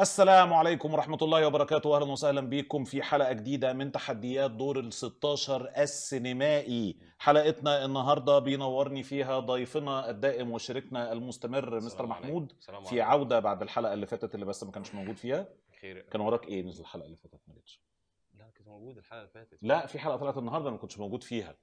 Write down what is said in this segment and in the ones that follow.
السلام عليكم ورحمة الله وبركاته أهلا وسهلا بكم في حلقة جديدة من تحديات دور ال 16 السينمائي حلقتنا النهاردة بينورني فيها ضيفنا الدائم وشريكنا المستمر مستر محمود في عودة بعد الحلقة اللي فاتت اللي بس ما كانش موجود فيها خير كان وراك إيه نزل الحلقة اللي فاتت ما جتش لا كنت موجود الحلقة اللي فاتت لا في حلقة طلعت النهاردة أنا ما كنتش موجود فيها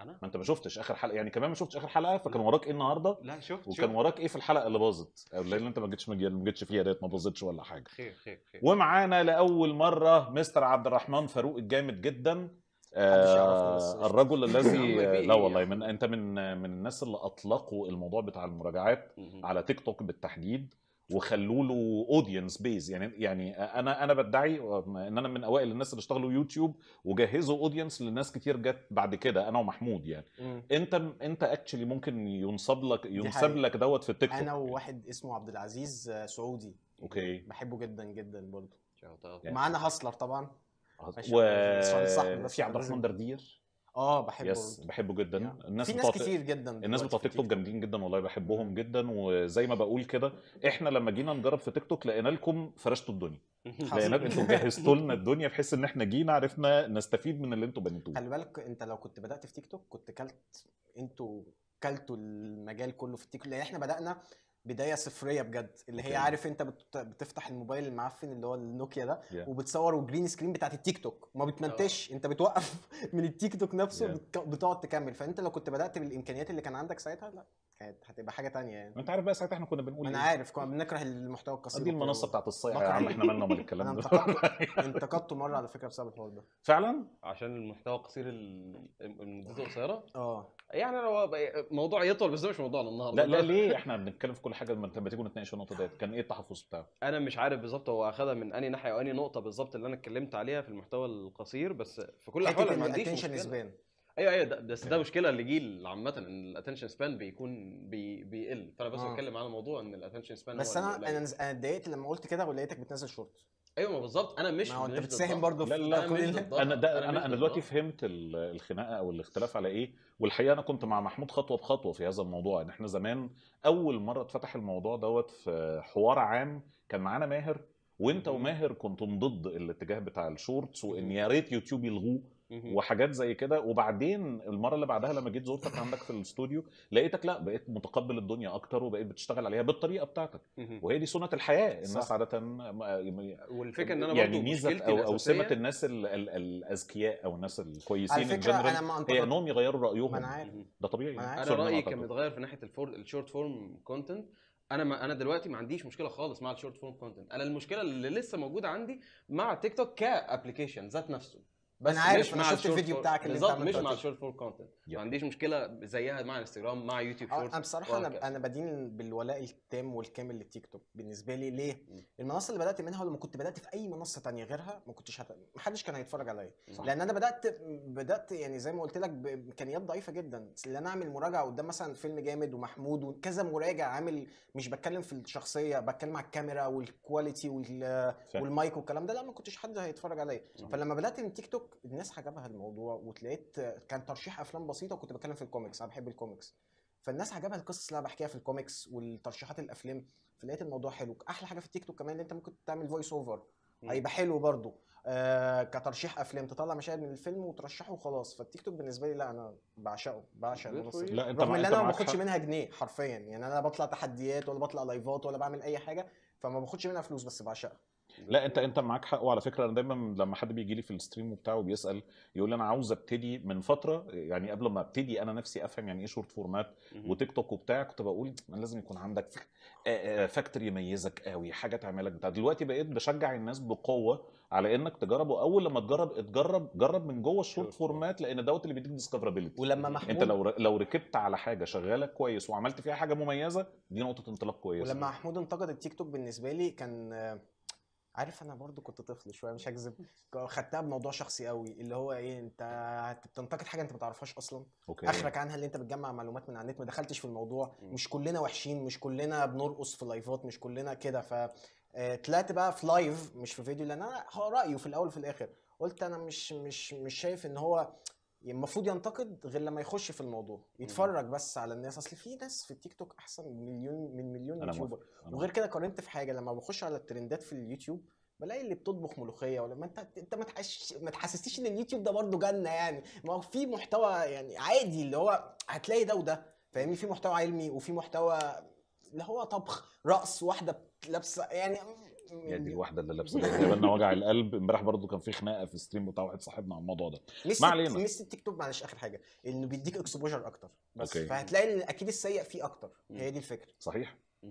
انا ما انت ما شفتش اخر حلقه يعني كمان ما شفتش اخر حلقه فكان وراك ايه النهارده لا شفت وكان شفت. وراك ايه في الحلقه اللي باظت اللي انت ما جيتش ما جيتش فيها ديت ما باظتش ولا حاجه خير خير خير ومعانا لاول مره مستر عبد الرحمن فاروق الجامد جدا آه الرجل الذي لا والله من انت من من الناس اللي اطلقوا الموضوع بتاع المراجعات على تيك توك بالتحديد وخلوا له اودينس بيز يعني يعني انا انا بدعي ان انا من اوائل الناس اللي اشتغلوا يوتيوب وجهزوا اودينس لناس كتير جت بعد كده انا ومحمود يعني مم. انت انت اكشلي ممكن ينصب لك ينسب لك دوت في التيك توك انا وواحد اسمه عبد العزيز سعودي اوكي بحبه جدا جدا برضه معانا هاسلر طبعا أه، و... في عبد الرحمن دردير اه بحبه يس بحبه جدا يعني. الناس في ناس بتاعت... كتير جدا الناس بتوع تيك توك جامدين جدا والله بحبهم جدا وزي ما بقول كده احنا لما جينا نجرب في تيك توك لقينا لكم فرشتوا الدنيا لقينا انتوا جهزتوا لنا الدنيا بحيث ان احنا جينا عرفنا نستفيد من اللي انتوا بنيتوه خلي بالك انت لو كنت بدات في تيك توك كنت كلت انتوا كلتوا المجال كله في التيك توك لان احنا بدانا بدايه صفريه بجد اللي هي okay. عارف انت بتفتح الموبايل المعفن اللي هو النوكيا ده yeah. وبتصور وجرين سكرين بتاعت التيك توك ما بتمنتش oh. انت بتوقف من التيك توك نفسه yeah. بتقعد تكمل فانت لو كنت بدات بالامكانيات اللي كان عندك ساعتها لا كانت هتبقى حاجه تانية يعني انت عارف بقى ساعتها احنا كنا بنقول انا إيه؟ عارف كنا بنكره المحتوى القصير دي المنصه بتاعت الصيحه يا عم احنا مالنا مال الكلام ده انتقدته مره على فكره بسبب الحوار ده فعلا عشان المحتوى القصير مدته قصيره اه يعني لو موضوع يطول بس ده مش موضوعنا النهارده لا لا ليه احنا بنتكلم في كل حاجه لما تيجوا نتناقش النقطه ديت كان ايه التحفظ بتاعه انا مش عارف بالظبط هو اخذها من اني ناحيه واني نقطه بالظبط اللي انا اتكلمت عليها في المحتوى القصير بس في كل الاحوال ما عنديش ايوه ايوه ده بس ده مشكله لجيل عامه ان الاتنشن سبان بيكون بي بيقل فانا بس آه. بتكلم على موضوع ان الاتنشن سبان بس انا انا انا اتضايقت لما قلت كده ولقيتك بتنزل شورت ايوه ما بالظبط انا مش ما هو انت بتساهم برضه في لا لا كل انا انا ده انا, أنا دلوقتي فهمت الخناقه او الاختلاف على ايه والحقيقه انا كنت مع محمود خطوه بخطوه في هذا الموضوع ان احنا زمان اول مره اتفتح الموضوع دوت في حوار عام كان معانا ماهر وانت وماهر كنتم ضد الاتجاه بتاع الشورتس وان يا ريت يوتيوب يلغوه وحاجات زي كده وبعدين المره اللي بعدها لما جيت زورتك عندك في الاستوديو لقيتك لا بقيت متقبل الدنيا اكتر وبقيت بتشتغل عليها بالطريقه بتاعتك وهي دي سنه الحياه الناس صح. عاده والفكره ان انا يعني ميزه او, أو سمه الناس الاذكياء او الناس الكويسين على فكرة أنا ما هي انهم يغيروا رايهم أنا عارف. ده طبيعي أنا, عارف. انا رايي كان متغير في ناحيه الفور الشورت فورم كونتنت انا ما انا دلوقتي ما عنديش مشكله خالص مع الشورت فورم كونتنت انا المشكله اللي لسه موجوده عندي مع تيك توك كابلكيشن ذات نفسه بس انا عارف مش انا مع شفت الفيديو بتاعك اللي بالظبط مش مع الشورت فورم كونتنت ما عنديش مشكله زيها مع انستجرام مع يوتيوب شورت انا بصراحه انا انا بدين بالولاء التام والكامل للتيك توك بالنسبه لي ليه؟ م. المنصه اللي بدات منها ولما كنت بدات في اي منصه تانية غيرها ما كنتش هت... ما حدش كان هيتفرج عليا لان انا بدات بدات يعني زي ما قلت لك بامكانيات ضعيفه جدا اللي انا اعمل مراجعه قدام مثلا فيلم جامد ومحمود وكذا مراجع عامل مش بتكلم في الشخصيه بتكلم على الكاميرا والكواليتي وال... والمايك والكلام ده لا ما كنتش حد هيتفرج عليا فلما بدات من تيك توك الناس عجبها الموضوع وتلاقيت كان ترشيح افلام بسيطه وكنت بتكلم في الكوميكس انا بحب الكوميكس فالناس عجبها القصص اللي انا بحكيها في الكوميكس والترشيحات الافلام فلقيت الموضوع حلو احلى حاجه في التيك توك كمان ان انت ممكن تعمل فويس اوفر هيبقى حلو برضه آه كترشيح افلام تطلع مشاهد من الفيلم وترشحه وخلاص فالتيك توك بالنسبه لي لا انا بعشقه بعشق لا انت رغم ان انا ما باخدش منها جنيه حرفيا يعني انا بطلع تحديات ولا بطلع لايفات ولا بعمل اي حاجه فما باخدش منها فلوس بس بعشقها لا انت انت معاك حق وعلى فكره انا دايما لما حد بيجي لي في الستريم وبتاع وبيسال يقول لي انا عاوز ابتدي من فتره يعني قبل ما ابتدي انا نفسي افهم يعني ايه شورت فورمات وتيك توك وبتاع كنت بقول لازم يكون عندك فاكتور يميزك قوي حاجه تعملك بتاع دلوقتي بقيت بشجع الناس بقوه على انك تجربه اول لما تجرب اتجرب جرب من جوه الشورت فورمات لان دوت اللي بيديك ديسكفرابيلتي ولما محمود انت لو لو ركبت على حاجه شغاله كويس وعملت فيها حاجه مميزه دي نقطه انطلاق كويسه ولما محمود انتقد التيك توك بالنسبه لي كان عارف انا برضو كنت طفل شويه مش هكذب خدتها بموضوع شخصي قوي اللي هو ايه انت بتنتقد حاجه انت ما تعرفهاش اصلا اوكي اخرك عنها اللي انت بتجمع معلومات من على النت ما دخلتش في الموضوع مم. مش كلنا وحشين مش كلنا بنرقص في لايفات مش كلنا كده ف آه، طلعت بقى في لايف مش في فيديو لان انا هو رايه في الاول وفي الاخر قلت انا مش مش مش شايف ان هو المفروض ينتقد غير لما يخش في الموضوع يتفرج بس على الناس اصل في ناس في التيك توك احسن من مليون من مليون يوتيوبر وغير كده قارنت في حاجه لما بخش على الترندات في اليوتيوب بلاقي اللي بتطبخ ملوخيه ولا ما انت انت ما ما تحسسنيش ان اليوتيوب ده برضه جنه يعني ما هو في محتوى يعني عادي اللي هو هتلاقي ده وده فاهمني في محتوى علمي وفي محتوى اللي هو طبخ رقص واحده لابسه يعني يا يعني دي الواحده اللي لابسه جايبه وجع القلب امبارح برضو كان في خناقه في ستريم بتاع واحد صاحبنا على الموضوع ده ما علينا ميزه التيك توك معلش اخر حاجه انه بيديك اكسبوجر اكتر بس أوكي. فهتلاقي ان اكيد السيء فيه اكتر هي دي الفكره صحيح 100%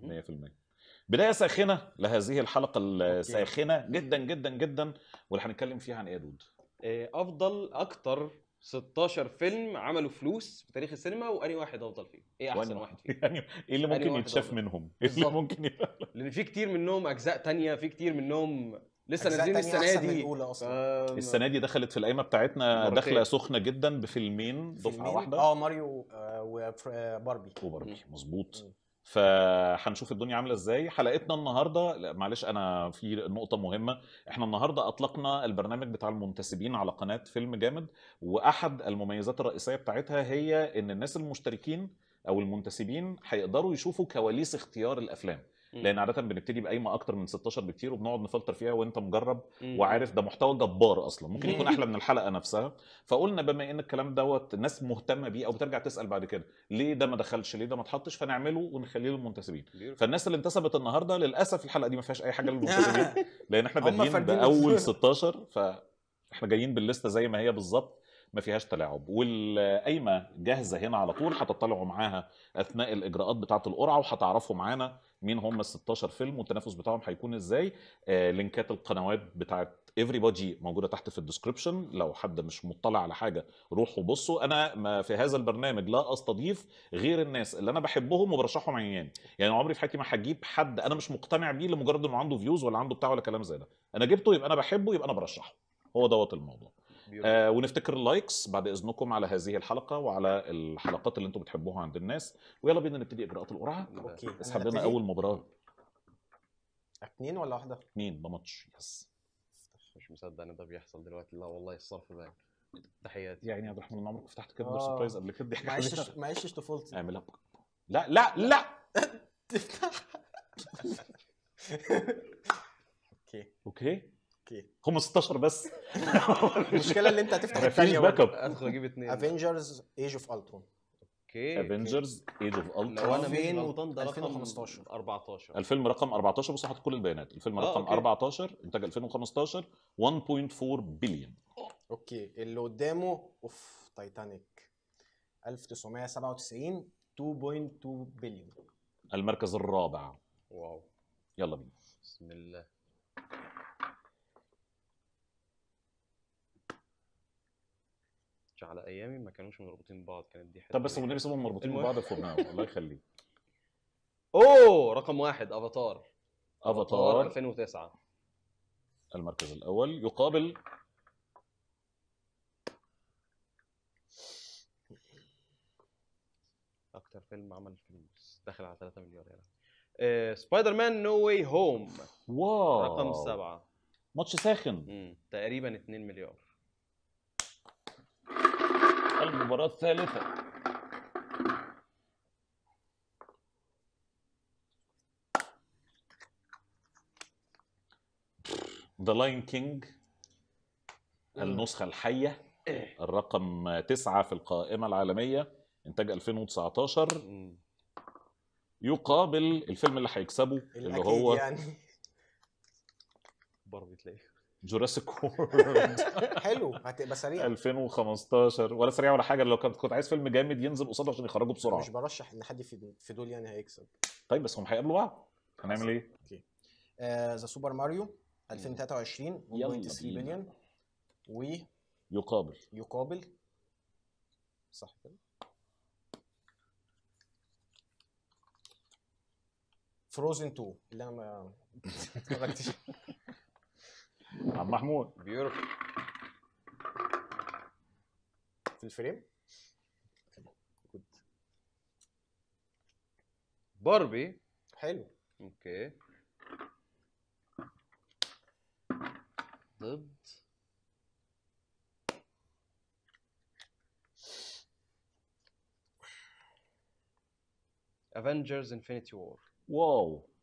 بدايه ساخنه لهذه الحلقه الساخنه جدا جدا جدا واللي هنتكلم فيها عن ايه يا دود؟ آه، افضل اكتر 16 فيلم عملوا فلوس في تاريخ السينما واني واحد افضل فيهم ايه احسن وأنا... واحد فيهم يعني ايه اللي ممكن يتشاف منهم ايه اللي ممكن لان في كتير منهم اجزاء تانية في كتير منهم لسه نازلين السنه دي أصلاً. ف... السنه دي دخلت في القايمه بتاعتنا داخله سخنه جدا بفيلمين دفعه واحده اه ماريو آه، وباربي آه، وباربي مظبوط فهنشوف الدنيا عامله ازاي حلقتنا النهارده لا معلش انا في نقطه مهمه احنا النهارده اطلقنا البرنامج بتاع المنتسبين على قناه فيلم جامد واحد المميزات الرئيسيه بتاعتها هي ان الناس المشتركين او المنتسبين هيقدروا يشوفوا كواليس اختيار الافلام لان عاده بنبتدي بقايمه اكتر من 16 بكتير وبنقعد نفلتر فيها وانت مجرب وعارف ده محتوى جبار اصلا ممكن يكون احلى من الحلقه نفسها فقلنا بما ان الكلام دوت الناس مهتمه بيه او بترجع تسال بعد كده ليه ده ما دخلش ليه ده ما اتحطش فنعمله ونخليه للمنتسبين فالناس اللي انتسبت النهارده للاسف الحلقه دي ما فيهاش اي حاجه للمنتسبين لان احنا بادئين باول 16 فاحنا جايين باللسته زي ما هي بالظبط ما فيهاش تلاعب والقايمه جاهزه هنا على طول هتطلعوا معاها اثناء الاجراءات بتاعه القرعه وهتعرفوا معانا مين هم ال 16 فيلم والتنافس بتاعهم هيكون ازاي آه لينكات القنوات بتاعت everybody موجوده تحت في الديسكربشن لو حد مش مطلع على حاجه روحوا بصوا انا ما في هذا البرنامج لا استضيف غير الناس اللي انا بحبهم وبرشحهم عيان يعني عمري في حياتي ما هجيب حد انا مش مقتنع بيه لمجرد انه عنده فيوز ولا عنده بتاع ولا كلام زي ده انا جبته يبقى انا بحبه يبقى انا برشحه هو دوت الموضوع آه ونفتكر اللايكس بعد اذنكم على هذه الحلقه وعلى الحلقات اللي انتم بتحبوها عند الناس ويلا بينا نبتدي اجراءات القرعه اوكي اسحب لنا اول مباراه اثنين ولا واحده؟ اثنين ده ماتش يس مش مصدق ان ده بيحصل دلوقتي لا والله الصرف بقى تحياتي يعني يا عبد الرحمن عمرك فتحت كده آه. سربرايز قبل كده ما عشتش ما عشتش طفولتي اعملها لا لا لا اوكي اوكي اوكي 15 بس المشكله اللي انت هتفتح الثانيه باك اب ادخل اجيب اثنين افنجرز ايج اوف الترون اوكي افنجرز ايج اوف الترون وانا فين غلطان ده 2015 14 الفيلم رقم 14 بص هحط كل البيانات الفيلم آه، رقم 14 انتاج 2015 1.4 بليون اوكي اللي قدامه اوف تايتانيك 1997 2.2 بليون المركز الرابع واو يلا بينا بسم الله على ايامي ما كانوش مربوطين ببعض كانت دي حته طب بس ابو النبي سيبهم مربوطين المهم. ببعض بفورناو الله يخليك اوه رقم واحد افاتار افاتار 2009 المركز الاول يقابل اكتر فيلم عمل فلوس داخل على 3 مليار يعني آه، سبايدر مان نو واي هوم واو رقم سبعة ماتش ساخن مم. تقريبا 2 مليار المباراة الثالثة ذا لاين كينج النسخة الحية الرقم تسعة في القائمة العالمية إنتاج 2019 يقابل الفيلم اللي هيكسبه اللي هو يعني برضه تلاقيه جوراسيك وورد حلو هتبقى سريع 2015 ولا سريع ولا حاجه لو كنت كنت عايز فيلم جامد ينزل قصاده عشان يخرجوا بسرعه مش برشح ان حد في في دول يعني هيكسب طيب بس هم هيقابلوا بعض هنعمل ايه؟ اوكي ذا سوبر ماريو 2023 1.3 بليون و يقابل يقابل صح كده فروزن 2 اللي انا ما اتفرجتش عم محمود بيوتيفول في الفريم جود باربي حلو اوكي ضد افنجرز انفينيتي وور واو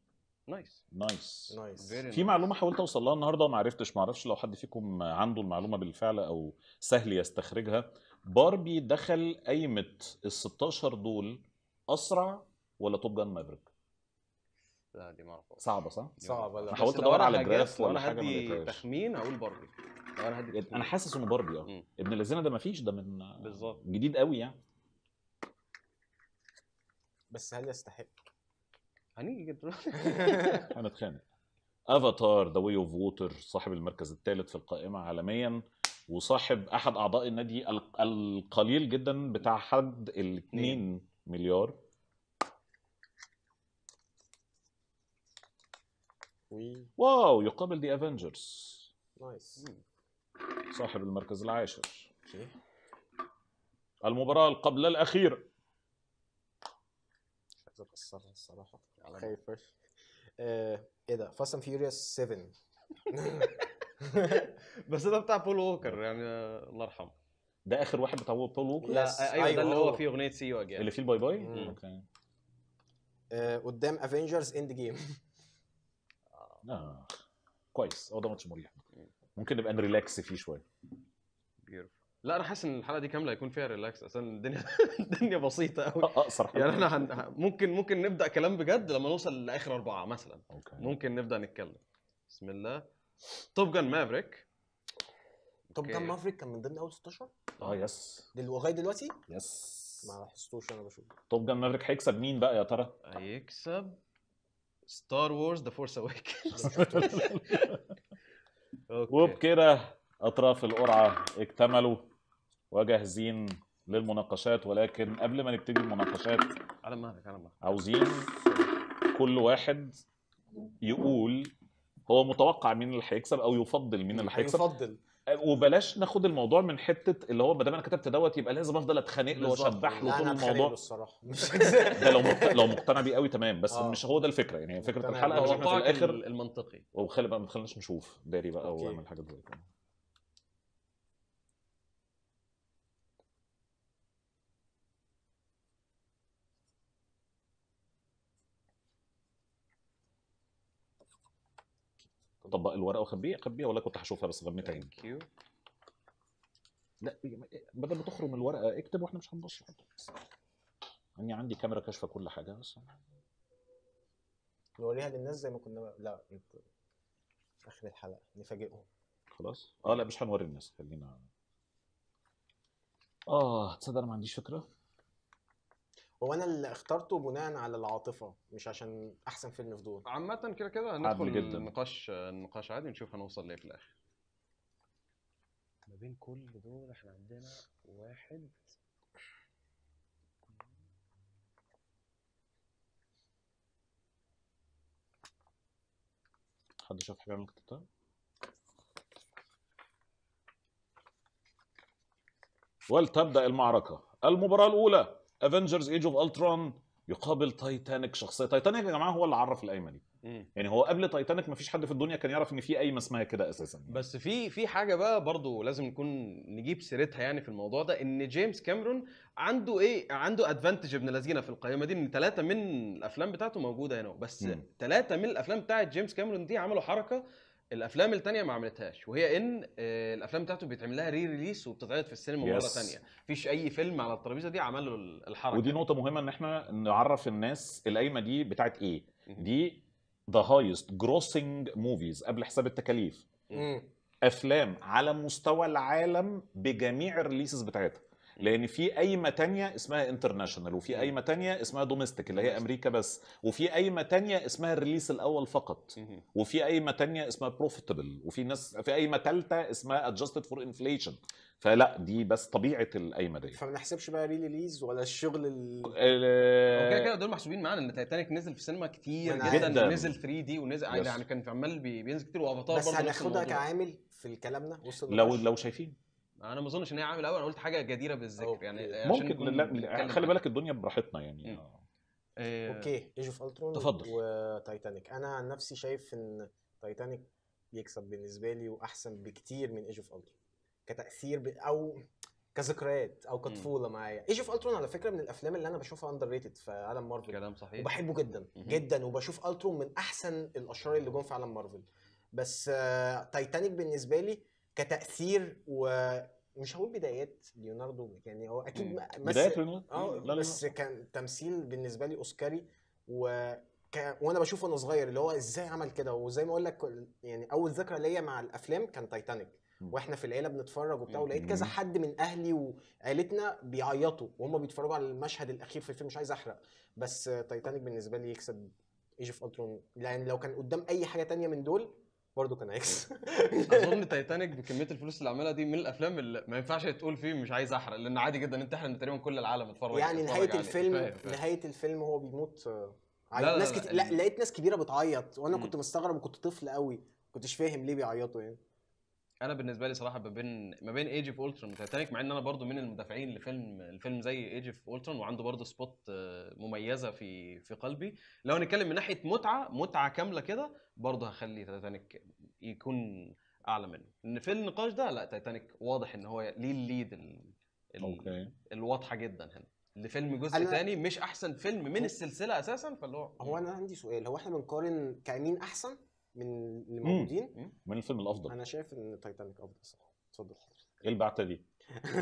نايس نايس نايس في معلومه حاولت اوصل لها النهارده وما عرفتش ما اعرفش لو حد فيكم عنده المعلومه بالفعل او سهل يستخرجها باربي دخل قايمه ال 16 دول اسرع ولا توب جان مافريك لا دي ما اعرفهاش صعبه صح؟ صعبه لا حاولت ادور على جراف ولا حاجه ما لقيتهاش تخمين هقول باربي انا هدي إيه، انا حاسس انه باربي اه ابن الذين ده ما فيش ده من بالظبط جديد قوي يعني بس هل يستحق؟ هنيجي دلوقتي هنتخانق افاتار ذا واي اوف ووتر صاحب المركز الثالث في القائمه عالميا وصاحب احد اعضاء النادي القليل جدا بتاع حد ال 2 مليار واو يقابل دي افنجرز نايس صاحب المركز العاشر المباراة القبل الأخيرة عايز اكسرها الصراحه يعني خايف آه، ايه ده فاست اند فيوريوس 7 بس ده بتاع بول ووكر يعني الله يرحمه ده اخر واحد بتاع بول ووكر لا ايوه ده اللي أيوة. هو فيه اغنيه سي يو اجين اللي فيه الباي باي اوكي آه، قدام افنجرز اند جيم كويس هو ده ماتش مريح ممكن نبقى نريلاكس فيه شويه بيوتيفول لا انا حاسس ان الحلقه دي كامله يكون فيها ريلاكس عشان الدنيا الدنيا بسيطه قوي اقصر حاجه يعني احنا هن... ممكن ممكن نبدا كلام بجد لما نوصل لاخر اربعه مثلا أوكي. ممكن نبدا نتكلم بسم الله توب جان مافريك توب جان مافريك كان من ضمن اول 16 اه يس لغايه دلوقتي يس ما لاحظتوش انا بشوف توب جان مافريك هيكسب مين بقى يا ترى؟ هيكسب ستار وورز ذا فورس اويكنز وبكده اطراف القرعه اكتملوا وجاهزين للمناقشات ولكن قبل ما نبتدي المناقشات على مهلك على مهلك عاوزين كل واحد يقول هو متوقع مين اللي هيكسب او يفضل مين اللي هيكسب يفضل وبلاش ناخد الموضوع من حته اللي هو ما دام انا كتبت دوت يبقى لازم افضل اتخانق له واشبح له طول الموضوع الصراحه ده لو لو مقتنع بيه قوي تمام بس آه. مش هو ده الفكره يعني فكره الحلقه مش احنا في الاخر المنطقي وخلي بقى ما تخلناش نشوف داري بقى او حاجه زي كده طبق الورقه وخبيها خبيها والله كنت هشوفها بس غميت يو يعني. لا بدل ما تخرم الورقه اكتب واحنا مش هنبص اني يعني عندي كاميرا كاشفه كل حاجه بس نوريها للناس زي ما كنا لا اخر الحلقه نفاجئهم خلاص اه لا مش هنوري الناس خلينا اه تصدق انا ما عنديش فكره هو انا اللي اخترته بناء على العاطفه مش عشان احسن فيلم في دول عامة كده كده ندخل جدا. النقاش النقاش عادي نشوف هنوصل ليه في الاخر ما بين كل دول احنا عندنا واحد حد شاف حاجة من الكتاب؟ ولتبدأ المعركة المباراة الأولى افنجرز ايج اوف الترون يقابل تايتانيك شخصيه تايتانيك يا جماعه هو اللي عرف القايمه دي مم. يعني هو قبل تايتانيك ما فيش حد في الدنيا كان يعرف ان في قايمه اسمها كده اساسا يعني. بس في في حاجه بقى برضو لازم نكون نجيب سيرتها يعني في الموضوع ده ان جيمس كاميرون عنده ايه عنده ادفانتج ابن لذينه في القائمه دي ان ثلاثه من الافلام بتاعته موجوده هنا بس ثلاثه من الافلام بتاعه جيمس كاميرون دي عملوا حركه الافلام التانية ما عملتهاش وهي ان آه، الافلام بتاعته بيتعمل لها ري ريليس وبتتعرض في السينما مره yes. تانية مفيش اي فيلم على الترابيزه دي عمل له الحركه ودي نقطه مهمه ان احنا نعرف الناس القايمه دي بتاعت ايه دي ذا هايست جروسنج موفيز قبل حساب التكاليف افلام على مستوى العالم بجميع الريليسز بتاعتها لان في قايمه تانية اسمها انترناشونال وفي قايمه تانية اسمها دوميستيك اللي هي امريكا بس وفي قايمه تانية اسمها الريليس الاول فقط وفي قايمه تانية اسمها بروفيتبل وفي ناس في قايمه ثالثه اسمها ادجستد فور انفليشن فلا دي بس طبيعه القايمه دي فما نحسبش بقى ريليز ولا الشغل ال آه، كده كده دول محسوبين معانا ان تايتانيك نزل في سينما كتير جدا, جدا. نزل 3 دي ونزل يعني كان في عمال بينزل كتير وافاتار بس هناخدها كعامل في كلامنا وصل لو لو شايفين انا ما اظنش ان هي عامل قوي انا قلت حاجه جديره بالذكر يعني آه، ممكن لأ... خلي بالك الدنيا براحتنا يعني إيه... اوكي ايج اوف الترون تفضل وتايتانيك انا عن نفسي شايف ان تايتانيك يكسب بالنسبه لي واحسن بكتير من ايج اوف الترون كتاثير ب... او كذكريات او كطفوله معايا ايج اوف الترون على فكره من الافلام اللي انا بشوفها اندر ريتد في عالم مارفل كلام صحيح وبحبه جدا جدا وبشوف الترون من احسن الاشرار اللي جم في عالم مارفل بس آه تايتانيك بالنسبه لي كتاثير و هقول بدايات ليوناردو يعني هو اكيد بدايات ليوناردو اه بس كان تمثيل بالنسبه لي اوسكاري و ك... وانا بشوفه وانا صغير اللي هو ازاي عمل كده وزي ما اقول لك يعني اول ذكرى ليا مع الافلام كان تايتانيك واحنا في العيله بنتفرج وبتاع ولقيت كذا حد من اهلي وعيلتنا بيعيطوا وهم بيتفرجوا على المشهد الاخير في الفيلم مش عايز احرق بس تايتانيك بالنسبه لي يكسب ايج اوف الترون لان لو كان قدام اي حاجه تانية من دول برضه كان عكس اظن تايتانيك بكميه الفلوس اللي عملها دي من الافلام اللي ما ينفعش تقول فيه مش عايز احرق لان عادي جدا انت احرق تقريبا كل العالم اتفرج يعني نهايه الفيلم نهايه الفيلم هو بيموت آه، عيط ناس كتير لا يعني لقيت ناس كبيره بتعيط وانا كنت مستغرب وكنت طفل قوي كنتش فاهم ليه بيعيطوا يعني انا بالنسبه لي صراحه ما بين ما بين ايج اوف اولترون وتايتانيك مع ان انا برضو من المدافعين لفيلم الفيلم زي ايج اوف اولترون وعنده برضو سبوت آه، مميزه في في قلبي لو هنتكلم من ناحيه متعه متعه كامله كده برضو هخلي تايتانيك يكون اعلى منه ان في النقاش ده لا تايتانيك واضح ان هو ليه الليد ال... ال... أوكي. الواضحه جدا هنا لفيلم جزء أنا... تاني مش احسن فيلم من السلسله اساسا فاللي هو هو انا عندي سؤال هو احنا بنقارن كمين احسن من اللي موجودين من الفيلم الافضل انا شايف ان تايتانيك افضل صراحه اتفضل ايه البعته دي؟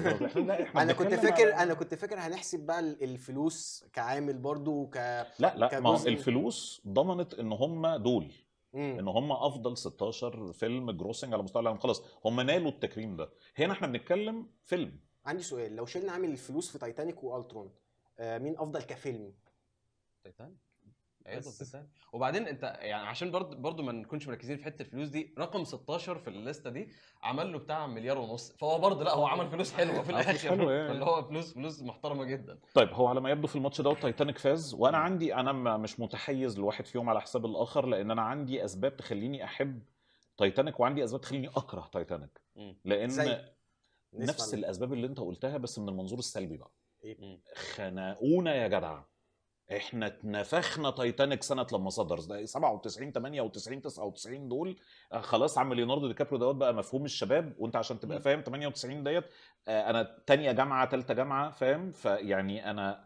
انا كنت فاكر انا كنت فاكر هنحسب بقى الفلوس كعامل برضو وك لا لا ما الفلوس ضمنت ان هم دول ان هم افضل 16 فيلم جروسنج على مستوى العالم خلاص هم نالوا التكريم ده هنا احنا بنتكلم فيلم عندي سؤال لو شلنا عامل الفلوس في تايتانيك والترون آه مين افضل كفيلم تايتانيك وبعدين انت يعني عشان برضه برضه ما نكونش مركزين في حته الفلوس دي رقم 16 في الليسته دي عمل له بتاع مليار ونص فهو برضه لا هو عمل فلوس حلوه في الاخر حلوة يعني. اللي هو فلوس فلوس محترمه جدا طيب هو على ما يبدو في الماتش دوت تايتانيك فاز وانا عندي انا مش متحيز لواحد فيهم على حساب الاخر لان انا عندي اسباب تخليني احب تايتانيك وعندي اسباب تخليني اكره تايتانيك لان زي. نفس الاسباب اللي انت قلتها بس من المنظور السلبي بقى إيه؟ خنقونا يا جدع احنا اتنفخنا تايتانيك سنه لما صدر ده 97 98 99 دول آه، خلاص عم ليوناردو دي كابريو دوت بقى مفهوم الشباب وانت عشان تبقى فاهم 98 ديت آه، انا تانية جامعه تالتة جامعه فاهم فيعني انا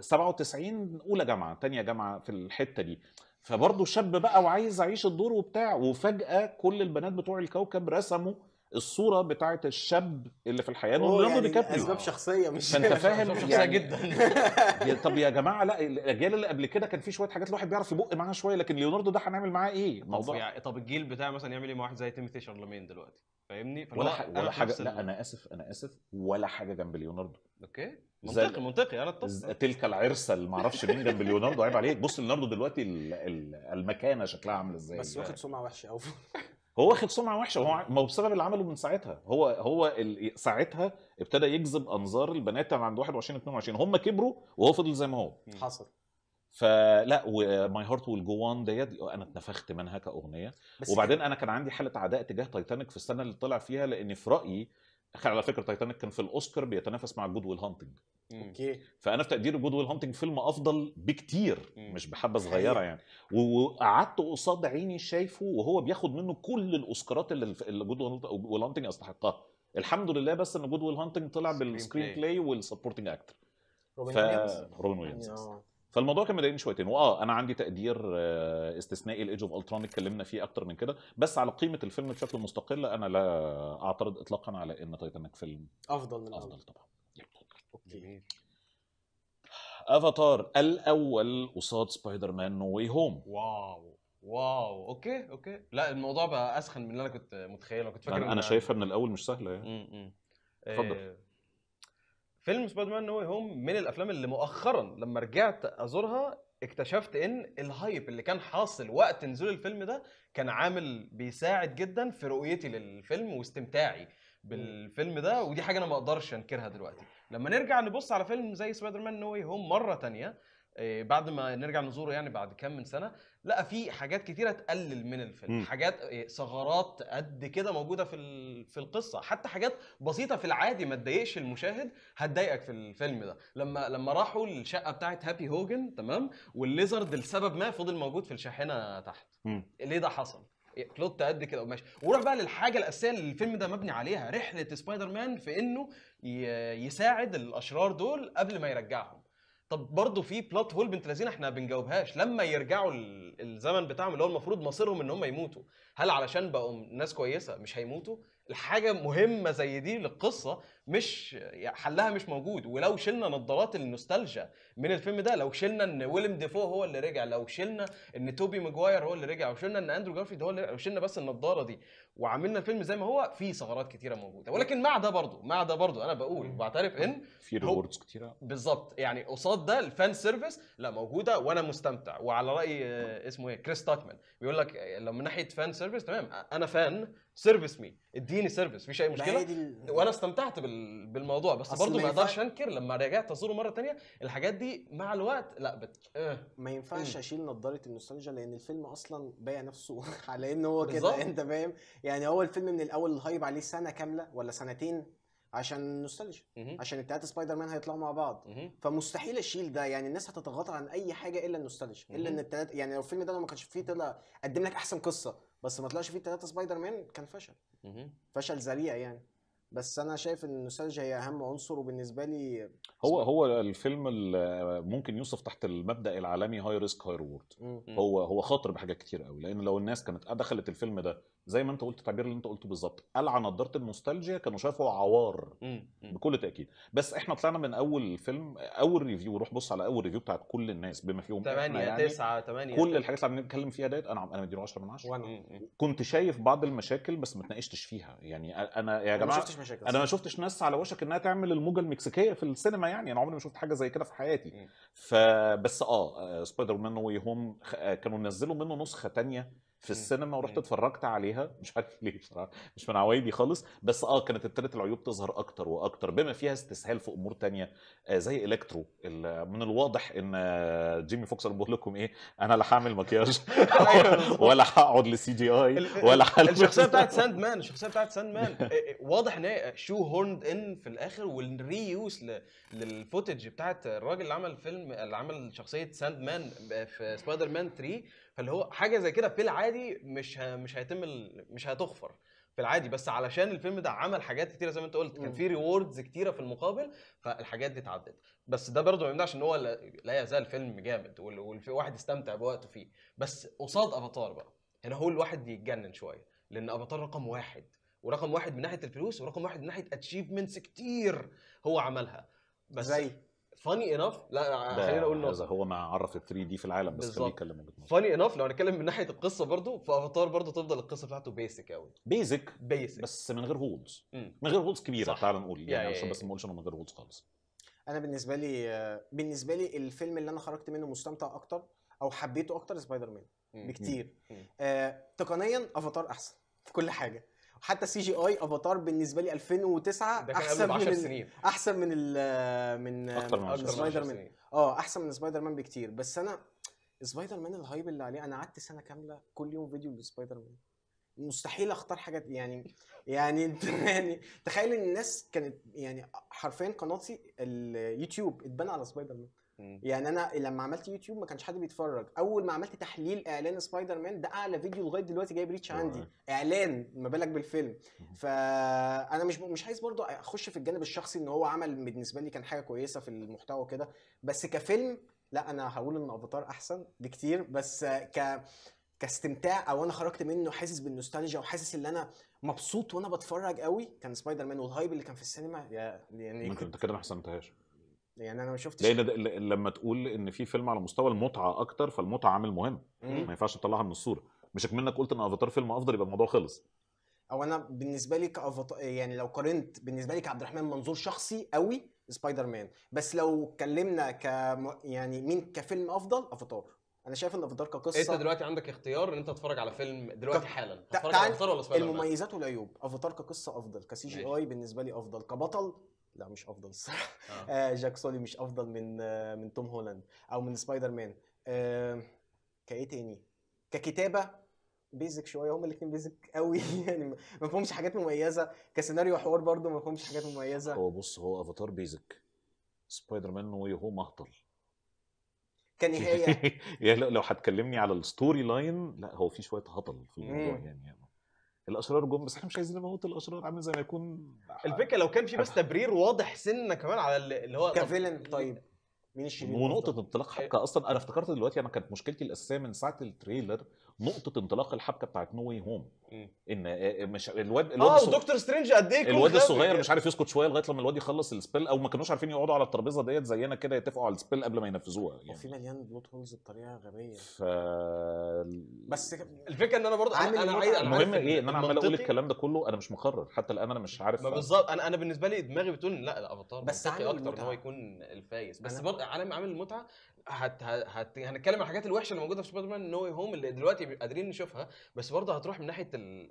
97 آه، اولى جامعه تانية جامعه في الحته دي فبرضه شاب بقى وعايز اعيش الدور وبتاع وفجاه كل البنات بتوع الكوكب رسموا الصوره بتاعه الشاب اللي في الحياه ليوناردو يعني دي كابريو اسباب شخصيه مش فانت فاهم يعني شخصيه يعني... جدا طب يا جماعه لا الاجيال اللي قبل كده كان في شويه حاجات الواحد بيعرف يبق معاها شويه لكن ليوناردو ده هنعمل معاه ايه الموضوع يعني طب الجيل بتاع مثلا يعمل ايه مع واحد زي تيموثي شارلمين دلوقتي فاهمني ولا, ح... ولا حاجه لا انا اسف انا اسف ولا حاجه جنب ليوناردو اوكي منطقي منطقي انا اتفق تلك العرسه اللي ما اعرفش مين جنب ليوناردو عيب عليك بص ليوناردو دلوقتي المكانه شكلها عامله ازاي بس واخد يعني. سمعه وحشه قوي هو واخد سمعه وحشه هو ما هو بسبب اللي عمله من ساعتها هو هو ساعتها ابتدى يجذب انظار البنات اللي عند 21 22 هم كبروا وهو فضل زي ما هو حصل فلا وماي هارت ويل جو اون ديت انا اتنفخت منها كاغنيه وبعدين انا كان عندي حاله عداء تجاه تايتانيك في السنه اللي طلع فيها لان في رايي على فكره تايتانيك كان في الاوسكار بيتنافس مع جود ويل هانتنج اوكي فانا في تقديري جود ويل هانتنج فيلم افضل بكتير مم. مش بحبه صغيره يعني وقعدت قصاد عيني شايفه وهو بياخد منه كل الاوسكارات اللي, اللي جود ويل هانتنج استحقها الحمد لله بس ان جود ويل هانتنج طلع بالسكرين بلاي والسبورتنج اكتر روبن ويليامز روبن ويليامز يعني آه. فالموضوع كان مضايقني شويتين واه انا عندي تقدير آه، استثنائي لايج اوف الترون اتكلمنا فيه اكتر من كده بس على قيمه الفيلم بشكل مستقل انا لا اعترض اطلاقا على ان تايتانيك فيلم افضل من افضل طبعا اوكي افاتار الاول قصاد سبايدر مان نو واي هوم واو واو اوكي اوكي لا الموضوع بقى اسخن من اللي انا كنت متخيله كنت فاكر انا, أنا شايفها من الاول مش سهله يعني اتفضل آه، فيلم سبايدر مان نو هوم من الافلام اللي مؤخرا لما رجعت ازورها اكتشفت ان الهايب اللي كان حاصل وقت نزول الفيلم ده كان عامل بيساعد جدا في رؤيتي للفيلم واستمتاعي بالفيلم ده ودي حاجه انا ما اقدرش انكرها دلوقتي لما نرجع نبص على فيلم زي سبايدر مان نو هوم مره تانية آه، بعد ما نرجع نزوره يعني بعد كام من سنه لقى في حاجات كتيره تقلل من الفيلم م. حاجات آه، ثغرات قد كده موجوده في في القصه حتى حاجات بسيطه في العادي ما تضايقش المشاهد هتضايقك في الفيلم ده لما لما راحوا الشقه بتاعه هابي هوجن تمام والليزرد لسبب ما فضل موجود في الشاحنه تحت م. ليه ده حصل بلوت إيه، قد كده وماشي وروح بقى للحاجه الاساسيه اللي الفيلم ده مبني عليها رحله سبايدر مان في انه يساعد الاشرار دول قبل ما يرجعهم طب برضه في بلوت هول بنت لذينه احنا ما بنجاوبهاش لما يرجعوا الزمن بتاعهم اللي هو المفروض مصيرهم ان هم يموتوا هل علشان بقوا ناس كويسه مش هيموتوا الحاجه مهمه زي دي للقصه مش حلها مش موجود ولو شلنا نظارات النوستالجيا من الفيلم ده لو شلنا ان ويلم ديفو هو اللي رجع لو شلنا ان توبي ماجواير هو اللي رجع لو شلنا ان اندرو جارفيلد هو اللي رجع لو شلنا بس النظاره دي وعملنا الفيلم زي ما هو في ثغرات كتيره موجوده ولكن مع ده برضه مع ده برضه انا بقول وبعترف ان في ريوردز كتيره بالظبط يعني قصاد ده الفان سيرفيس لا موجوده وانا مستمتع وعلى راي آه، اسمه ايه كريس تاكمان بيقول لك آه، لو من ناحيه فان سيرفيس تمام انا فان سيرفيس مي اديني سيرفيس مفيش اي مشكله وانا استمتعت بال بالموضوع بس برضه ما اقدرش انكر لما رجعت ازوره مره تانية الحاجات دي مع الوقت لا بت آه. ما ينفعش اشيل نظاره النوستالجيا لان الفيلم اصلا بايع نفسه على ان هو كده انت فاهم يعني هو الفيلم من الاول الهايب عليه سنه كامله ولا سنتين عشان النوستالجيا عشان التلاته سبايدر مان هيطلعوا مع بعض فمستحيل اشيل ده يعني الناس هتتغاضى عن اي حاجه الا النوستالجيا الا ان التلاته يعني لو الفيلم ده لو ما كانش فيه طلع قدم لك احسن قصه بس ما طلعش فيه التلاته سبايدر مان كان فشل فشل ذريع يعني بس انا شايف ان النوستالجيا هي اهم عنصر وبالنسبه لي هو هو الفيلم اللي ممكن يوصف تحت المبدا العالمي هاي ريسك هاي ريورد هو هو خاطر بحاجات كتير قوي لان لو الناس كانت دخلت الفيلم ده زي ما انت قلت التعبير اللي انت قلته بالظبط على نضاره النوستالجيا كانوا شافوا عوار بكل تاكيد بس احنا طلعنا من اول فيلم اول ريفيو روح بص على اول ريفيو بتاعت كل الناس بما فيهم 8 يعني 9 8 كل الحاجات اللي بنتكلم فيها ديت انا انا مديله 10 من 10 كنت شايف بعض المشاكل بس ما اتناقشتش فيها يعني انا يا جماعه ما شفتش مشاكل انا ما شفتش ناس على وشك انها تعمل الموجه المكسيكيه في السينما يعني انا عمري ما شفت حاجه زي كده في حياتي فبس اه سبايدر مان واي هوم كانوا نزلوا منه نسخه ثانيه في السينما ورحت اتفرجت عليها مش عارف ليه بصراحه مش من عوايدي خالص بس اه كانت ابتدت العيوب تظهر اكتر واكتر بما فيها استسهال في امور تانية آه زي الكترو من الواضح ان آه، جيمي فوكس انا بقول لكم ايه انا لا هعمل مكياج أيوة، ولا هقعد للسي جي اي ولا الشخصيه بتاعت ساند مان الشخصيه بتاعت ساند آه، مان آه، واضح ان هي شو هورند ان في الاخر والريوس للفوتج بتاعت الراجل اللي عمل فيلم اللي عمل شخصيه ساند مان في سبايدر مان 3 فاللي هو حاجه زي كده في العادي مش ه... مش هيتم ال... مش هتغفر في العادي بس علشان الفيلم ده عمل حاجات كتيره زي ما انت قلت كان في ريوردز كتيره في المقابل فالحاجات دي اتعدت بس ده برضه ما يمنعش ان هو لا, لا يزال فيلم جامد والواحد استمتع بوقته فيه بس قصاد افاتار بقى هنا يعني هو الواحد يتجنن شويه لان افاتار رقم واحد ورقم واحد من ناحيه الفلوس ورقم واحد من ناحيه اتشيفمنتس كتير هو عملها بس زي فاني انف لا خلينا اقول نص هو ما عرف ال 3 دي في العالم بس خليه يتكلم فاني انف لو هنتكلم من ناحيه القصه برضو فافاتار برضو تفضل القصه بتاعته بيسك قوي بيسك بيسك بس من غير هولز من غير هولز كبيره صح. تعال نقول يعني, يعني عشان بس ما نقولش انه من غير هولز خالص انا بالنسبه لي بالنسبه لي الفيلم اللي انا خرجت منه مستمتع اكتر او حبيته اكتر سبايدر مان بكتير آه تقنيا افاتار احسن في كل حاجه حتى سي جي اي افاتار بالنسبه لي 2009 ده كان احسن من 10 سنين احسن من ال من اكتر من, من آه، سبايدر مان اه احسن من سبايدر مان بكتير بس انا سبايدر مان الهايب اللي عليه انا قعدت سنه كامله كل يوم فيديو لسبايدر مان مستحيل اختار حاجه يعني يعني انت يعني تخيل ان الناس كانت يعني حرفيا قناتي اليوتيوب اتبنى على سبايدر مان يعني انا لما عملت يوتيوب ما كانش حد بيتفرج اول ما عملت تحليل اعلان سبايدر مان ده اعلى فيديو لغايه دلوقتي جايب ريتش عندي اعلان ما بالك بالفيلم فانا مش مش عايز برضو اخش في الجانب الشخصي ان هو عمل بالنسبه لي كان حاجه كويسه في المحتوى وكده بس كفيلم لا انا هقول ان افاتار احسن بكتير بس ك كاستمتاع او انا خرجت منه حاسس بالنوستالجيا وحاسس ان انا مبسوط وانا بتفرج قوي كان سبايدر مان والهايب اللي كان في السينما يعني ما كنت كده ما حسمتهاش يعني انا ما شفتش لان لما تقول ان في فيلم على مستوى المتعه اكتر فالمتعه عامل مهم ما ينفعش تطلعها من الصوره مش اكمل قلت ان افاتار فيلم افضل يبقى الموضوع خلص او انا بالنسبه لي كأفط... يعني لو قارنت بالنسبه لي كعبد الرحمن منظور شخصي قوي سبايدر مان بس لو اتكلمنا ك يعني مين كفيلم افضل افاتار انا شايف ان افاتار كقصه انت دلوقتي عندك اختيار ان انت تتفرج على فيلم دلوقتي ك... حالا تتفرج على افاتار ولا سبايدر مان المميزات والعيوب افاتار كقصه افضل كسي جي اي بالنسبه لي افضل كبطل لا مش افضل الصراحه آه. آه. جاك سولي مش افضل من آه، من توم هولاند او من سبايدر مان كايه تاني ككتابه بيزك شويه هما الاثنين بيزك قوي يعني ما فيهمش حاجات مميزه كسيناريو حوار برضه ما فيهمش حاجات مميزه هو بص هو افاتار بيزك سبايدر مان نو هو مهطل كنهايه يعني لو هتكلمني على الستوري لاين لا هو في شويه هطل في الموضوع يعني الاشرار جم بس احنا مش عايزين نموت الاشرار عامل زي ما يكون الفكره لو كان في بس تبرير واضح سنه كمان على اللي هو كفيلن طيب مين الشرير ونقطه انطلاق حقها اصلا انا افتكرت دلوقتي انا كانت مشكلتي الاساسيه من ساعه التريلر نقطه انطلاق الحبكه بتاعت نو واي هوم ان آه، آه، مش الواد الواد اه ودكتور سترينج قد ايه الواد الصغير مش عارف يسكت شويه لغايه لما الواد يخلص السبيل او ما كانوش عارفين يقعدوا على الترابيزه ديت زينا كده يتفقوا على السبيل قبل ما ينفذوها يعني وفي مليان بلوت هولز بطريقه غبيه ف... بس الفكره ان انا برضه انا إيه؟ انا عايز المهم ايه ان انا عمال اقول الكلام ده كله انا مش مقرر حتى الان انا مش عارف ما بالظبط انا انا بالنسبه لي دماغي بتقول لا الافاتار بس اكتر ان هو يكون الفايز بس برضه عالم عامل المتعه هت هت هنتكلم عن الحاجات الوحشه اللي موجوده في سبايدر مان نو هوم اللي دلوقتي قادرين نشوفها بس برضه هتروح من ناحيه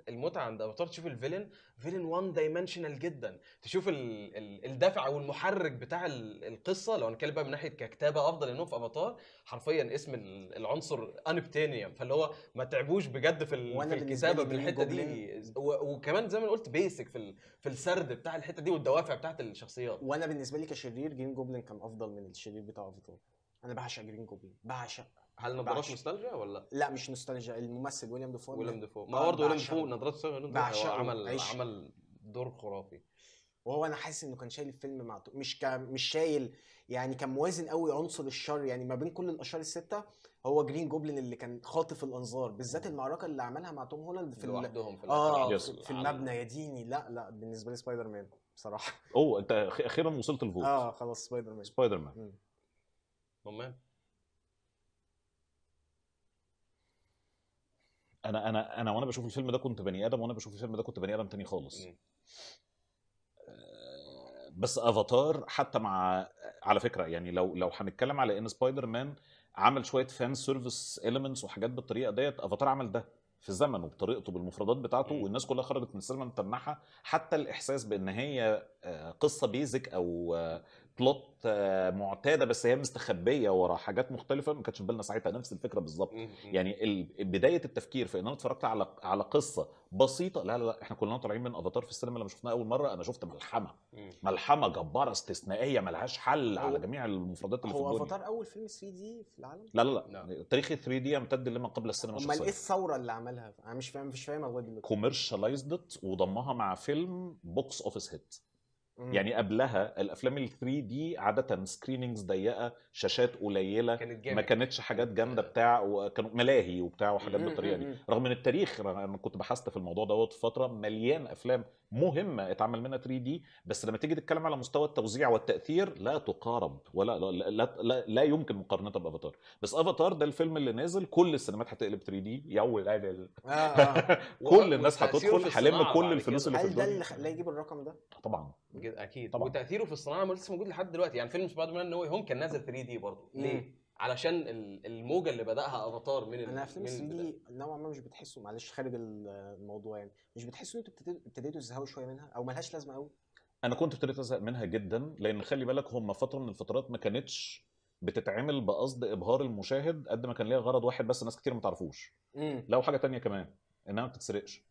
المتعه عند افاتار تشوف الفيلن فيلن وان دايمنشنال جدا تشوف ال ال الدافع او المحرك بتاع القصه لو هنتكلم بقى من ناحيه ككتابه افضل انه في افاتار حرفيا اسم العنصر انبتينيوم فاللي هو ما تعبوش بجد في, في الكتابه في الحته دي وكمان زي ما قلت بيسك في في السرد بتاع الحته دي والدوافع بتاعت الشخصيات وانا بالنسبه لي كشرير جين جوبلين كان افضل من الشرير بتاع افاتار انا بعشق جرين جوبلين بعشق هل نظارات نوستالجيا ولا لا مش نوستالجيا الممثل ويليام ديفو ويليام ديفو ما برضه ويليام ديفو نظارات نوستالجيا عمل عيش. عمل دور خرافي وهو انا حاسس انه كان شايل الفيلم مع مش ك... مش شايل يعني كان موازن قوي عنصر الشر يعني ما بين كل الاشرار السته هو جرين جوبلين اللي كان خاطف الانظار بالذات المعركة اللي عملها مع توم هولاند في لوحدهم في اه في المبنى يا ديني لا لا بالنسبه لي سبايدر مان بصراحه اوه انت اخيرا وصلت الفوت اه خلاص سبايدر مان سبايدر مان تمام انا انا انا وانا بشوف الفيلم ده كنت بني ادم وانا بشوف الفيلم ده كنت بني ادم تاني خالص آه، بس افاتار حتى مع على فكره يعني لو لو هنتكلم على ان سبايدر مان عمل شويه فان سيرفيس اليمنتس وحاجات بالطريقه ديت افاتار عمل ده في الزمن وبطريقته بالمفردات بتاعته م. والناس كلها خرجت من السينما متنحه حتى الاحساس بان هي آه، قصه بيزك او آه، بلوت آه، معتاده بس هي مستخبيه ورا حاجات مختلفه ما كانتش في بالنا ساعتها نفس الفكره بالظبط يعني بدايه التفكير في ان انا اتفرجت على على قصه بسيطه لا لا لا احنا كلنا طالعين من افاتار في السينما لما شفناها اول مره انا شفت ملحمه ملحمه جباره استثنائيه ملهاش حل على جميع المفردات اللي في هو افاتار اول فيلم 3 دي في العالم لا لا لا, لا. تاريخ 3 دي يمتد لما قبل السينما امال ايه الثوره اللي عملها انا مش فاهم مش فاهم كوميرشاليزد كوميرشالايزد وضمها مع فيلم بوكس اوفيس هيت يعني قبلها الافلام ال 3 دي عاده سكرينينجز ضيقه شاشات قليله كانت ما كانتش حاجات جامده بتاع وكانوا ملاهي وبتاع وحاجات بالطريقه دي رغم ان التاريخ انا كنت بحثت في الموضوع دوت فتره مليان افلام مهمه اتعمل منها 3 دي بس لما تيجي تتكلم على مستوى التوزيع والتاثير لا تقارب ولا لا لا, لا, لا يمكن مقارنتها بافاتار بس افاتار ده الفيلم اللي نازل كل السينمات هتقلب 3 دي يا آه. آه. كل الناس هتدخل هلم كل الفلوس اللي في الدنيا هل ده اللي خلاه يجيب الرقم ده؟ طبعا اكيد طبعا وتاثيره في الصناعه لسه موجود لحد دلوقتي يعني فيلم سبايدر مان نو هوم كان نازل 3 دي برضه ليه؟ علشان الموجه اللي بداها افاتار من انا افلام دي نوعا ما مش بتحسوا معلش خارج الموضوع يعني مش بتحسوا ان انتوا ابتديتوا تزهقوا شويه منها او ملهاش لازمه قوي انا كنت ابتديت ازهق منها جدا لان خلي بالك هم فتره من الفترات ما كانتش بتتعمل بقصد ابهار المشاهد قد ما كان ليها غرض واحد بس ناس كتير ما تعرفوش لو حاجه تانية كمان انها ما بتتسرقش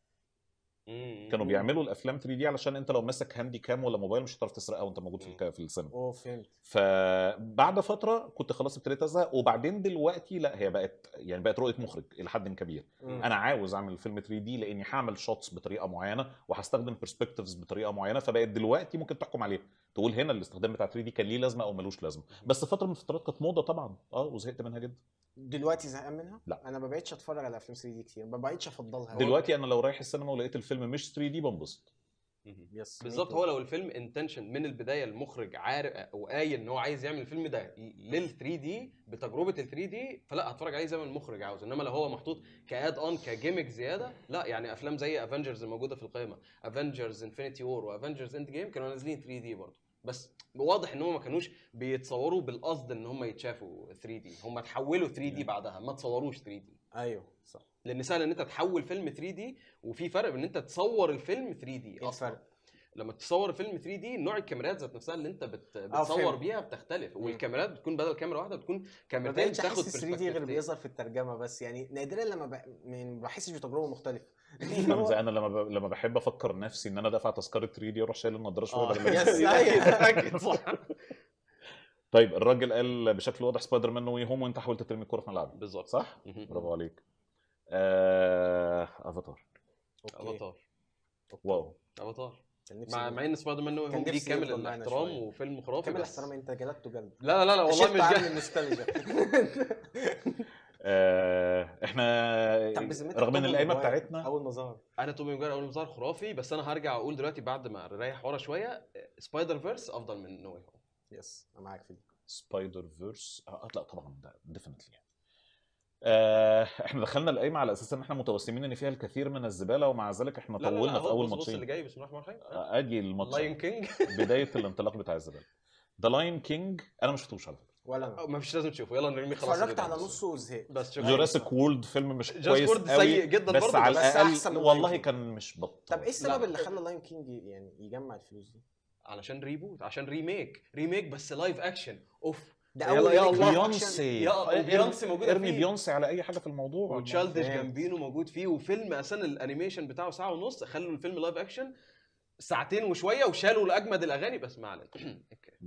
إمم، كانوا إمم. بيعملوا الافلام 3 دي علشان انت لو ماسك هاندي كام ولا موبايل مش هتعرف تسرقها وانت موجود في إمم. في السينما اوه فهمت فبعد فتره كنت خلاص ابتديت ازهق وبعدين دلوقتي لا هي بقت يعني بقت رؤيه مخرج الى حد كبير مم. انا عاوز اعمل فيلم 3 دي لاني هعمل شوتس بطريقه معينه وهستخدم برسبكتيفز بطريقه معينه فبقت دلوقتي ممكن تحكم عليها تقول هنا الاستخدام بتاع 3 دي كان ليه لازمه او ملوش لازمه بس فتره من الفترات كانت موضه طبعا اه وزهقت منها جدا دلوقتي زهقان منها؟ لا انا ما بقتش اتفرج على افلام 3 دي كتير ما بقتش افضلها دلوقتي انا لو رايح السينما ولقيت الفيلم مش 3 دي بنبسط يس بالظبط هو لو الفيلم انتنشن من البدايه المخرج عارف او قايل ان هو عايز يعمل الفيلم ده لل 3 دي بتجربه ال 3 دي فلا هتفرج عليه زي ما المخرج عاوز انما لو هو محطوط كاد اون كجيمك زياده لا يعني افلام زي افنجرز الموجوده في القائمه افنجرز انفنتي وور وافنجرز اند جيم كانوا نازلين 3 دي برضه بس واضح ان هم ما كانوش بيتصوروا بالقصد ان هم يتشافوا 3 دي هم تحولوا 3 دي بعدها ما تصوروش 3 دي ايوه صح لان سهل ان انت تحول فيلم 3 دي وفي فرق ان انت تصور الفيلم 3 دي ايه الفرق؟ لما تصور فيلم 3 دي نوع الكاميرات ذات نفسها اللي انت آه، بتصور بيها بتختلف والكاميرات بتكون بدل كاميرا واحده بتكون كاميرتين بتاخد 3 دي غير بيظهر في الترجمه بس يعني نادرا لما ب... يعني ما بحسش بتجربه مختلفه يعني انا لما ب... لما بحب افكر نفسي ان انا دافع تذكره 3 دي اروح شايل النضاره شويه آه. بدل طيب الراجل قال بشكل واضح سبايدر مان وي هوم وانت حاولت ترمي الكوره في ملعبي بالظبط صح؟ برافو عليك آه... افاتار افاتار واو افاتار مع مع ان سبايدر مان وي هوم دي كامل الاحترام وفيلم خرافي كامل الاحترام انت جلدته جلد لا لا لا والله مش جلد مستلجه آه، احنا رغم ان القايمه بتاعتنا اول ما ظهر انا توبي ماجواير اول ما ظهر خرافي بس انا هرجع اقول دلوقتي بعد ما نريح ورا شويه سبايدر فيرس افضل من نو هوم يس انا معاك في دي سبايدر فيرس اه لا طبعا ده ديفنتلي يعني آه، احنا دخلنا القايمه على اساس ان احنا متوسمين ان فيها الكثير من الزباله ومع ذلك احنا طولنا في اول ماتشين اللي جاي بسم الله الرحمن الرحيم آه، اجي الماتش لاين كينج بدايه الانطلاق بتاع الزباله ذا لاين كينج انا مش شفتوش على فكره ولا أنا. ما فيش لازم تشوفه يلا نرمي خلاص اتفرجت على نصه وزهقت بس شوف جوراسيك وولد فيلم مش كويس جوراسيك قوي سيء جدا بس برضه على بس الاقل أحسن والله كان مش بطل طب ايه السبب اللي خلى لاين كينج يعني يجمع الفلوس دي؟ علشان ريبوت عشان ريميك ريميك بس لايف اكشن اوف ده اول يا الله بيونسي يا بيونسي موجود ارمي بيونسي على اي حاجه في الموضوع وتشالدش جامبينو موجود فيه وفيلم اصلا الانيميشن بتاعه ساعه ونص خلوا الفيلم لايف اكشن ساعتين وشويه وشالوا لاجمد الاغاني بس ما علينا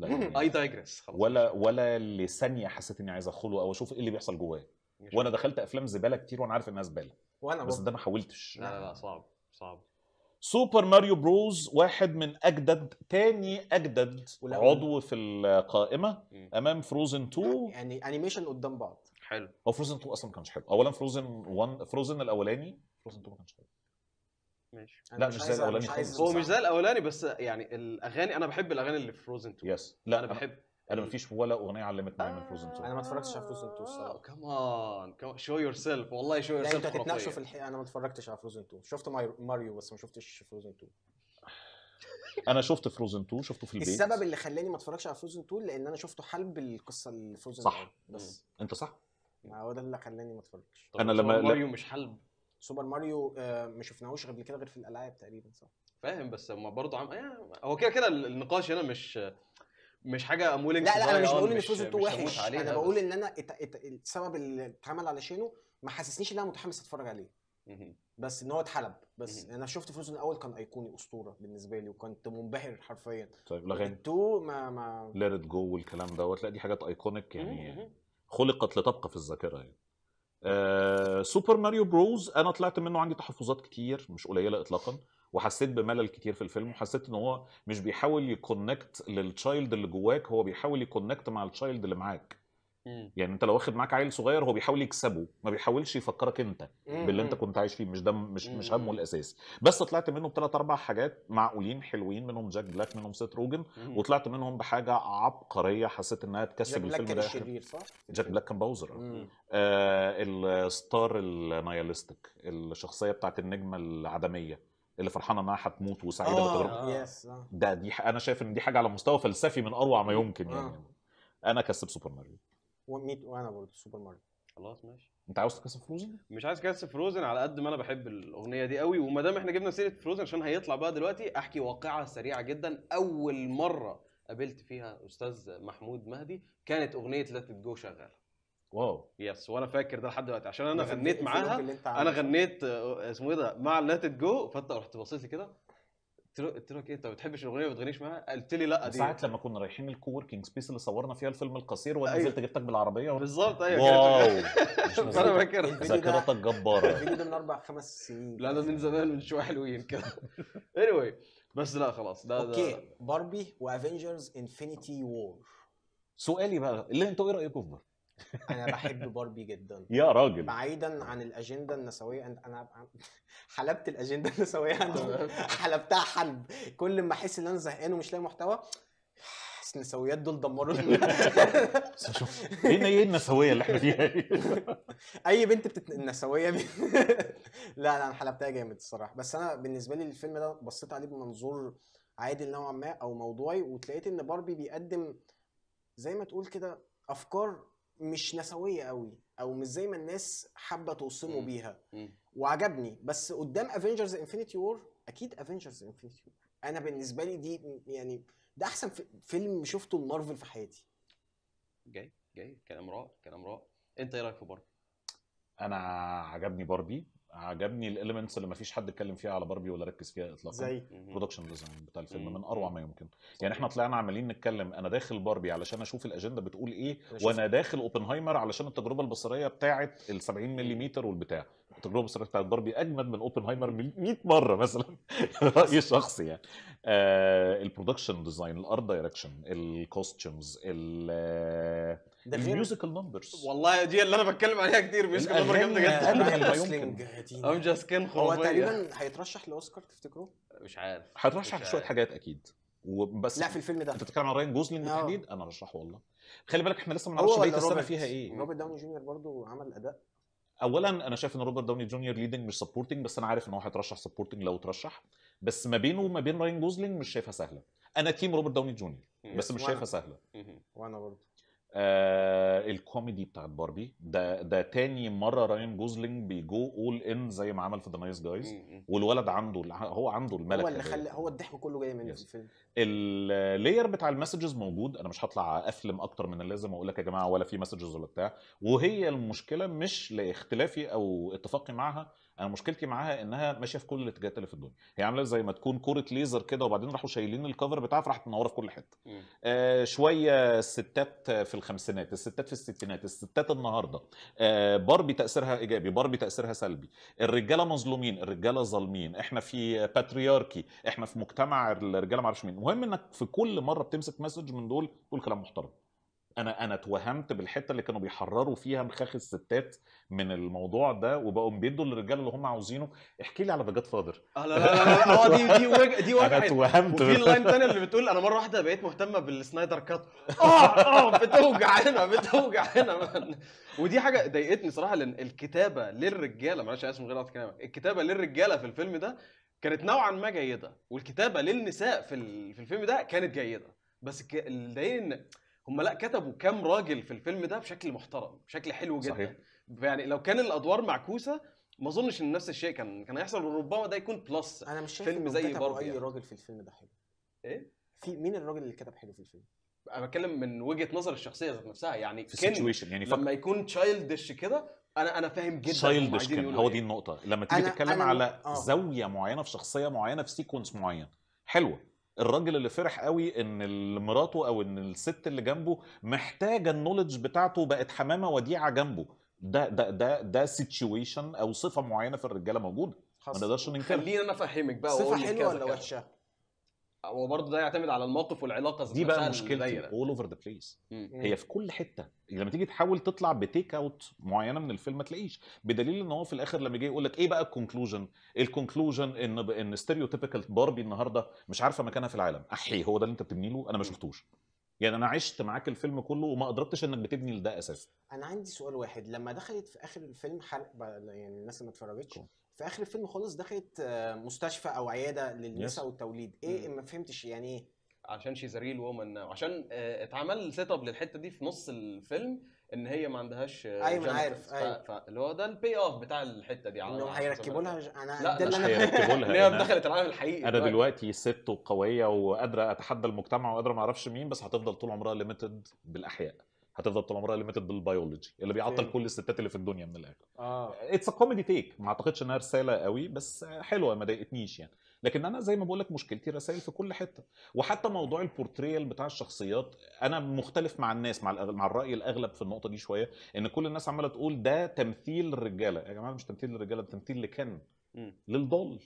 اي دايجريس ولا ولا لثانيه حسيت اني عايز ادخله او اشوف ايه اللي بيحصل جواه وانا دخلت افلام زباله كتير وانا عارف انها زباله وانا بس ده ما حاولتش لا لا صعب صعب سوبر ماريو بروز واحد من اجدد تاني اجدد عضو في القائمه امام فروزن 2 يعني انيميشن قدام بعض حلو هو فروزن 2 اصلا ما كانش حلو اولا فروزن 1 فروزن الاولاني فروزن 2 ما كانش حلو ماشي لا مش, زي الاولاني هو مش زي الاولاني بس يعني الاغاني انا بحب الاغاني اللي في فروزن 2 يس لا انا بحب انا مفيش ولا اغنيه علمت معايا من فروزن 2 آه، انا ما اتفرجتش على فروزن 2 الصراحه كمان شو يور سيلف والله شو يور سيلف انت هتتناقشوا في الحقيقه انا ما اتفرجتش على فروزن 2 شفت ماريو بس ما شفتش فروزن 2 انا شفت فروزن 2 شفته في البيت السبب اللي خلاني ما اتفرجش على فروزن 2 لان انا شفته حلب القصه الفروزن صح بس انت صح آه، هو ده اللي خلاني ما اتفرجش انا لما ماريو مش حلب سوبر ماريو آه، ما شفناهوش قبل كده غير في الالعاب تقريبا صح فاهم بس هم برضه عم... يعني هو كده كده النقاش هنا مش مش حاجه ام لا لا انا مش بقول ان فوز 2 وحش انا بقول ان انا إت... إت... السبب اللي اتعمل على شينو ما حسسنيش ان انا متحمس اتفرج عليه بس ان هو اتحلب بس انا شفت فوز الاول كان ايقوني اسطوره بالنسبه لي وكنت منبهر حرفيا طيب لغايه تو ما ما ليت جو والكلام دوت لا دي حاجات ايكونيك يعني خلقت لتبقى في الذاكره يعني آه سوبر ماريو بروز انا طلعت منه عندي تحفظات كتير مش قليله اطلاقا وحسيت بملل كتير في الفيلم وحسيت ان هو مش بيحاول يكونكت للتشايلد اللي جواك هو بيحاول يكونكت مع التشايلد اللي معاك يعني انت لو واخد معاك عيل صغير هو بيحاول يكسبه ما بيحاولش يفكرك انت باللي انت كنت عايش فيه مش ده مش مش همه الاساسي بس طلعت منه بثلاث اربع حاجات معقولين حلوين منهم جاك بلاك منهم سيت روجن وطلعت منهم بحاجه عبقريه حسيت انها تكسب الفيلم ده جاك بلاك الشرير صح؟ جاك بلاك كان باوزر آه الستار النايلستيك الشخصيه بتاعت النجمه العدميه اللي فرحانه انها هتموت وسعيده آه، بالتجربه آه. ده دي انا شايف ان دي حاجه على مستوى فلسفي من اروع ما يمكن آه. يعني انا كسب سوبر ماريو 100 وانا برضه سوبر ماريو خلاص ماشي انت عاوز تكسب فروزن؟ مش عايز اكسب فروزن على قد ما انا بحب الاغنيه دي قوي وما دام احنا جبنا سيره فروزن عشان هيطلع بقى دلوقتي احكي واقعه سريعه جدا اول مره قابلت فيها استاذ محمود مهدي كانت اغنيه لات جو شغاله واو يس وانا فاكر ده لحد دلوقتي عشان انا غنيت معاها انا غنيت آه، اسمه ايه ده مع لات جو فانت رحت بصيت لي كده قلت له ايه انت ما بتحبش الاغنيه ما بتغنيش معاها؟ قلت لي لا دي ساعة لما كنا رايحين الكووركينج سبيس اللي صورنا فيها الفيلم القصير وانا أيوة. نزلت جبتك بالعربيه بالظبط ايوه واو انا فاكر ذاكرتك جباره الفيديو ده من اربع خمس سنين لا ده من زمان من شويه حلوين كده اني anyway بس لا خلاص ده اوكي باربي وافنجرز انفينيتي وور سؤالي بقى اللي انتوا ايه رايكم في باربي؟ انا بحب باربي جدا يا راجل بعيدا عن الاجنده النسويه انا حلبت الاجنده النسويه عندي حلبتها حلب كل ما احس ان انا زهقان ومش لاقي محتوى النسويات دول دمروا بس شوف ايه ايه النسويه اللي احنا فيها اي بنت بتت... النسويه بي... لا لا انا حلبتها جامد الصراحه بس انا بالنسبه لي الفيلم ده بصيت عليه بمنظور عادل نوعا ما او موضوعي وتلاقيت ان باربي بيقدم زي ما تقول كده افكار مش نسويه قوي او مش زي ما الناس حابه توصمه بيها وعجبني بس قدام افنجرز انفنتي وور اكيد افنجرز انفنتي وور انا بالنسبه لي دي يعني ده احسن فيلم شفته لمارفل في حياتي جاي جاي كلام رائع كلام رائع انت ايه رايك في باربي انا عجبني باربي عجبني الاليمنتس اللي ما فيش حد اتكلم فيها على باربي ولا ركز فيها اطلاقا زي البرودكشن ديزاين بتاع الفيلم من اروع ما يمكن يعني احنا طلعنا عمالين نتكلم انا داخل باربي علشان اشوف الاجنده بتقول ايه وانا داخل اوبنهايمر علشان التجربه البصريه بتاعه ال 70 ملم والبتاع التجربه البصريه بتاعه باربي اجمد من اوبنهايمر 100 مره مثلا رايي الشخصي يعني البرودكشن ديزاين الارت دايركشن الكوستيومز ده غير الميوزيكال نمبرز والله دي اللي انا بتكلم عليها كتير ميوزيكال نمبرز جامده جدا جاست كان هو تقريبا هيترشح لاوسكار تفتكروا؟ مش عارف هيترشح شويه حاجات اكيد وبس لا في الفيلم ده انت بتتكلم عن راين جوزلينج آه. بالتحديد انا رشحه والله خلي بالك احنا لسه ما نعرفش بقيه السنه فيها ايه روبرت داوني جونيور برضو عمل اداء اولا انا شايف ان روبرت داوني جونيور ليدنج مش سبورتنج بس انا عارف ان هو هيترشح سبورتنج لو اترشح بس ما بينه وما بين راين جوزلينج مش شايفها سهله انا تيم روبرت داوني جونيور بس مش شايفها سهله وانا برضه آه الكوميدي بتاعت باربي ده ده تاني مره راين جوزلينج بيجو اول ان زي ما عمل في ذا نايس جايز والولد عنده هو عنده الملك هو اللي خلى هو الضحك كله جاي منه yes. في الفيلم اللاير بتاع المسجز موجود انا مش هطلع افلم اكتر من اللازم واقول لك يا جماعه ولا في مسجز ولا بتاع وهي المشكله مش لاختلافي او اتفاقي معاها انا مشكلتي معاها انها ماشيه في كل الاتجاهات اللي في الدنيا هي عامله زي ما تكون كوره ليزر كده وبعدين راحوا شايلين الكفر بتاعها فراحت منوره في كل حته آه شويه الستات في الخمسينات الستات في الستينات الستات النهارده آه باربي تاثيرها ايجابي باربي تاثيرها سلبي الرجاله مظلومين الرجاله ظالمين احنا في باترياركي احنا في مجتمع الرجاله معرفش مين المهم انك في كل مره بتمسك مسج من دول تقول كلام محترم انا انا اتوهمت بالحته اللي كانوا بيحرروا فيها مخاخ الستات من الموضوع ده وبقوا بيدوا للرجاله اللي هم عاوزينه احكي لي على ذا فاذر آه، لا لا لا هو دي دي وجه دي وجه انا اتوهمت وفي اللاين تانية اللي بتقول انا مره واحده بقيت مهتمه بالسنايدر كات اه اه بتوجع هنا بتوجع هنا ودي حاجه ضايقتني صراحه لان الكتابه للرجاله معلش اسف من غير قطع كلامك الكتابه للرجاله في الفيلم ده كانت نوعا ما جيده والكتابه للنساء في في الفيلم ده كانت جيده بس اللي ضايقني ان هم لا كتبوا كام راجل في الفيلم ده بشكل محترم بشكل حلو جدا صحيح. يعني لو كان الادوار معكوسه ما اظنش ان نفس الشيء كان كان هيحصل ربما ده يكون بلس انا مش شايف فيلم زي برضه اي يعني. راجل في الفيلم ده حلو ايه في مين الراجل اللي كتب حلو في الفيلم انا بتكلم من وجهه نظر الشخصيه ذات نفسها يعني في السيتويشن يعني لما يكون تشايلدش كده انا انا فاهم جدا تشايلدش هو إيه. دي النقطه لما تيجي تتكلم أنا على آه. زاويه معينه في شخصيه معينه في سيكونس معين حلوه الراجل اللي فرح قوي ان مراته او ان الست اللي جنبه محتاجه النولج بتاعته بقت حمامه وديعه جنبه ده ده ده ده سيتويشن او صفه معينه في الرجاله موجوده ما نقدرش ننكر خلينا نفهمك بقى صفه حلوه ولا وحشه هو برضه ده يعتمد على الموقف والعلاقه دي بقى مشكلتي اول اوفر ذا بليس هي في كل حته لما تيجي تحاول تطلع بتيك اوت معينه من الفيلم ما تلاقيش بدليل ان هو في الاخر لما جه يقول لك ايه بقى الكونكلوجن الكونكلوجن ان ان ستيريوتيبيكال باربي النهارده مش عارفه مكانها في العالم احي هو ده اللي انت بتبني له انا ما شفتوش يعني انا عشت معاك الفيلم كله وما قدرتش انك بتبني لده اساسا انا عندي سؤال واحد لما دخلت في اخر الفيلم حلقه يعني الناس اللي ما اتفرجتش في اخر الفيلم خالص دخلت آه، مستشفى او عياده للنساء والتوليد ايه ما فهمتش يعني ايه عشان شيز ريل وومن عشان آه، اتعمل سيت اب للحته دي في نص الفيلم ان هي ما عندهاش آه، ايوه انا عارف ايوه فاللي هو ده البي اوف بتاع الحته دي انهم هيركبوا لها انا لا ده مش هيركبوا لها هي يعني دخلت العالم الحقيقي انا دلوقتي ست وقويه وقادره اتحدى المجتمع وقادره ما اعرفش مين بس هتفضل طول عمرها ليميتد بالاحياء هتفضل طول عمرها ليميتد بالبيولوجي اللي بيعطل كل الستات اللي في الدنيا من الاخر اه اتس ا كوميدي تيك ما اعتقدش انها رساله قوي بس حلوه ما ضايقتنيش يعني لكن انا زي ما بقول لك مشكلتي رسائل في كل حته وحتى موضوع البورتريال بتاع الشخصيات انا مختلف مع الناس مع مع الراي الاغلب في النقطه دي شويه ان كل الناس عماله تقول ده تمثيل للرجاله يا جماعه مش تمثيل للرجاله ده تمثيل لكن للضل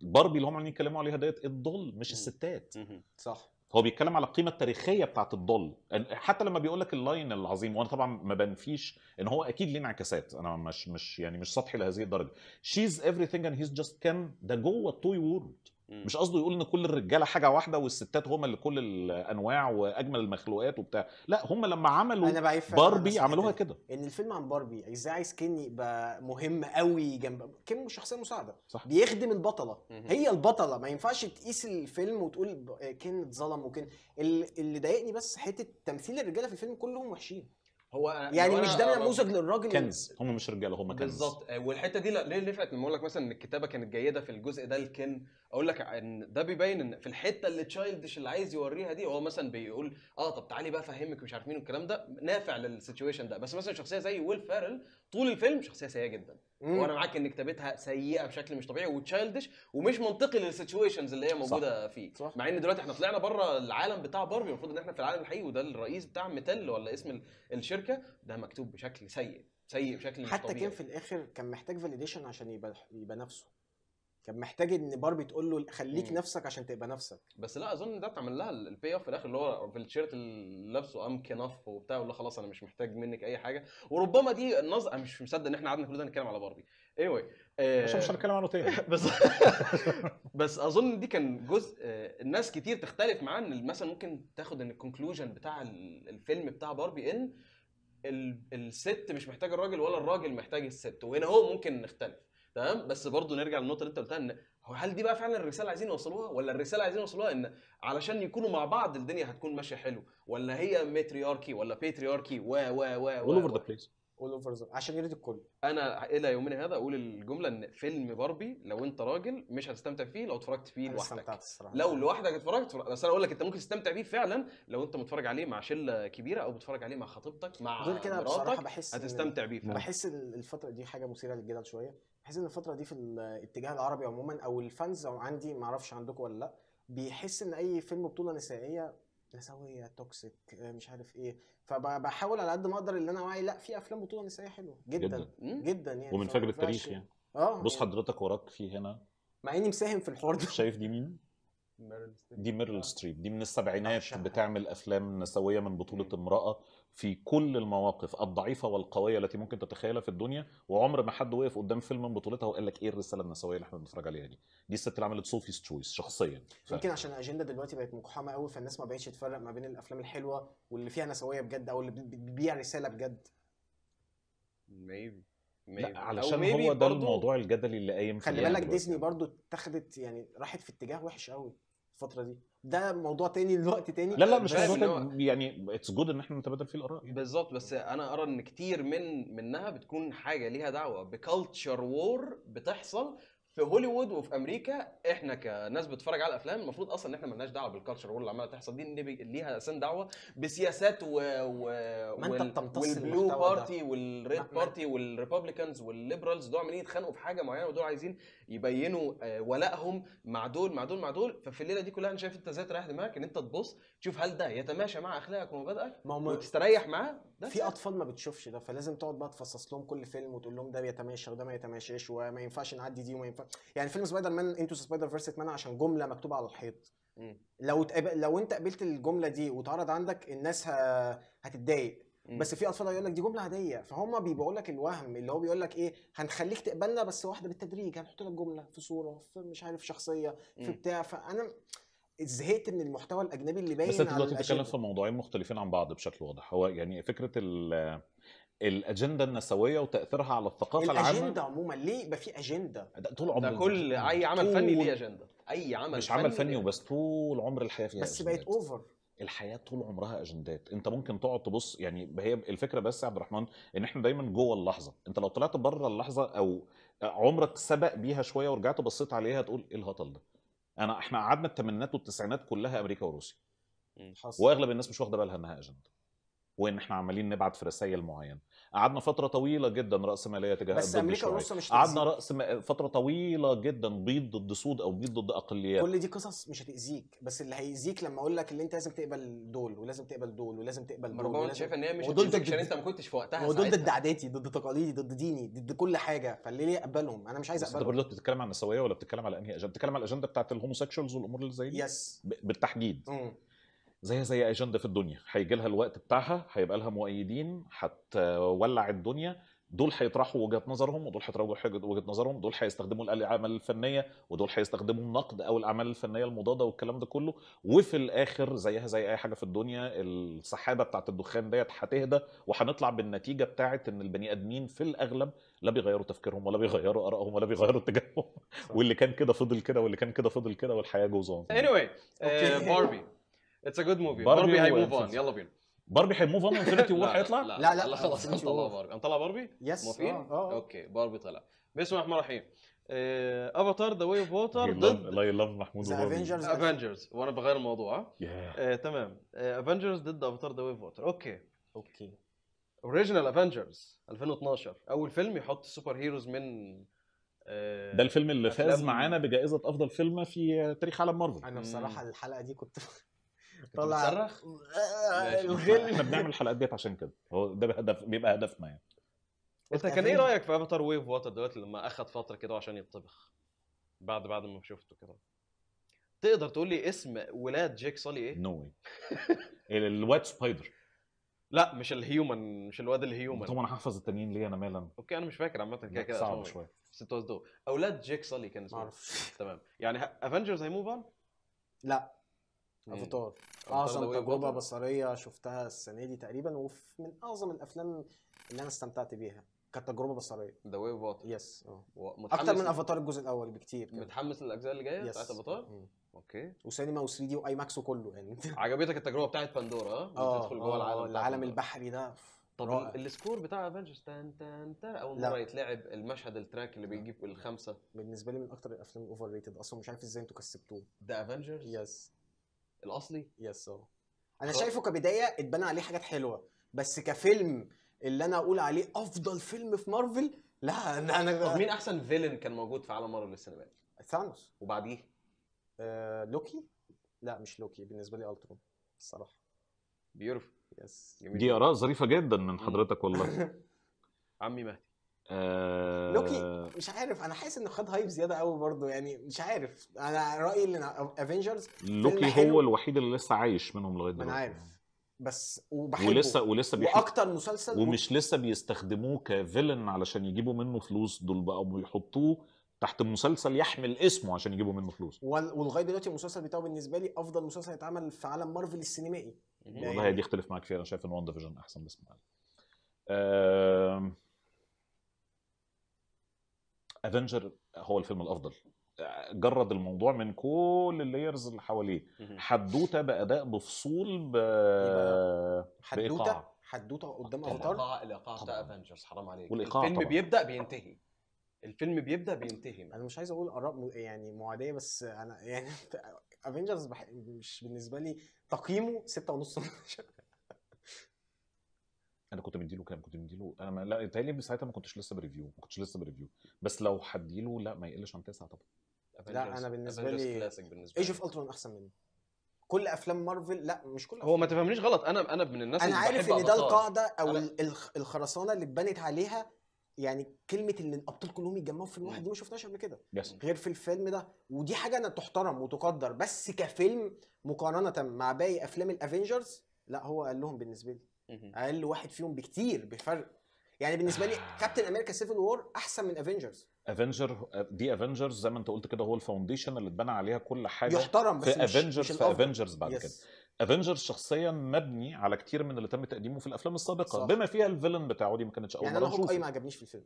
باربي اللي هم عمالين يتكلموا عليها ديت الضل مش الستات صح هو بيتكلم على القيمه التاريخيه بتاعت الضل حتى لما بيقول لك اللاين العظيم وانا طبعا ما بنفيش ان هو اكيد ليه انعكاسات انا مش مش يعني مش سطحي لهذه الدرجه شيز everything اند هيز جاست كان ده جوه التوي وورد مش قصده يقول ان كل الرجاله حاجه واحده والستات هم اللي كل الانواع واجمل المخلوقات وبتاع لا هم لما عملوا أنا باربي عملوها كده ان الفيلم عن باربي ازاي كين يبقى مهم قوي جنب كيم شخصيه مساعده صح. بيخدم البطله مم. هي البطله ما ينفعش تقيس الفيلم وتقول كين اتظلم وكين اللي ضايقني بس حته تمثيل الرجاله في الفيلم كلهم وحشين هو يعني مش ده نموذج للراجل كنز هم مش رجاله هم كنز بالظبط آه، والحته دي ليه نفعت لما اقول لك مثلا ان الكتابه كانت جيده في الجزء ده الكن اقول لك ان ده بيبين ان في الحته اللي تشايلدش اللي عايز يوريها دي هو مثلا بيقول اه طب تعالي بقى افهمك مش عارف مين والكلام ده نافع للسيتويشن ده بس مثلا شخصيه زي ويل فارل طول الفيلم شخصيه سيئه جدا مم. وانا معاك ان كتابتها سيئه بشكل مش طبيعي وتشايلدش ومش منطقي للسيتويشنز اللي هي موجوده صح. فيه صح. مع ان دلوقتي احنا طلعنا بره العالم بتاع باربي المفروض ان احنا في العالم الحقيقي وده الرئيس بتاع ميتل ولا اسم الشركه ده مكتوب بشكل سيء سيء بشكل حتى مش طبيعي حتى كان في الاخر كان محتاج فاليديشن عشان يبقى يبقى نفسه كان محتاج ان باربي تقول له خليك مم. نفسك عشان تبقى نفسك بس لا اظن ده اتعمل لها البي اوف في الاخر اللي هو في التيشيرت اللي لابسه ام كنف وبتاع ولا خلاص انا مش محتاج منك اي حاجه وربما دي النظره مش مصدق ان احنا قعدنا كل ده نتكلم على باربي anyway آه عشان مش هنتكلم عنه تاني بس بس اظن دي كان جزء آه الناس كتير تختلف معاه ان مثلا ممكن تاخد ان الكونكلوجن بتاع الفيلم بتاع باربي ان الست مش محتاج الراجل ولا الراجل محتاج الست وهنا هو ممكن نختلف تمام بس برضه نرجع للنقطه اللي انت قلتها ان هل دي بقى فعلا الرساله عايزين يوصلوها ولا الرساله عايزين يوصلوها ان علشان يكونوا مع بعض الدنيا هتكون ماشيه حلو ولا هي ماترياركي ولا باترياركي و و و اول اوفر ذا بليس اول اوفر ذا عشان يرضي الكل انا الى يومنا هذا اقول الجمله ان فيلم باربي لو انت راجل مش هتستمتع فيه لو اتفرجت فيه أنا لوحدك الصراحة. لو لوحدك اتفرجت بس انا اقول لك انت ممكن تستمتع بيه فعلا لو انت متفرج عليه مع شله كبيره او بتتفرج عليه مع خطيبتك مع غير كده بصراحه بحس هتستمتع بيه فعلا. بحس الفتره دي حاجه مثيره للجدل شويه بحس ان الفتره دي في الاتجاه العربي عموما او الفانز او عندي ما اعرفش عندكم ولا لا بيحس ان اي فيلم بطوله نسائيه نسويه آه، توكسيك مش عارف ايه فبحاول على قد ما اقدر ان انا واعي لا في افلام بطوله نسائيه حلوه جدا جدا, جدا يعني ومن فجر التاريخ يعني. يعني اه بص يعني. حضرتك وراك في هنا مع اني مساهم في الحوار ده شايف دي مين؟ دي ميرل ستريب آه. دي من السبعينات بتعمل افلام نسويه من بطوله امراه في كل المواقف الضعيفه والقويه التي ممكن تتخيلها في الدنيا وعمر ما حد وقف قدام فيلم من بطولتها وقال لك ايه الرساله النسويه اللي احنا بنتفرج عليها دي دي الست اللي عملت صوفيس تشويس شخصيا يمكن عشان الاجنده دلوقتي بقت مقحمه قوي فالناس ما بقتش تفرق ما بين الافلام الحلوه واللي فيها نسويه بجد او اللي بتبيع رساله بجد ميبي لا علشان هو ده الموضوع الجدلي اللي قايم خلي بالك ديزني برضو اتخذت يعني راحت في اتجاه وحش قوي الفتره دي ده موضوع تاني لوقت تاني لا لا مش موضوع يعني اتس جود ان احنا نتبادل فيه الاراء بالظبط بس انا ارى ان كتير من منها بتكون حاجه ليها دعوه بكالتشر وور بتحصل في هوليوود وفي امريكا احنا كناس بتتفرج على الافلام المفروض اصلا ان احنا مالناش دعوه بالكالتشر وور اللي عماله تحصل دي اللي ليها اساسا دعوه بسياسات و, و... وال... والبلو بارتي والريد بارتي والريبابليكانز والليبرالز دول عمالين يتخانقوا في حاجه معينه ودول عايزين يبينوا آه، ولائهم مع دول مع دول مع دول ففي الليله دي كلها انا شايف انت ازاي تريح دماغك ان انت تبص تشوف هل ده يتماشى مع اخلاقك ومبادئك وتستريح معاه في اطفال ما بتشوفش ده فلازم تقعد بقى تفصص لهم كل فيلم وتقول لهم ده بيتماشى وده ما يتماشاش وما ينفعش نعدي دي وما ينفع يعني فيلم سبايدر مان انتو سبايدر فيرس اتمنى عشان جمله مكتوبه على الحيط لو تقابل... لو انت قبلت الجمله دي وتعرض عندك الناس ه... هتتضايق بس في اطفال هيقول لك دي جمله عاديه فهم بيبقوا لك الوهم اللي هو بيقول لك ايه هنخليك تقبلنا بس واحده بالتدريج هنحط لك جمله في صوره في مش عارف شخصيه في بتاع فانا زهقت من المحتوى الاجنبي اللي باين بس انت دلوقتي بتتكلم في موضوعين مختلفين عن بعض بشكل واضح هو يعني فكره ال الاجنده النسويه وتاثيرها على الثقافه العامه الاجنده عموما ليه يبقى في اجنده ده طول عمر ده كل اي عمل فني ليه اجنده اي عمل مش عمل فني وبس طول عمر الحياه فيها بس بقت اوفر الحياه طول عمرها اجندات انت ممكن تقعد تبص يعني هي الفكره بس يا عبد الرحمن ان احنا دايما جوه اللحظه انت لو طلعت بره اللحظه او عمرك سبق بيها شويه ورجعت بصيت عليها تقول ايه الهطل ده انا احنا قعدنا الثمانينات والتسعينات كلها امريكا وروسيا واغلب الناس مش واخده بالها انها اجنده وان احنا عمالين نبعت في رسائل معينه قعدنا فتره طويله جدا راسماليه تجاه بس امريكا والروس مش قعدنا راس فتره طويله جدا بيض ضد سود او بيض ضد اقليات كل دي قصص مش هتاذيك بس اللي هيأذيك لما اقول لك اللي انت لازم تقبل دول ولازم تقبل دول ولازم تقبل دول ولازم... شايف ان هي مش ضد عشان انت ما كنتش في وقتها ضد ضد عاداتي ضد تقاليدي ضد ديني ضد كل حاجه فاللي ليه اقبلهم انا مش عايز اقبلهم انت بتتكلم عن النسويه ولا بتتكلم على انهي اجنده بتتكلم على الاجنده بتاعت الهوموسيكشوالز والامور اللي زي دي يس بالتحديد زيها زي اي اجنده في الدنيا هيجي لها الوقت بتاعها هيبقى لها مؤيدين هتولع الدنيا دول هيطرحوا وجهه نظرهم ودول هيطرحوا وجهه نظرهم دول هيستخدموا الاعمال الفنيه ودول هيستخدموا النقد او الاعمال الفنيه المضاده والكلام ده كله وفي الاخر زيها زي اي حاجه في الدنيا السحابه بتاعت الدخان ديت هتهدى وهنطلع بالنتيجه بتاعت ان البني ادمين في الاغلب لا بيغيروا تفكيرهم ولا بيغيروا ارائهم ولا بيغيروا اتجاههم واللي كان كده فضل كده واللي كان كده فضل كده والحياه جوزان anyway, uh, باربي آه، اتس ا جود موفي باربي هيموف اون يلا بينا باربي هيموف اون انفنتي وور هيطلع؟ لا لا لا خلاص نطلع باربي نطلع باربي؟ يس موافقين؟ اوكي باربي طلع بسم الله الرحمن الرحيم افاتار ذا واي اوف ووتر ضد لا يلف محمود افنجرز افنجرز وانا بغير الموضوع آه، تمام افنجرز آه، ضد افاتار ذا واي اوف ووتر اوكي اوكي اوريجينال افنجرز 2012 اول فيلم يحط سوبر هيروز من آه، ده الفيلم اللي فاز معانا بجائزه افضل فيلم في تاريخ عالم مارفل انا بصراحه الحلقه دي كنت طلع الغل احنا بنعمل الحلقات ديت عشان كده هو ده هدف بيبقى هدفنا يعني انت كان ايه رايك في افاتار ويف ووتر دلوقتي لما اخذ فتره كده عشان يطبخ بعد بعد ما شفته كده تقدر تقول لي اسم ولاد جيك صالي ايه؟ نو واي الواد سبايدر لا مش الهيومن مش الواد الهيومن طب انا هحفظ التانيين ليه انا مالا اوكي انا مش فاكر عامه كده كده صعب شويه بس انتوا اولاد جيك صالي كان اسمه إيه؟ تمام يعني افنجرز هيموف اون؟ لا افاتار اعظم تجربه بصريه شفتها السنه دي تقريبا ومن اعظم الافلام اللي انا استمتعت بيها كانت تجربه بصريه ذا واي اوف واتر يس اكتر من افاتار الجزء الاول بكتير كده. متحمس للاجزاء اللي جايه بتاعت افاتار اوكي وسينما و3 دي واي ماكس وكله يعني عجبتك التجربه بتاعت باندورا اه, آه، تدخل جوه آه، العالم العالم البحري ده طب السكور بتاع افنجرز تان تان تان اول مره يتلعب المشهد التراك اللي بيجيب الخمسه بالنسبه لي من اكتر الافلام الاوفر ريتد اصلا مش عارف ازاي انتوا كسبتوه ده افنجرز يس الاصلي يس اه انا شايفه كبدايه اتبنى عليه حاجات حلوه بس كفيلم اللي انا اقول عليه افضل فيلم في مارفل لا انا انا طب مين احسن فيلن كان موجود في عالم مارفل السينمائي؟ ثانوس وبعديه آه، لوكي لا مش لوكي بالنسبه لي الترون الصراحه بيورف يس دي اراء ظريفه جدا من حضرتك والله عمي مهدي آه، لوكي مش عارف انا حاسس انه خد هايب زياده قوي برضه يعني مش عارف انا رايي ان افنجرز لوكي هو الوحيد اللي لسه عايش منهم لغايه دلوقتي انا عارف بس وبحبه ولسه ولسه بيحب واكتر مسلسل ومش و... لسه بيستخدموه كفيلن علشان يجيبوا منه فلوس دول بقوا بيحطوه تحت مسلسل يحمل اسمه عشان يجيبوا منه فلوس ولغايه دلوقتي المسلسل بتاعه بالنسبه لي افضل مسلسل اتعمل في عالم مارفل السينمائي والله يعني دي اختلف معاك فيها انا شايف ان وان فيجن احسن بس معاك. افنجر هو الفيلم الافضل جرد الموضوع من كل اللايرز اللي حواليه حدوته باداء بفصول ب حدوته حدوته قدام افاتار الايقاع الايقاع بتاع افنجرز حرام عليك والايقاع الفيلم طبعا. بيبدا بينتهي الفيلم بيبدا بينتهي انا مش عايز اقول اراء يعني معاديه بس انا يعني افنجرز مش بالنسبه لي تقييمه 6 ونص انا كنت مديله كام كنت مديله انا ما... لا تهيألي ساعتها ما كنتش لسه بريفيو ما كنتش لسه بريفيو بس لو هديله لا ما يقلش عن تسعه طبعا لا انا بالنسبه لي ايج اوف الترون احسن منه كل افلام مارفل لا مش كل أفلام. هو ما تفهمنيش غلط انا انا من الناس انا عارف ان ده القاعده او أنا... الخرسانه اللي اتبنت عليها يعني كلمه ان الابطال كلهم يتجمعوا في الواحد دي ما شفناهاش قبل كده يس. غير في الفيلم ده ودي حاجه انا تحترم وتقدر بس كفيلم مقارنه مع باقي افلام الافينجرز لا هو قال لهم بالنسبه لي اقل واحد فيهم بكتير بفرق يعني بالنسبه لي كابتن امريكا سيفل وور احسن من افنجرز افنجر دي افنجرز زي ما انت قلت كده هو الفاونديشن اللي اتبنى عليها كل حاجه يحترم بس في افنجرز في افنجرز بعد يس. كده افنجرز شخصيا مبني على كتير من اللي تم تقديمه في الافلام السابقه صح. بما فيها الفيلن بتاعه دي ما كانتش اول يعني مره انا ما عجبنيش في الفيلم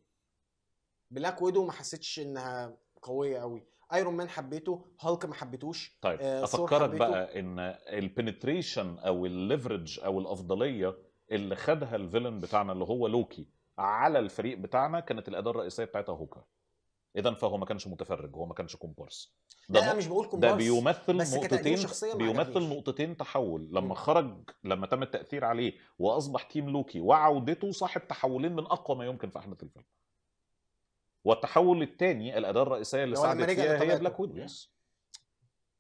بلاك ويدو ما حسيتش انها قويه قوي ايرون مان حبيته هالك ما حبيتوش طيب آه افكرك بقى ان البنتريشن او الليفرج او الافضليه اللي خدها الفيلن بتاعنا اللي هو لوكي على الفريق بتاعنا كانت الاداه الرئيسيه بتاعتها هوكر اذا فهو ما كانش متفرج هو ما كانش كومبارس ده لا, لا مش بقول كومبارس ده بيمثل نقطتين بيمثل نقطتين تحول لما خرج لما تم التاثير عليه واصبح تيم لوكي وعودته صاحب تحولين من اقوى ما يمكن في احداث الفيلم والتحول الثاني الاداه الرئيسيه اللي ساعدت فيها هي بلاك ويدو يس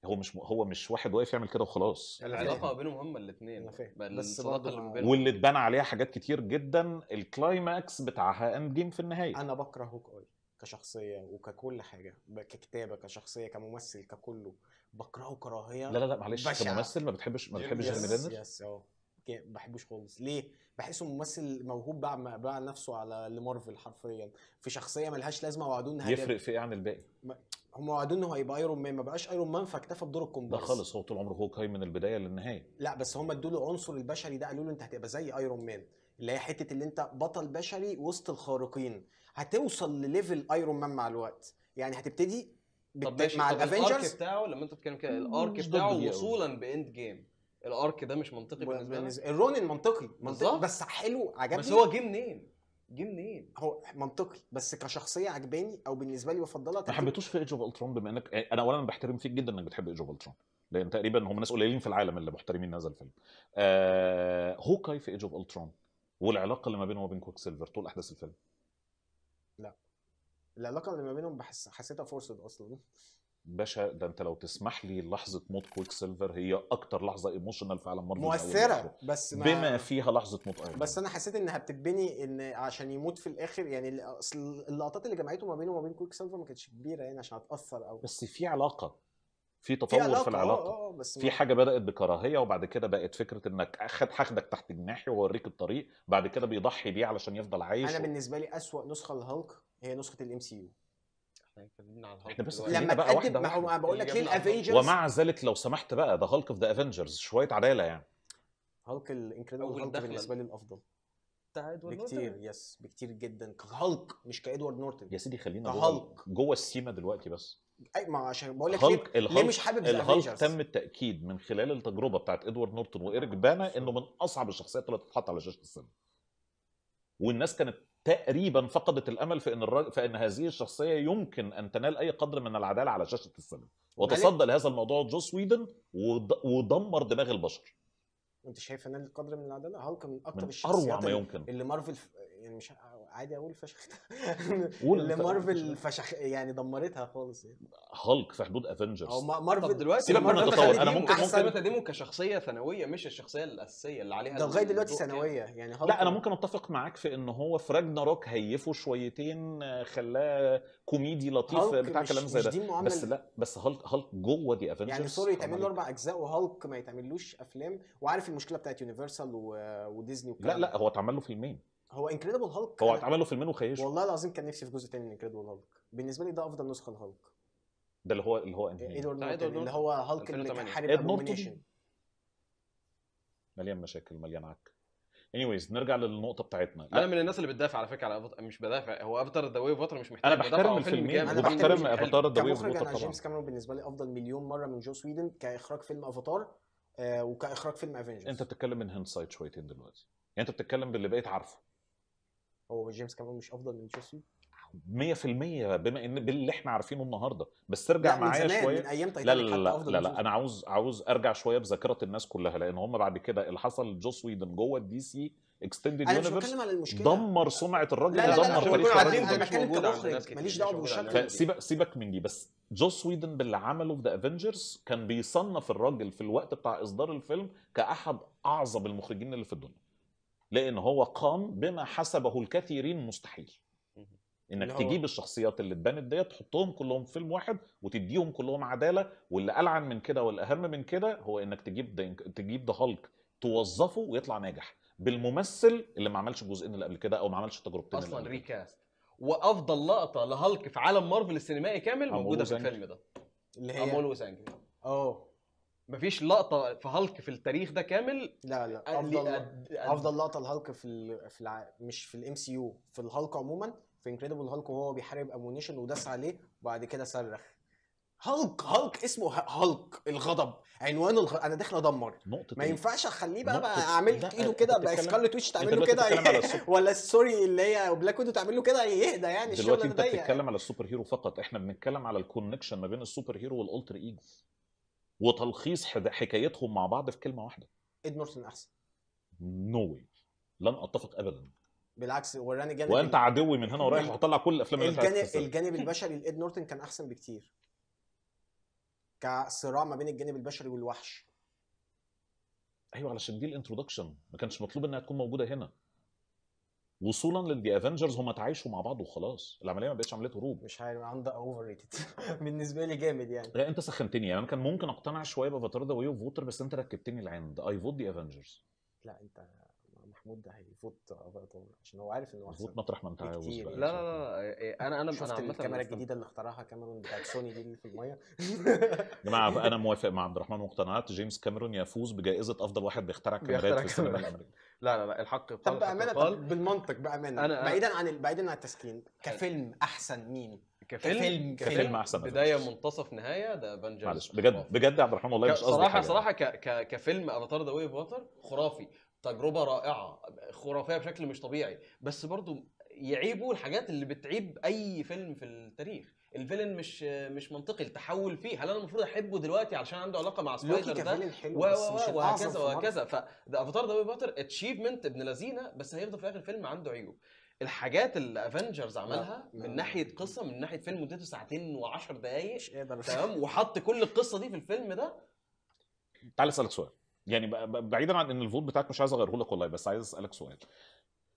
هو مش هو مش واحد واقف يعمل كده وخلاص العلاقه بينهم هما الاثنين بس الصداقه اللي بينهم واللي اتبنى عليها حاجات كتير جدا الكلايماكس بتاعها اند جيم في النهايه انا بكره هوك اي كشخصيه وككل حاجه ككتابه كشخصيه كممثل ككله بكرهه كراهيه لا لا لا معلش كممثل ما بتحبش ما بتحبش جيرمي رينر يس اه ما بحبوش خالص ليه بحسه ممثل موهوب باع باع نفسه على لمارفل حرفيا في شخصيه ملهاش لازمه وعدون يفرق في ايه عن الباقي هم وعدوه انه هيبقى ايرون مان ما بقاش ايرون مان فاكتفى بدور الكومبارس ده خالص هو طول عمره هو كاي من البدايه للنهايه لا بس هم ادوا له عنصر البشري ده قالوا له انت هتبقى زي ايرون مان اللي هي حته اللي انت بطل بشري وسط الخارقين هتوصل لليفل ايرون مان مع الوقت يعني هتبتدي بالت... مع الافنجرز بتاعه لما انت بتتكلم كده الارك بتاعه وصولا باند جيم الارك ده مش منطقي بالنسبه لي الرونين منطقي منطقي بس حلو عجبني بس هو جه منين؟ جه منين؟ هو منطقي بس كشخصيه عجباني او بالنسبه لي بفضلها ما حبيتوش في ايج اوف الترون بما انك يعني انا اولا بحترم فيك جدا انك بتحب ايج اوف الترون لان تقريبا هم ناس قليلين في العالم اللي محترمين هذا الفيلم. آه هوكاي في ايج اوف الترون والعلاقه اللي ما بينه وبين كويك سيلفر طول احداث الفيلم. لا العلاقه اللي ما بينهم بحس حسيتها فرصه اصلا باشا ده انت لو تسمح لي لحظه موت كويك سيلفر هي اكتر لحظه ايموشنال في عالم مارفل مؤثره بس ما بما فيها لحظه موت ايرون بس انا حسيت انها بتتبني ان عشان يموت في الاخر يعني اللقطات اللي جمعته ما بينه وما بين كويك سيلفر ما كانتش كبيره يعني عشان هتاثر او بس في علاقه في تطور في, في آه، العلاقه أوه أوه بس في حاجه بدات بكراهيه وبعد كده بقت فكره انك اخد هاخدك تحت جناحي ووريك الطريق بعد كده بيضحي بيه علشان يفضل عايش انا و... بالنسبه لي اسوا نسخه للهالك هي نسخه الام سي يو احنا بس لما بقى واحده ما هو بقول لك إيه، ليه الافنجرز ومع ذلك لو سمحت بقى ده هالك اوف ذا افنجرز شويه عداله يعني هالك الانكريدبل هالك بالنسبه لي الافضل بتاع ادوارد بكتير يس يعني؟ بكتير جدا كهالك مش كادوارد نورتن يا سيدي خلينا هالك جوه السيما دلوقتي بس اي ما عشان بقول لك ليه, ليه مش حابب الهالك تم التاكيد من خلال التجربه بتاعت ادوارد نورتون وايريك بانا انه من اصعب الشخصيات اللي تتحط على شاشه السينما والناس كانت تقريبا فقدت الامل في ان الرج... في ان هذه الشخصيه يمكن ان تنال اي قدر من العداله على شاشه السينما وتصدى لهذا الموضوع جو سويدن ود... ودمر دماغ البشر انت شايف ان قدر من العداله هالك من اكثر الشخصيات ما يمكن اللي مارفل يعني مش عادي اقول فشختها اللي مارفل فشخ يعني دمرتها خالص يعني هالك في حدود افنجرز او مارفل طب دلوقتي سيبك من التطور انا ممكن ممكن تقدمه كشخصيه ثانويه مش الشخصيه الاساسيه اللي عليها ده لغايه دلوقتي يعني. ثانويه يعني لا انا ممكن اتفق معاك في ان هو في راجنا روك هيفه شويتين آه، خلاه كوميدي لطيف آه، بتاع كلام زي ده بس لا بس هالك هالك جوه دي افنجرز يعني سوري يتعمل له اربع اجزاء وهالك ما يتعملوش افلام وعارف المشكله بتاعت يونيفرسال آه، وديزني لا لا هو اتعمل له فيلمين هو انكريدبل هالك هو اتعمل له فيلمين وخيش والله العظيم كان نفسي في جزء تاني من انكريدبل هالك بالنسبه لي ده افضل نسخه لهالك ده اللي هو اللي هو انهي اللي هو هالك اللي كان حارب ادوارد مليان مشاكل مليان عك انيويز نرجع للنقطه بتاعتنا انا لا. من الناس اللي بتدافع على فكره على أفط... مش بدافع هو افاتار ذا ويف مش محتاج انا بحترم الفيلمين انا بحترم افاتار ذا ويف طبعا جيمس كاميرون بالنسبه لي افضل مليون مره من جو سويدن كاخراج فيلم افاتار آه، وكاخراج فيلم افنجرز انت بتتكلم من سايد شويتين دلوقتي يعني انت بتتكلم باللي بقيت عارفه هو جيمس كمان مش افضل من تشيلسي 100% بما ان باللي احنا عارفينه النهارده بس ارجع معايا شويه من ايام لا لا لا لا, لا, لا انا عاوز عاوز ارجع شويه بذاكره الناس كلها لان هم بعد كده اللي حصل جوس سويدن جوه الدي سي اكستندد يونيفرس دمر سمعه الراجل ودمر تاريخ الراجل انا بتكلم كمخرج ماليش دعوه بالمشاكل سيبك سيبك من دي بس جوس ويدن باللي عمله في ذا افنجرز كان بيصنف الراجل في الوقت بتاع اصدار الفيلم كاحد اعظم المخرجين اللي في الدنيا لان هو قام بما حسبه الكثيرين مستحيل انك تجيب الشخصيات اللي اتبنت ديت تحطهم كلهم في فيلم واحد وتديهم كلهم عداله واللي العن من كده والاهم من كده هو انك تجيب دينك تجيب ده هالك توظفه ويطلع ناجح بالممثل اللي ما عملش الجزئين اللي قبل كده او ما عملش التجربتين اصلا ريكاست وافضل لقطه لهالك في عالم مارفل السينمائي كامل موجوده في الفيلم ده اللي هي ام اولويز اه مفيش لقطه في هالك في التاريخ ده كامل لا لا افضل أد... إيه؟ افضل لقطه الهالك في في الع... مش في الام سي يو في الهالك عموما في انكريدبل هالك وهو بيحارب امونيشن وداس عليه وبعد كده صرخ هالك هالك اسمه هالك الغضب عنوان الغ... انا داخل ادمر نقطة ما ينفعش اخليه بقى, بقى اعمل ايده كده بقى سكارلت ويتش تعمل له كده ولا السوري اللي هي بلاك ويدو تعمل له كده يهدى يعني دلوقتي انت بتتكلم على السوبر هيرو فقط احنا بنتكلم على الكونكشن ما بين السوبر هيرو والالتر ايجو وتلخيص حكايتهم مع بعض في كلمه واحده ايد نورتون احسن نو no لن اتفق ابدا بالعكس وراني جانب وانت عدوي من هنا ورايح وهطلع كل الافلام اللي الجانب الجانب البشري لايد نورتون كان احسن بكتير كصراع ما بين الجانب البشري والوحش ايوه علشان دي الانترودكشن ما كانش مطلوب انها تكون موجوده هنا وصولا للدي افنجرز هم تعايشوا مع بعض وخلاص العمليه ما بقتش عمليه هروب مش عارف عنده اوفر بالنسبه لي جامد يعني لا انت سخنتني يعني انا كان ممكن اقتنع شويه بافاتار ذا وي اوف ووتر بس انت ركبتني العند اي فوت دي افنجرز لا انت محمود ده هيفوت بقى طول عشان هو عارف انه احسن مطرح ما انت عاوز يعني. لا لا لا إيه، انا انا شفت أنا الكاميرا الجديده اللي اخترعها كاميرون بتاعت سوني دي اللي في الميه يا جماعه انا موافق مع عبد الرحمن مقتنعات جيمس كاميرون يفوز بجائزه افضل واحد بيخترع كاميرات في السينما الامريكيه لا لا لا الحق طب بامانه بالمنطق بامانه أنا بعيدا عن بعيدا عن التسكين كفيلم احسن مين كفيلم كفيلم, كفيلم احسن بدايه منتصف نهايه ده افنجرز معلش بجد بجد عبد الرحمن والله مش قصدي صراحه صراحه كفيلم افاتار ذا واي اوف واتر خرافي تجربه رائعه خرافيه بشكل مش طبيعي بس برضو يعيبوا الحاجات اللي بتعيب اي فيلم في التاريخ الفيلن مش مش منطقي التحول فيه هل انا المفروض احبه دلوقتي علشان عنده علاقه مع سبايدر ده و وهكذا وهكذا ده افاتار ده باتر اتشيفمنت ابن لذينه بس هيفضل في اخر فيلم عنده عيوب الحاجات اللي افنجرز عملها لا. لا. من ناحيه قصه من ناحيه فيلم مدته ساعتين و10 دقائق تمام وحط كل القصه دي في الفيلم ده تعالى اسالك سؤال يعني بعيدا عن ان الفوت بتاعك مش عايز اغيره لك والله بس عايز اسالك سؤال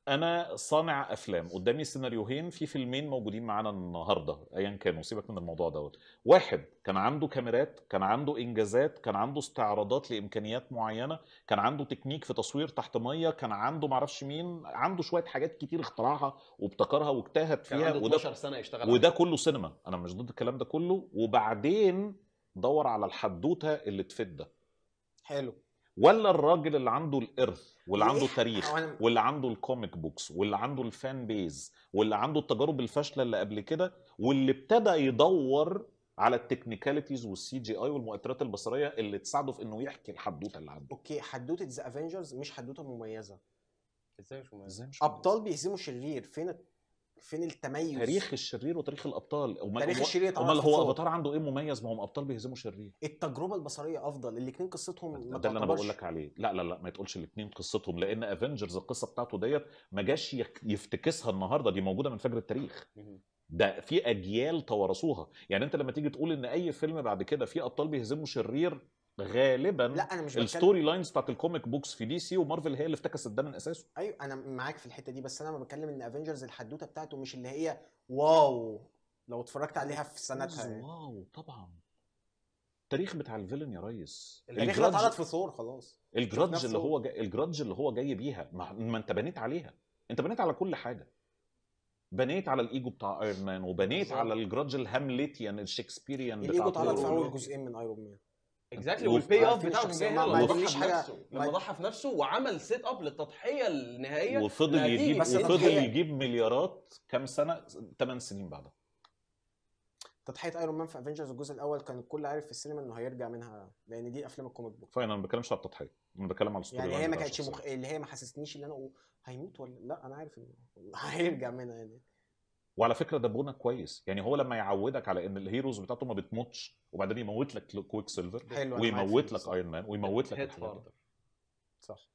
انا صانع افلام قدامي سيناريوهين في فيلمين موجودين معانا النهارده ايا كانوا سيبك من الموضوع دوت واحد كان عنده كاميرات كان عنده انجازات كان عنده استعراضات لامكانيات معينه كان عنده تكنيك في تصوير تحت ميه كان عنده معرفش مين عنده شويه حاجات كتير اخترعها وابتكرها واجتهد فيها كان عنده 12 سنه يشتغل وده كله سينما انا مش ضد الكلام ده كله وبعدين دور على الحدوته اللي تفيد ده حلو ولا الراجل اللي عنده الارث واللي عنده تاريخ واللي عنده الكوميك بوكس واللي عنده الفان بيز واللي عنده التجارب الفاشله اللي قبل كده واللي ابتدى يدور على التكنيكاليتيز والسي جي اي والمؤثرات البصريه اللي تساعده في انه يحكي الحدوته اللي عنده اوكي حدوته ذا افنجرز مش حدوته مميزه ازاي مش مميزه ابطال بيهزموا شرير فين فين التميز تاريخ الشرير وتاريخ الابطال امال تاريخ الشرير طبعا امال هو افاتار عنده ايه مميز ما هم ابطال بيهزموا شرير التجربه البصريه افضل الاثنين قصتهم ما ده اللي انا بقول لك عليه لا لا لا ما تقولش الاثنين قصتهم لان افنجرز القصه بتاعته ديت ما جاش يفتكسها النهارده دي موجوده من فجر التاريخ ده في اجيال توارثوها يعني انت لما تيجي تقول ان اي فيلم بعد كده فيه ابطال بيهزموا شرير غالبا لا انا مش الستوري لاينز بتاعت الكوميك بوكس في دي سي ومارفل هي اللي افتكست ده من اساسه ايوه انا معاك في الحته دي بس انا ما بتكلم ان افنجرز الحدوته بتاعته مش اللي هي واو لو اتفرجت عليها في سنتها واو طبعا التاريخ بتاع الفيلن يا ريس التاريخ ده اتعرض في ثور خلاص الجرادج اللي هو جاي الجرادج اللي هو جاي بيها ما, ما انت بنيت عليها انت بنيت على كل حاجه بنيت على الايجو بتاع ايرون مان وبنيت على الجرادج الهاملتيان الشكسبيريان بتاع الايجو اتعرض في اول جزئين من ايرون مان اكزاكتلي والبي اوف بتاعه ما فيش حاجه لما ضحى في نفسه وعمل سيت اب للتضحيه النهائيه وفضل يجيب وفضل يجيب مليارات كام سنه 8 سنين بعدها تضحيه ايرون مان في افنجرز الجزء الاول كان الكل عارف في السينما انه هيرجع منها لان دي افلام الكوميك بوك انا ما بتكلمش على التضحيه انا بتكلم على الستوري يعني هي ما كانتش مخ... اللي هي ما حسستنيش ان انا هيموت ولا لا انا عارف انه هيرجع منها يعني وعلى فكره ده بونا كويس يعني هو لما يعودك على ان الهيروز بتاعته ما بتموتش وبعدين يموت لك كويك سيلفر ويموت لك ايرون مان ويموت لك صح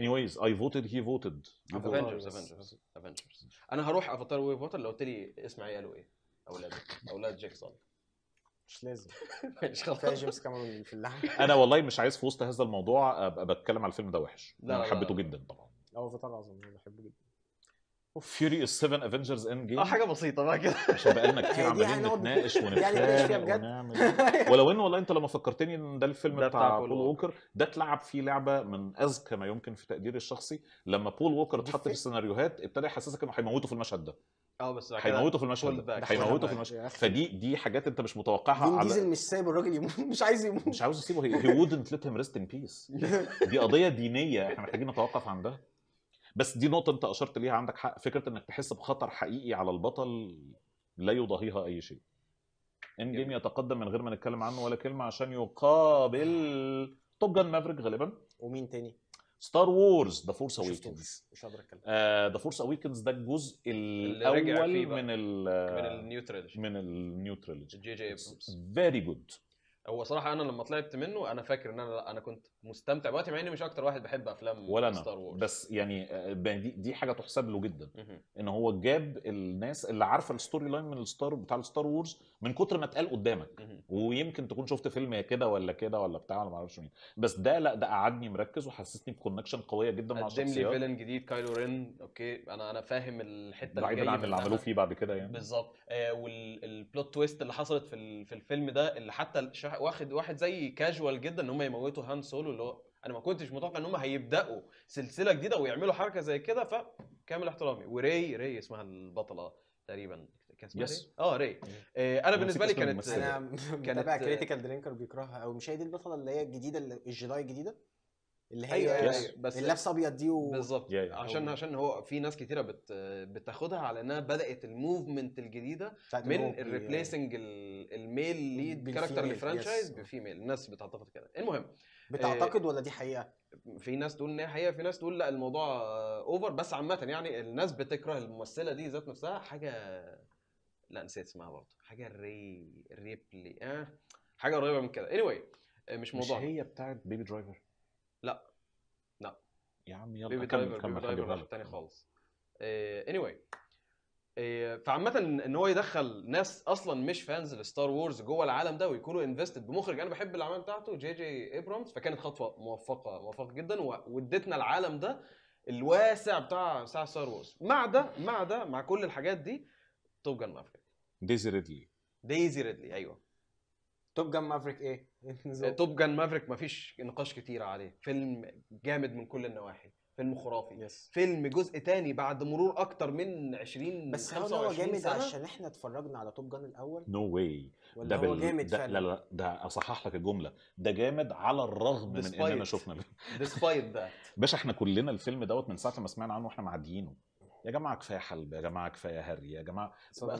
anyways I voted he voted افنجرز افنجرز افنجرز انا هروح افاتار وي ووتر لو قلت لي اسمع قالوا ايه اولاد اولاد جيك صالح مش لازم مش خلاص جيمس كاميرون في اللحم انا والله مش عايز في وسط هذا الموضوع ابقى بتكلم على الفيلم ده وحش لا انا حبيته جدا طبعا اه افاتار عظيم انا بحبه جدا اوف فيوري 7 افنجرز اند جيم اه حاجه بسيطه بقى كده عشان بقالنا كتير يعني عمالين نتناقش يعني فيها بجد ولو ان والله انت لما فكرتني ان ده الفيلم ده بتاع بول ووكر ده اتلعب فيه لعبه من اذكى ما يمكن في تقديري الشخصي لما بول ووكر اتحط في السيناريوهات ابتدى يحسسك انه هيموته في المشهد ده اه بس هيموته في المشهد ده هيموته في المشهد فدي دي حاجات انت مش متوقعها على ديزل مش سايب الراجل يموت مش عايز يموت مش عاوز يسيبه هي وودنت ليت هيم ريست ان بيس دي قضيه دينيه احنا محتاجين نتوقف عندها بس دي نقطه انت اشرت ليها عندك حق فكره انك تحس بخطر حقيقي على البطل لا يضاهيها اي شيء ان جيم يتقدم من غير ما نتكلم عنه ولا كلمه عشان يقابل توب جان مافريك غالبا ومين تاني ستار وورز ذا فورس اويكنز مش قادر اتكلم ذا فورس اويكنز ده الجزء الاول من ال من النيو تريلوجي من النيو تريلوجي جي جي ابرامز فيري جود هو صراحه انا لما طلعت منه انا فاكر ان انا لا انا كنت مستمتع بوقتي مع اني مش اكتر واحد بحب افلام ولا أنا. ستار وورز بس يعني آه، دي, دي حاجه تحسب له جدا ان هو جاب الناس اللي عارفه الستوري لاين من الستار بتاع الستار وورز من كتر ما اتقال قدامك ويمكن تكون شفت فيلم يا كده ولا كده ولا بتاع ولا معرفش مين بس ده لا ده قعدني مركز وحسسني بكونكشن قويه جدا مع الشخصيات لي فيلن جديد كايلو رين اوكي انا انا فاهم الحته بعيدا عن اللي عملوه فيه بعد كده يعني بالظبط آه والبلوت تويست اللي حصلت في الفيلم ده اللي حتى واحد واخد واحد زي كاجوال جدا ان هم يموتوا هان سولو اللي هو انا ما كنتش متوقع ان هم هيبداوا سلسله جديده ويعملوا حركه زي كده فكامل احترامي وري ري اسمها البطله تقريبا كان اسمها yes. اه ري إيه انا بالنسبه لي كانت انا متابع كريتيكال درينكر بيكرهها او مش هي دي البطله اللي هي الجديده الجداي الجديده اللي هي أيوة أيوة, أيوة. بس اللبسه ابيض دي و... بالظبط عشان عشان هو في ناس كثيره بت... بتاخدها على انها بدات الموفمنت الجديده من الريبليسنج الميل ليد كاركتر للفرانشايز بفيميل الناس بتعتقد كده المهم بتعتقد آه، ولا دي حقيقه؟ في ناس تقول ان هي حقيقه في ناس تقول لا الموضوع اوفر بس عامه يعني الناس بتكره الممثله دي ذات نفسها حاجه لا نسيت اسمها برضه حاجه ري ريبلي اه حاجه قريبه من كده اني anyway آه، مش موضوع مش هي بتاعت بيبي درايفر لا لا يا عم يلا بيبي كمل بيبي كمل درايفر راح تاني خالص اني آه، واي آه، فعامة ان هو يدخل ناس اصلا مش فانز لستار وورز جوه العالم ده ويكونوا انفستد بمخرج انا بحب الاعمال بتاعته جي جي ابرامز فكانت خطوه موفقه موفقه جدا وادتنا العالم ده الواسع بتاع بتاع ستار وورز مع ده مع ده مع كل الحاجات دي توب جن افريك ديزي ريدلي ديزي ريدلي ايوه توب جان مافريك ايه؟ توب جان مافريك مفيش نقاش كتير عليه فيلم جامد من كل النواحي فيلم خرافي يس. فيلم جزء تاني بعد مرور اكتر من 20 بس هل هو جامد سنة؟ عشان احنا اتفرجنا على توب جان الاول نو no واي ده هو جامد ده فعلا لا لا ده اصحح لك الجمله ده جامد على الرغم من اننا شفنا ديسبايت ده باشا احنا كلنا الفيلم دوت من ساعه ما سمعنا عنه واحنا معديينه يا جماعه كفايه حلب يا جماعه كفايه هري يا جماعه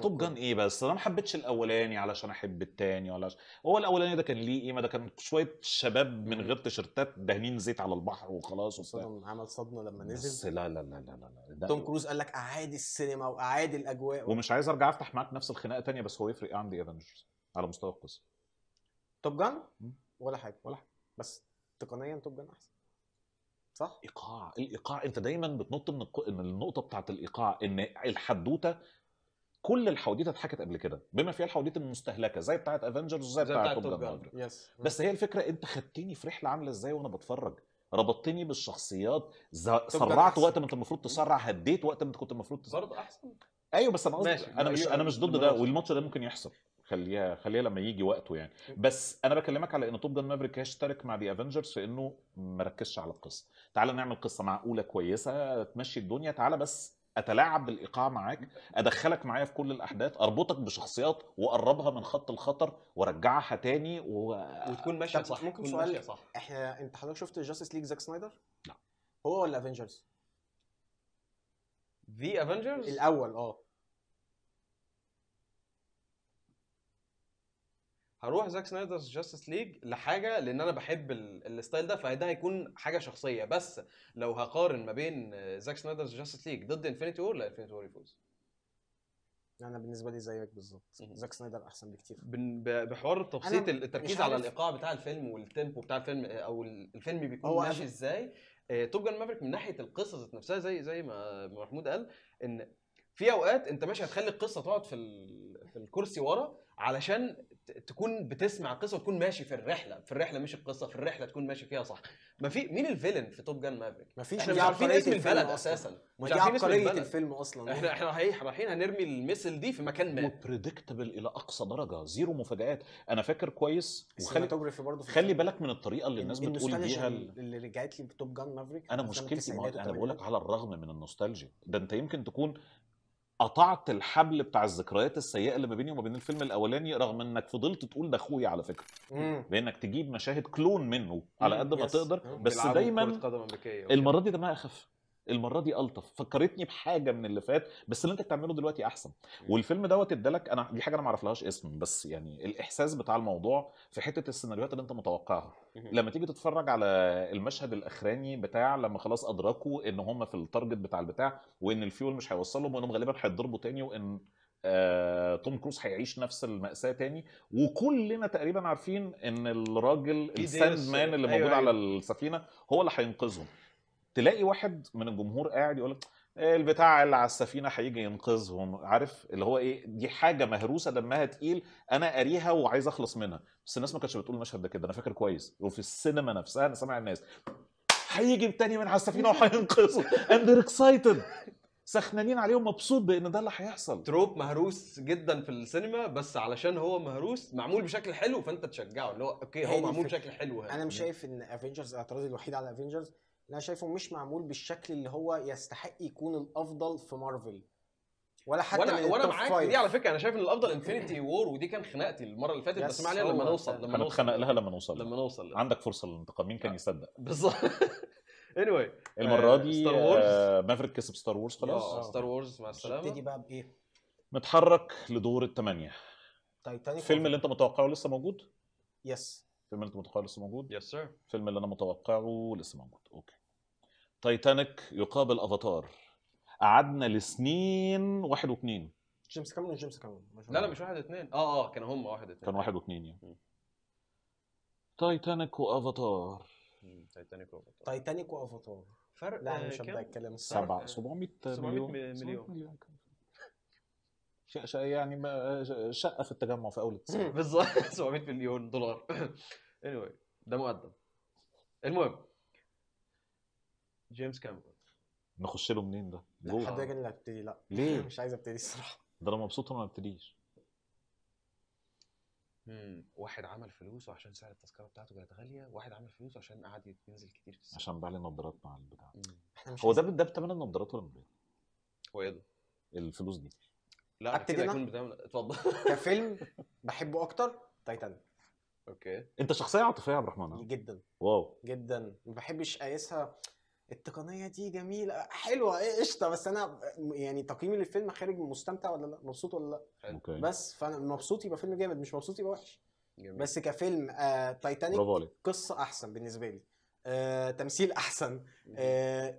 توب جان ايه بس انا ما حبيتش الاولاني علشان احب الثاني ولا هو الاولاني ده كان ليه ايه ما ده كان شويه شباب من غير تيشرتات دهنين زيت على البحر وخلاص وبتاع عمل صدمه لما نزل بس لا لا لا لا لا توم كروز قال لك اعادي السينما واعادي الاجواء ومش عايز ارجع افتح معاك نفس الخناقه تانية بس هو يفرق عندي افنجرز على مستوى القصه توب جان ولا حاجه ولا حاجه بس تقنيا توب جان احسن صح ايقاع الايقاع انت دايما بتنط من, النقطه بتاعه الايقاع ان الحدوته كل الحواديت اتحكت قبل كده بما فيها الحواديت المستهلكه زي بتاعه افنجرز زي, زي بتاعه توب جان بس هي الفكره انت خدتني في رحله عامله ازاي وانا بتفرج ربطتني بالشخصيات ز... سرعت وقت ما انت المفروض تسرع هديت وقت ما انت كنت المفروض تسرع برضه احسن ايوه بس انا قصدي انا مش انا مش ضد ده والماتش ده ممكن يحصل خليها خليها لما يجي وقته يعني بس انا بكلمك على ان توب جان مافريك هيشترك مع دي افنجرز في انه ما ركزش على القصه تعالى نعمل قصه معقوله كويسه تمشي الدنيا تعالى بس اتلاعب بالايقاع معاك ادخلك معايا في كل الاحداث اربطك بشخصيات واقربها من خط الخطر وارجعها تاني و... وتكون ماشيه صح ممكن سؤال صح احنا انت حضرتك شفت جاستس ليج زاك سنايدر؟ لا هو ولا افنجرز؟ ذا افنجرز؟ الاول اه هروح زاك سنايدرز جاستس ليج لحاجه لان انا بحب الستايل ده فده هيكون حاجه شخصيه بس لو هقارن ما بين زاك سنايدرز جاستس ليج ضد انفينيتي وور لا انفينيتي وور يفوز انا بالنسبه لي زيك بالظبط زاك سنايدر احسن بكتير بحوار تبسيط التركيز على الايقاع بتاع الفيلم والتيمبو بتاع الفيلم او الفيلم بيكون ماشي ازاي توب جان مافريك من ناحيه القصص نفسها زي زي ما محمود قال ان في اوقات انت ماشي هتخلي القصه تقعد في في الكرسي ورا علشان تكون بتسمع قصه وتكون ماشي في الرحله في الرحله مش القصه في الرحله تكون ماشي فيها صح ما في مين الفيلن في توب جان مافريك مفيش احنا مش عارفين اسم البلد اساسا مش عارفين اسم البلد الفيلم اصلا احنا احنا رايحين هنرمي المثل دي في مكان ما وبريدكتبل الى اقصى درجه زيرو مفاجات انا فاكر كويس وخلي برضه خلي بالك من الطريقه اللي الناس بتقول بيها اللي رجعت لي توب جان مافريك انا مشكلتي انا بقول لك على الرغم من النوستالجيا ده انت يمكن تكون قطعت الحبل بتاع الذكريات السيئه اللي ما بيني وما بين الفيلم الاولاني رغم انك فضلت تقول ده اخويا على فكره مم. بانك تجيب مشاهد كلون منه على قد ما تقدر بس دايما المره دي دماغي اخف المره دي الطف فكرتني بحاجه من اللي فات بس اللي انت بتعمله دلوقتي احسن والفيلم دوت ادالك انا دي حاجه انا ما اعرفلهاش اسم بس يعني الاحساس بتاع الموضوع في حته السيناريوهات اللي انت متوقعها لما تيجي تتفرج على المشهد الاخراني بتاع لما خلاص ادركوا ان هم في التارجت بتاع البتاع وان الفيول مش هيوصلهم وانهم غالبا هيتضربوا تاني وان آه، توم كروز هيعيش نفس المأساة تاني وكلنا تقريبا عارفين ان الراجل الساند مان اللي أيوه، موجود أيوة على السفينه هو اللي هينقذهم تلاقي واحد من الجمهور قاعد يقول لك إيه، البتاع اللي على السفينه هيجي ينقذهم عارف اللي هو ايه دي حاجه مهروسه دمها تقيل انا قاريها وعايز اخلص منها بس الناس ما كانتش بتقول المشهد ده كده انا فاكر كويس وفي السينما نفسها انا سامع الناس هيجي التاني من على السفينه وهينقذه اند اكسايتد سخنانين عليهم مبسوط بان ده اللي هيحصل تروب مهروس جدا في السينما بس علشان هو مهروس معمول بشكل حلو فانت تشجعه اللي هو اوكي هو معمول بشكل حلو انا مش شايف ان افنجرز اعتراضي الوحيد على افنجرز اللي انا شايفه مش معمول بالشكل اللي هو يستحق يكون الافضل في مارفل ولا حتى وانا وانا معاك في دي على فكره انا شايف ان الافضل انفينيتي وور ودي كان خناقتي المره اللي فاتت بس ما علينا لما نوصل لما نوصل لها لما نوصل لما نوصل عندك فرصه للانتقام مين كان آه. يصدق بالظبط anyway المره آه، دي مافريك آه، كسب ستار وورز خلاص ستار وورز مع السلامه نبتدي بقى بايه؟ نتحرك لدور الثمانيه تايتانيك الفيلم اللي انت متوقعه لسه موجود؟ يس الفيلم اللي انت متوقعه لسه موجود يس سير الفيلم اللي انا متوقعه لسه موجود اوكي تايتانيك يقابل افاتار قعدنا لسنين واحد واثنين جيمس كامل وجيمس كامل لا لا مش واحد واثنين اه اه كانوا هم واحد واثنين كان واحد واثنين يعني تايتانيك وافاتار تايتانيك وافاتار تايتانيك وافاتار فرق لا مش هبدا الكلام 7 700 مليون 700 مليون يعني شقه في التجمع في اول بالظبط 700 مليون دولار anyway ده مقدم المهم جيمس كاميرون نخش له منين ده؟ جوه حد يجي ابتدي لا ليه؟ مش عايز ابتدي الصراحه ده انا مبسوط انا ما ابتديش امم واحد عمل فلوس وعشان سعر التذكره بتاعته كانت غاليه واحد عمل فلوس عشان قعد ينزل كتير في السنة. عشان باع لي نظارات مع البتاع هو ده ده بتمن النظارات ولا من هو ايه ده؟ الفلوس دي لا ابتدي انا اتفضل كفيلم بحبه اكتر تايتانيك اوكي انت شخصيه عاطفيه يا عبد الرحمن جدا واو جدا ما بحبش اقيسها التقنيه دي جميله حلوه ايه قشطه بس انا يعني تقييمي للفيلم خارج مستمتع ولا لا مبسوط ولا لا أوكي. بس فانا مبسوط يبقى فيلم جامد مش مبسوط يبقى وحش جميل. بس كفيلم آه تايتانيك قصه احسن بالنسبه لي آه تمثيل احسن آه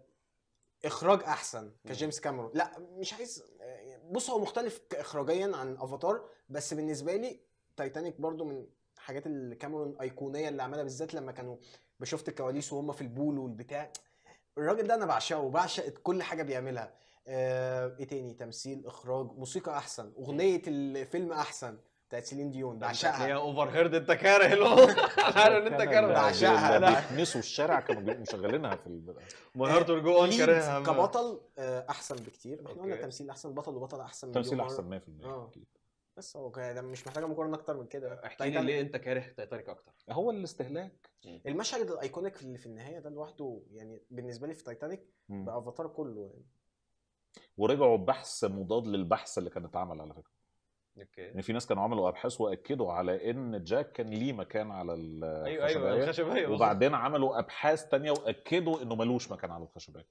اخراج احسن كجيمس كاميرون لا مش عايز آه، بص هو مختلف اخراجيا عن افاتار بس بالنسبه لي تايتانيك برضو من الحاجات الكاميرون ايقونيه اللي عملها بالذات لما كانوا بشوفت الكواليس وهم في البول والبتاع الراجل ده انا بعشقه وبعشق كل حاجه بيعملها آه، ايه تاني تمثيل اخراج موسيقى احسن اغنيه الفيلم احسن بتاعت سيلين ديون بعشقها هي اوفر هيرد انت كاره انا عارف ان انت كاره بعشقها بيكنسوا الشارع كانوا بيبقوا مشغلينها في ما هارت ويل جو اون كارهها كبطل آه، احسن بكتير احنا قلنا تمثيل احسن بطل وبطل احسن تمثيل احسن 100% بس هو كده مش محتاجه مقارنه اكتر من كده احكي طيب لي ليه انت كاره تايتانيك اكتر هو الاستهلاك المشهد الايكونيك اللي في النهايه ده لوحده يعني بالنسبه لي في تايتانيك بافاتار كله يعني ورجعوا ببحث مضاد للبحث اللي كان اتعمل على فكره اوكي يعني في ناس كانوا عملوا ابحاث واكدوا على ان جاك كان ليه مكان على الخشبيه ايوه ايوه الخشبيه وبعدين عملوا ابحاث تانية واكدوا انه ملوش مكان على الخشبيه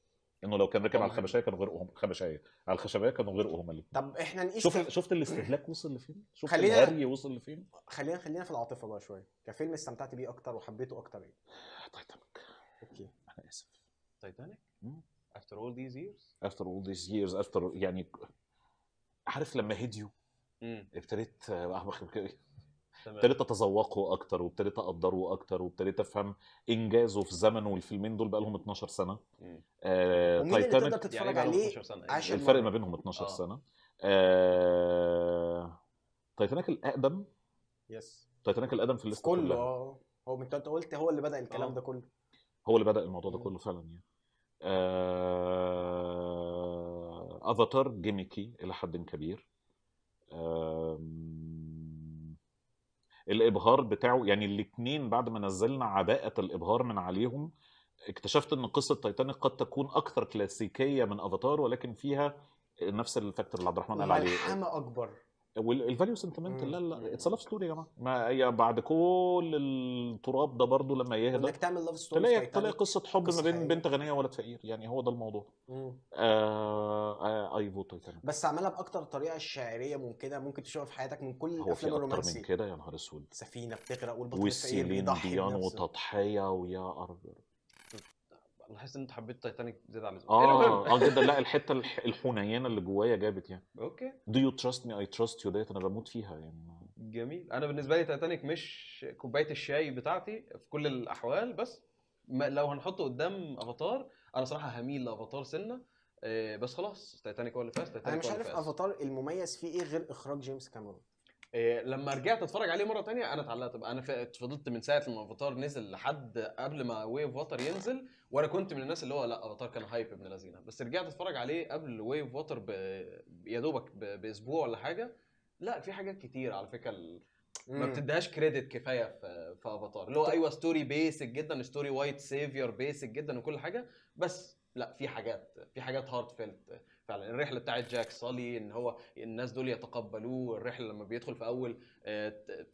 انه لو كان ركب على الخشبيه كانوا غرقوا الخبشيه أيوة. على الخشبيه كانوا غرقوا الاثنين طب احنا نقيس شفت شفت الاستهلاك وصل لفين؟ شفت خلينا... الهري وصل لفين؟ خلينا خلينا في العاطفه بقى شويه كفيلم استمتعت بيه اكتر وحبيته اكتر ايه؟ تايتانيك اوكي انا اسف تايتانيك؟ افتر اول ذيز ييرز افتر اول ذيز ييرز افتر يعني عارف لما هديو ابتديت آه، ابتديت اتذوقه اكتر وابتديت اقدره اكتر وابتديت افهم انجازه في زمنه والفيلمين دول آه، يعني بقى لهم 12 سنه آه تايتانيك اللي تقدر تتفرج عليه يعني. الفرق ما بينهم 12 آه. سنه آه... تايتانيك الاقدم يس تايتانيك الاقدم في الليسته كله اه هو انت قلت هو اللي بدا الكلام آه. ده كله هو اللي بدا الموضوع ده كله فعلا يعني آه... افاتار جيميكي الى حد كبير آه... الابهار بتاعه يعني الاثنين بعد ما نزلنا عباءه الابهار من عليهم اكتشفت ان قصه تايتانيك قد تكون اكثر كلاسيكيه من افاتار ولكن فيها نفس الفاكتور اللي عبد الرحمن قال عليه ملحمه اكبر والفاليو سنتمنت لا لا اتس لاف ستوري يا جماعه ما هي بعد كل التراب ده برضو لما يهدى انك تعمل لاف ستوري تلاقي تلاقي قصه حب ما بين بنت غنيه وولد فقير يعني هو ده الموضوع آه آه اي فوت بس اعملها باكتر طريقه شاعريه ممكنه ممكن تشوفها في حياتك من كل الافلام الرومانسيه اكتر من كده يا نهار اسود سفينه بتغرق والبطل الفقير بيضحي والسيلين ديان وتضحيه ويا ارجر انا حاسس ان انت حبيت تايتانيك زياده عن اللزوم إيه اه اه جدا لا الحته الحنينه اللي جوايا جابت يعني اوكي دو يو تراست مي اي تراست يو ديت انا بموت فيها يعني جميل انا بالنسبه لي تايتانيك مش كوبايه الشاي بتاعتي في كل الاحوال بس ما لو هنحطه قدام افاتار انا صراحه هميل لافاتار سنه آه، بس خلاص تايتانيك هو اللي فاز انا مش عارف افاتار المميز فيه ايه غير اخراج جيمس كاميرون إيه لما رجعت اتفرج عليه مره تانية انا اتعلقت بقى انا فضلت من ساعه ما افاتار نزل لحد قبل ما ويف واتر ينزل وانا كنت من الناس اللي هو لا افاتار كان هايب ابن لذينه بس رجعت اتفرج عليه قبل ويف واتر يا دوبك باسبوع ولا حاجه لا في حاجات كتير على فكره ما بتديهاش كريدت كفايه في في افاتار اللي هو ايوه ستوري بيسك جدا ستوري وايت سيفير بيسك جدا وكل حاجه بس لا في حاجات في حاجات هارد فيلت فعلا الرحله بتاعت جاك صالي ان هو الناس دول يتقبلوه الرحله لما بيدخل في اول آه،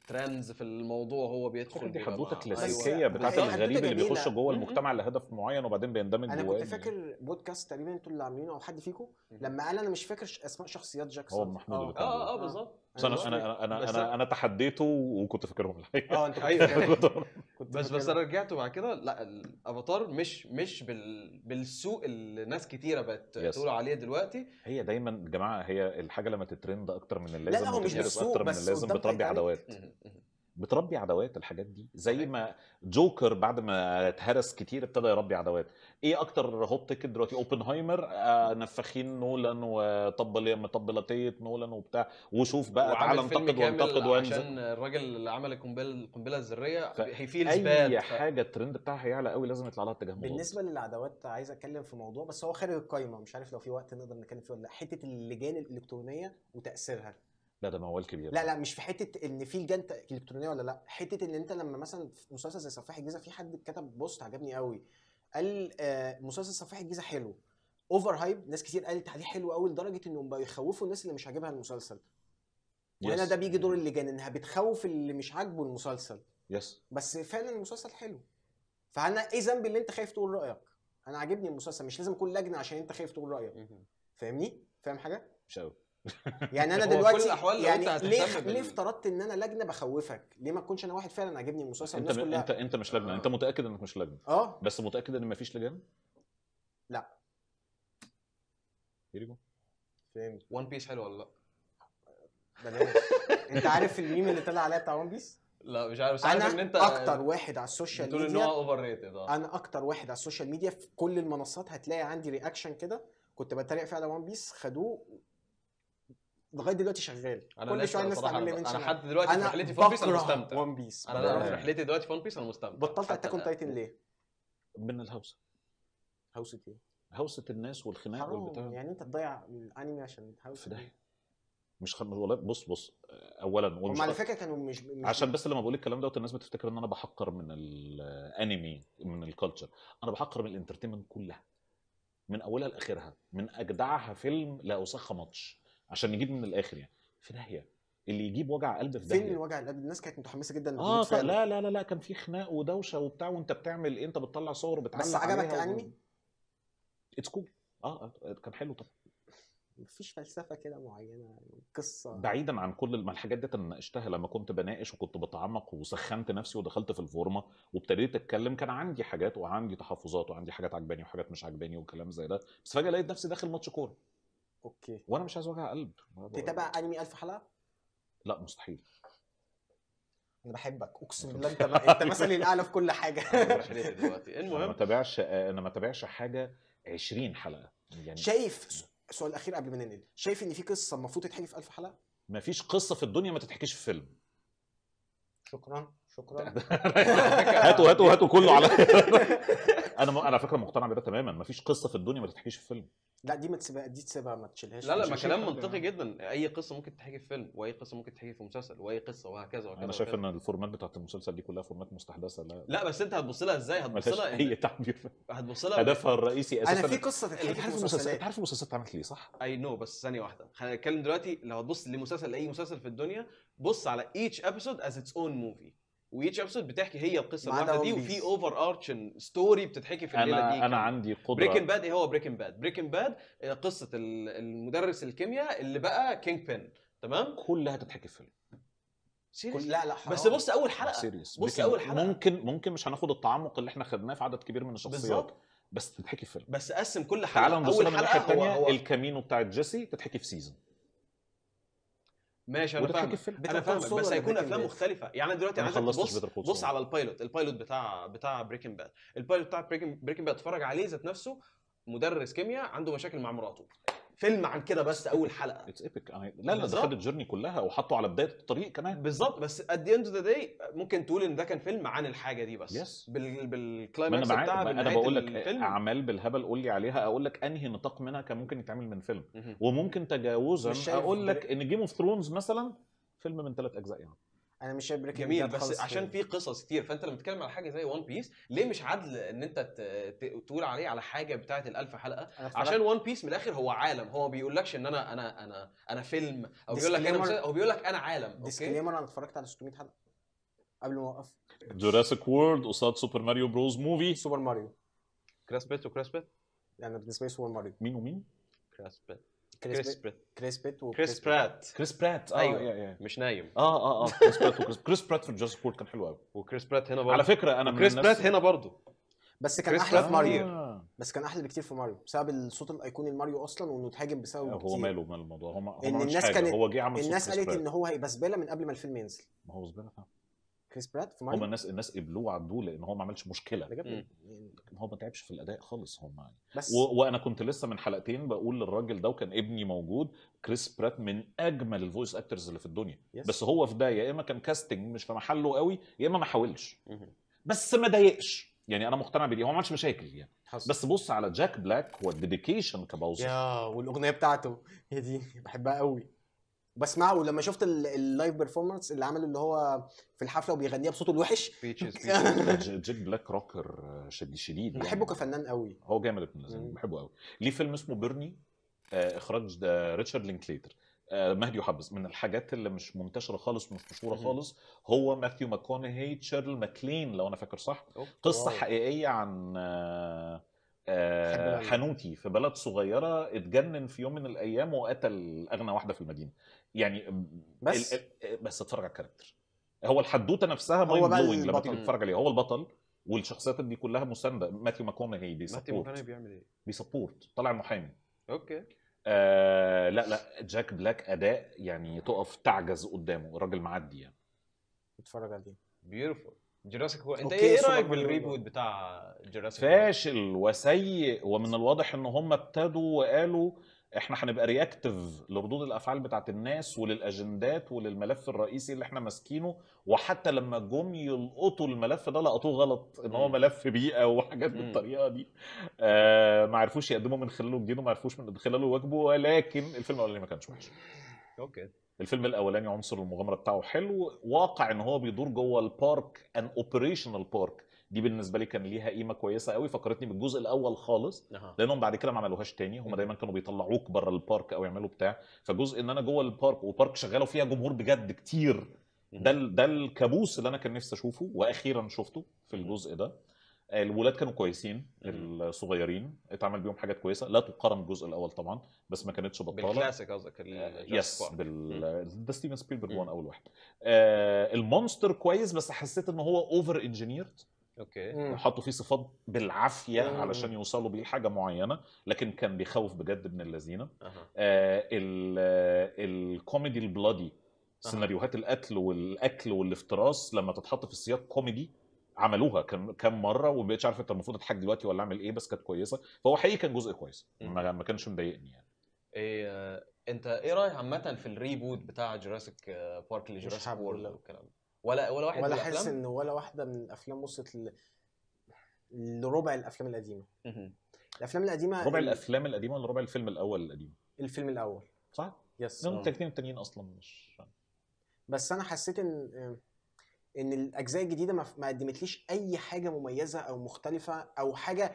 ترندز في الموضوع هو بيدخل دي حدوته كلاسيكيه أيوة. بتاعت الغريب اللي بيخش جوه المجتمع لهدف معين وبعدين بيندمج انا كنت فاكر بودكاست تقريبا انتوا اللي عاملينه او حد فيكم لما قال انا مش فاكر اسماء شخصيات جاك صالي هو محمود آه. اه اه, آه بالظبط بس يعني انا انا انا انا, أنا تحديته وكنت فاكرهم الحقيقه اه انت ايوه بس بس انا رجعت وبعد كده لا الافاتار مش مش بال... بالسوق اللي ناس كتيره بقت تقول عليه دلوقتي هي دايما يا جماعه هي الحاجه لما تترند اكتر من اللازم لا لا مش بالسوق اكتر من اللازم بتربي عدوات بتربي عدوات الحاجات دي زي ما جوكر بعد ما اتهرس كتير ابتدى يربي عدوات ايه اكتر هوب تيكت دلوقتي اوبنهايمر آه نفخين نولان وطب طب نولان وبتاع وشوف بقى تعالى انتقد وانتقد وانزل عشان الراجل اللي عمل القنبله القنبله الذريه ف... هيفيل اي ف... حاجه الترند بتاعها هيعلى قوي لازم يطلع لها اتجاه بالنسبه للعدوات عايز اتكلم في موضوع بس هو خارج القايمه مش عارف لو في وقت نقدر نتكلم فيه ولا حته اللجان الالكترونيه وتاثيرها لا ده موال كبير لا لا مش في حته ان في لجان الكترونيه ولا لا حته ان انت لما مثلا في مسلسل زي صفاح الجيزه في حد كتب بوست عجبني قوي قال آه، مسلسل صفاح الجيزه حلو اوفر هايب ناس كتير قالت عليه حلو قوي لدرجه انهم بقوا يخوفوا الناس اللي مش عاجبها المسلسل وهنا ده بيجي دور اللجان انها بتخوف اللي مش عاجبه المسلسل يس بس فعلا المسلسل حلو فانا ايه ذنبي اللي انت خايف تقول رايك انا عاجبني المسلسل مش لازم اكون لجنه عشان انت خايف تقول رايك فاهمني فاهم حاجه مش قوي يعني انا دلوقتي الاحوال يعني ليه ليه إيه؟ افترضت ان انا لجنه بخوفك؟ ليه ما تكونش انا واحد فعلا عاجبني المسلسل انت كلها انت انت مش لجنه انت متاكد انك مش لجنه اه بس متاكد ان مفيش لجان؟ لا يريجو فين؟ وان بيس حلو ولا لا؟ بلاش انت عارف الميم اللي طلع عليا بتاع وان بيس؟ لا مش عارف انا ان انت اكتر واحد على السوشيال ميديا بتقول ان هو اوفر آه. ريتد انا اكتر واحد على السوشيال ميديا في كل المنصات هتلاقي عندي رياكشن كده كنت بتريق فيه على وان بيس خدوه لغايه دلوقتي شغال كل شويه الناس تعمل لي منشن انا لحد دلوقتي في رحلتي في ون بيس انا مستمتع ون بيس انا في رحلتي دلوقتي في ون بيس انا مستمتع بطلت اتاك اون تايتن ليه؟ من الهوسه هوسه ايه؟ هوسه الناس والخناق والبتاع يعني انت تضيع الانمي عشان هوسه في إيه؟ مش خم... والله بص بص اولا هم على فكره كانوا مش, مش عشان بس لما بقول الكلام دوت الناس بتفتكر ان انا بحقر من الانمي من الكالتشر انا بحقر من الانترتينمنت كلها من اولها لاخرها من اجدعها فيلم لاوسخها ماتش عشان نجيب من الاخر يعني في داهيه اللي يجيب وجع قلب في داهيه فين الوجع القلب الناس كانت متحمسه جدا اه لا لا لا لا كان في خناق ودوشه وبتاع وانت بتعمل ايه انت بتطلع صور بتعمل بس عجبك الانمي؟ اتس آه، كول اه كان حلو طبعا مفيش فلسفه كده معينه قصه بعيدا عن كل ما الحاجات دي انا ناقشتها لما كنت بناقش وكنت بتعمق وسخنت نفسي ودخلت في الفورمه وابتديت اتكلم كان عندي حاجات وعندي تحفظات وعندي حاجات عجباني وحاجات مش عجباني وكلام زي ده بس فجاه لقيت نفسي داخل ماتش كوره اوكي وانا مش عايز وجع قلب تتابع انمي 1000 حلقه؟ لا مستحيل انا بحبك اقسم بالله انت انت مثلي الاعلى في كل حاجه المهم انا ما تابعش انا ما تابعش حاجه 20 حلقه يعني شايف السؤال الاخير قبل ما ننقل شايف ان في قصه المفروض تتحكي في 1000 حلقه؟ ما فيش قصه في الدنيا ما تتحكيش في فيلم شكرا شكرا هاتوا هاتوا هاتوا كله على انا م... انا على فكره مقتنع بده تماما مفيش قصه في الدنيا ما تتحكيش في فيلم لا دي ما تسيبها دي تسيبها ما تشيلهاش لا لا ما كلام منطقي جدا اي قصه ممكن تتحكي في فيلم واي قصه ممكن تتحكي في مسلسل واي قصه وهكذا وهكذا انا شايف ان الفورمات بتاعت المسلسل دي كلها فورمات مستحدثه لا لا بس انت هتبص لها ازاي هتبص لها هي تعبير هتبص لها هدفها الرئيسي اساسا انا في قصه تتحكي في المسلسل انت عارف المسلسلات اتعملت ليه صح؟ اي نو بس ثانيه واحده خلينا نتكلم دلوقتي لو هتبص لمسلسل اي مسلسل في الدنيا بص على ايتش ابيسود از اتس اون موفي وايتش ابسود بتحكي هي القصه الواحده دي وفي اوفر ارتشن ستوري بتتحكي في الليله أنا دي انا عندي قدره بريكن باد ايه هو بريكن باد بريكن باد قصه المدرس الكيمياء اللي بقى كينج بين تمام كلها تتحكي في فيلم سيريس لا لا حرام. بس بص اول حلقه سيريس بص اول حلقه ممكن ممكن مش هناخد التعمق اللي احنا خدناه في عدد كبير من الشخصيات بالظبط بس تتحكي في فيلم بس قسم كل حلقه تعالى نبص من الناحيه الثانيه الكامينو بتاعت جيسي تتحكي في سيزون ماشي انا فاهم انا فاهم بس هيكون يعني افلام مختلفه يعني دلوقتي عايزك تبص بص على البايلوت البايلوت بتاع بتاع بريكنج باد البايلوت بتاع بريكنج باد اتفرج عليه ذات نفسه مدرس كيمياء عنده مشاكل مع مراته فيلم عن كده بس اول حلقه اتس ايبك لا لا ده خد الجيرني كلها وحطه على بدايه الطريق كمان بالظبط بس ات ذا اند اوف ذا داي ممكن تقول ان ده كان فيلم عن الحاجه دي بس يس بال بالكلايمكس بتاع انا بقول لك اعمال بالهبل قول لي عليها اقول لك انهي نطاق منها كان ممكن يتعمل من فيلم وممكن تجاوزا اقول لك ان جيم اوف ثرونز مثلا فيلم من ثلاث اجزاء يعني انا مش شايف بريكنج جميل بس عشان في قصص كتير فانت لما تتكلم على حاجه زي ون بيس ليه مش عدل ان انت تقول عليه على حاجه بتاعه الالف حلقه عشان ون بيس من الاخر هو عالم هو ما بيقولكش ان انا انا انا انا فيلم او بيقول لك انا هو بيقول لك انا عالم ديسكليمر انا اتفرجت على 600 حلقه قبل ما اوقف جوراسيك وورلد قصاد سوبر ماريو بروز موفي سوبر ماريو كراس بيت وكراس بيت يعني بالنسبه لي سوبر ماريو مين ومين؟ كراس بيت كريس كريس برات كريس برات آه ايوه يا يا. مش نايم اه اه اه كريس برات وكريس كريس برات في الجاز سبورت كان حلو قوي وكريس برات هنا برضه على فكره انا كريس برات هنا برضه بس كان احلى في آه. ماريو بس كان احلى بكتير في ماريو بسبب الصوت الايقوني لماريو اصلا وانه اتهاجم بسببه هو ماله مال الموضوع هو ما هو إن الناس كانت هو جه عمل الناس قالت ان هو هيبقى زباله من قبل ما الفيلم ينزل ما هو زباله فعلا كريس برات في هم الناس الناس قبلوه عدوه لان هو ما عملش مشكله يعني لكن هو ما تعبش في الاداء خالص هو يعني بس و... وانا كنت لسه من حلقتين بقول للراجل ده وكان ابني موجود كريس برات من اجمل الفويس اكترز اللي في الدنيا يس. بس هو في ده يا اما كان كاستنج مش في محله قوي يا اما ما حاولش بس ما ضايقش يعني انا مقتنع بدي هو ما عملش مشاكل يعني حصل. بس بص على جاك بلاك والديديكيشن كباوزر يا والاغنيه بتاعته هي دي بحبها قوي بسمعه ولما شفت اللايف بيرفورمانس اللي عمله اللي هو في الحفله وبيغنيها بصوته الوحش جيك بلاك روكر شديد يعني. بحبه كفنان قوي هو جامد ابن بحبه قوي ليه فيلم اسمه بيرني آه، اخراج ريتشارد لينكليتر آه، مهدي يحبس من الحاجات اللي مش منتشره خالص ومش مشهوره خالص هو ماثيو ماكونهي تشيرل ماكلين لو انا فاكر صح قصه حقيقيه عن آه، آه، حنوتي في بلد صغيره اتجنن في يوم من الايام وقتل اغنى واحده في المدينه يعني بس الـ بس اتفرج على الكاركتر هو الحدوته نفسها مايند بلوينج لما تيجي تتفرج عليه هو البطل والشخصيات دي كلها مسانده ماثيو ماكونهي بيسبورت ماثيو ماكونهي بيعمل ايه؟ بيسبورت طلع محامي اوكي آه لا لا جاك بلاك اداء يعني تقف تعجز قدامه الراجل معدي يعني اتفرج عليه بيوتيفول جوراسيك هو انت ايه رايك بالريبوت بتاع جوراسيك فاشل وسيء ومن الواضح ان هم ابتدوا وقالوا احنا هنبقى رياكتيف لردود الافعال بتاعت الناس وللاجندات وللملف الرئيسي اللي احنا ماسكينه وحتى لما جم يلقطوا الملف ده لقطوه غلط ان هو ملف بيئه وحاجات بالطريقه دي آه ما عرفوش يقدموا من خلاله جديد وما عرفوش من خلاله واجبه ولكن الفيلم الاولاني ما كانش وحش اوكي الفيلم الاولاني عنصر المغامره بتاعه حلو واقع ان هو بيدور جوه البارك ان اوبريشنال بارك دي بالنسبه لي كان ليها قيمه كويسه قوي فكرتني بالجزء الاول خالص لانهم بعد كده ما عملوهاش تاني هم دايما كانوا بيطلعوك بره البارك او يعملوا بتاع فجزء ان انا جوه البارك وبارك شغاله فيها جمهور بجد كتير ده ده الكابوس اللي انا كان نفسي اشوفه واخيرا شفته في الجزء ده الولاد كانوا كويسين الصغيرين اتعمل بيهم حاجات كويسه لا تقارن الجزء الاول طبعا بس ما كانتش بطاله بالكلاسيك قصدك يس آه، بال... ده ستيفن سبيلبرج وان اول واحد آه المونستر كويس بس حسيت ان هو اوفر انجينيرد اوكي حطوا فيه صفات بالعافيه مم. علشان يوصلوا بيه لحاجه معينه لكن كان بيخوف بجد من اللذينه أه. آه الكوميدي البلادي سيناريوهات القتل والاكل والافتراس لما تتحط في السياق كوميدي عملوها كم كم مره ومبقتش عارف انت المفروض اضحك دلوقتي ولا اعمل ايه بس كانت كويسه فهو حقيقي كان جزء كويس ما, ما كانش مضايقني يعني ايه انت ايه رايك عامه في الريبوت بتاع جوراسيك بارك لجوراسيك وورلد والكلام ده ولا ولا واحد ولا حاسس ان ولا واحده من الافلام وصلت ل... لربع الافلام القديمه الافلام القديمه ربع الافلام القديمه ولا ربع الفيلم الاول القديم الفيلم الاول صح آه. يس هم التانيين اصلا مش بس انا حسيت ان آه، ان الاجزاء الجديده ما قدمتليش اي حاجه مميزه او مختلفه او حاجه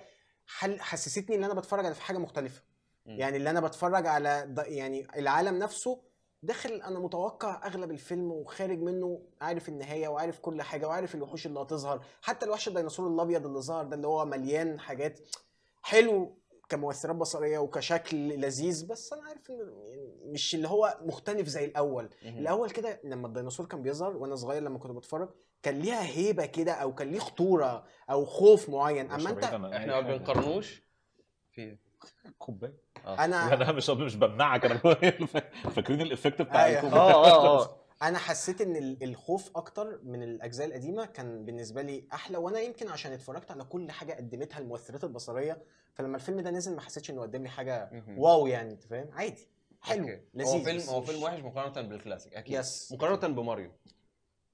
حل حسستني ان انا بتفرج على في حاجه مختلفه م. يعني اللي انا بتفرج على يعني العالم نفسه داخل انا متوقع اغلب الفيلم وخارج منه عارف النهايه وعارف كل حاجه وعارف الوحوش اللي هتظهر حتى الوحش الديناصور الابيض اللي ظهر ده اللي هو مليان حاجات حلو كمؤثرات بصريه وكشكل لذيذ بس انا عارف ان يعني مش اللي هو مختلف زي الاول الاول كده لما الديناصور كان بيظهر وانا صغير لما كنت بتفرج كان ليها هيبه كده او كان ليه خطوره او خوف معين اما انت احنا ما يعني يعني بنقارنوش في كوبايه انا انا مش مش بمنعك انا فاكرين الافكت بتاع أيوه. الكوبايه اه اه, آه. انا حسيت ان الخوف اكتر من الاجزاء القديمه كان بالنسبه لي احلى وانا يمكن عشان اتفرجت على كل حاجه قدمتها المؤثرات البصريه فلما الفيلم ده نزل ما حسيتش انه قدم لي حاجه واو يعني انت فاهم عادي حلو أوكي. لذيذ هو فيلم هو فيلم وحش مقارنه بالكلاسيك اكيد يس. مقارنه بماريو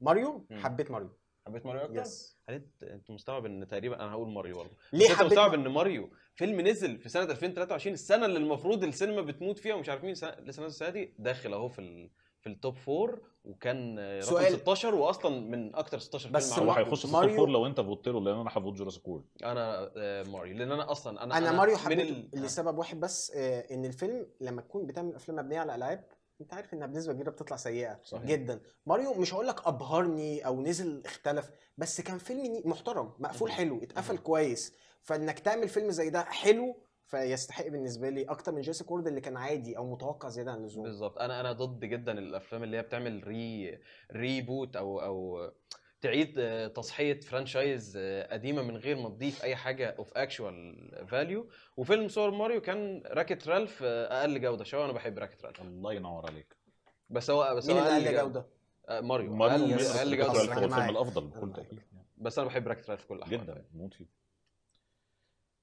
ماريو حبيت ماريو حبيت ماريو اكتر؟ يس هل انت مستوعب ان تقريبا انا هقول ماريو برضه ليه انت مستوعب ان ماريو فيلم نزل في سنه 2023 السنه اللي المفروض السينما بتموت فيها ومش عارف مين سنة لسه نازل السنه دي داخل اهو في في التوب فور وكان رقم 16 واصلا من اكتر 16 فيلم بس هو هيخش في التوب فور لو انت فوتت له لان انا هفوت جوراسيك وورد انا آه، ماريو لان انا اصلا انا انا ماريو حبيته ال... لسبب آه. واحد بس آه، ان الفيلم لما تكون بتعمل افلام مبنيه على العاب انت عارف انها بنسبه كبيره بتطلع سيئه صحيح. جدا ماريو مش هقول لك ابهرني او نزل اختلف بس كان فيلم محترم مقفول حلو اتقفل كويس فانك تعمل فيلم زي ده حلو فيستحق بالنسبه لي اكتر من جيسي كورد اللي كان عادي او متوقع زياده عن اللزوم بالظبط انا انا ضد جدا الافلام اللي هي بتعمل ري ريبوت او او تعيد آه، تصحيه فرانشايز آه، قديمه من غير ما تضيف اي حاجه اوف اكشوال فاليو وفيلم سوبر ماريو كان راكت رالف آه، اقل جوده شويه انا بحب راكت رالف الله ينور عليك بس هو بس مين هو اقل جوده؟ ماريو ماريو اقل جوده الفيلم الافضل بكل تاكيد بس انا بحب راكت رالف كل احوال جدا موت فيه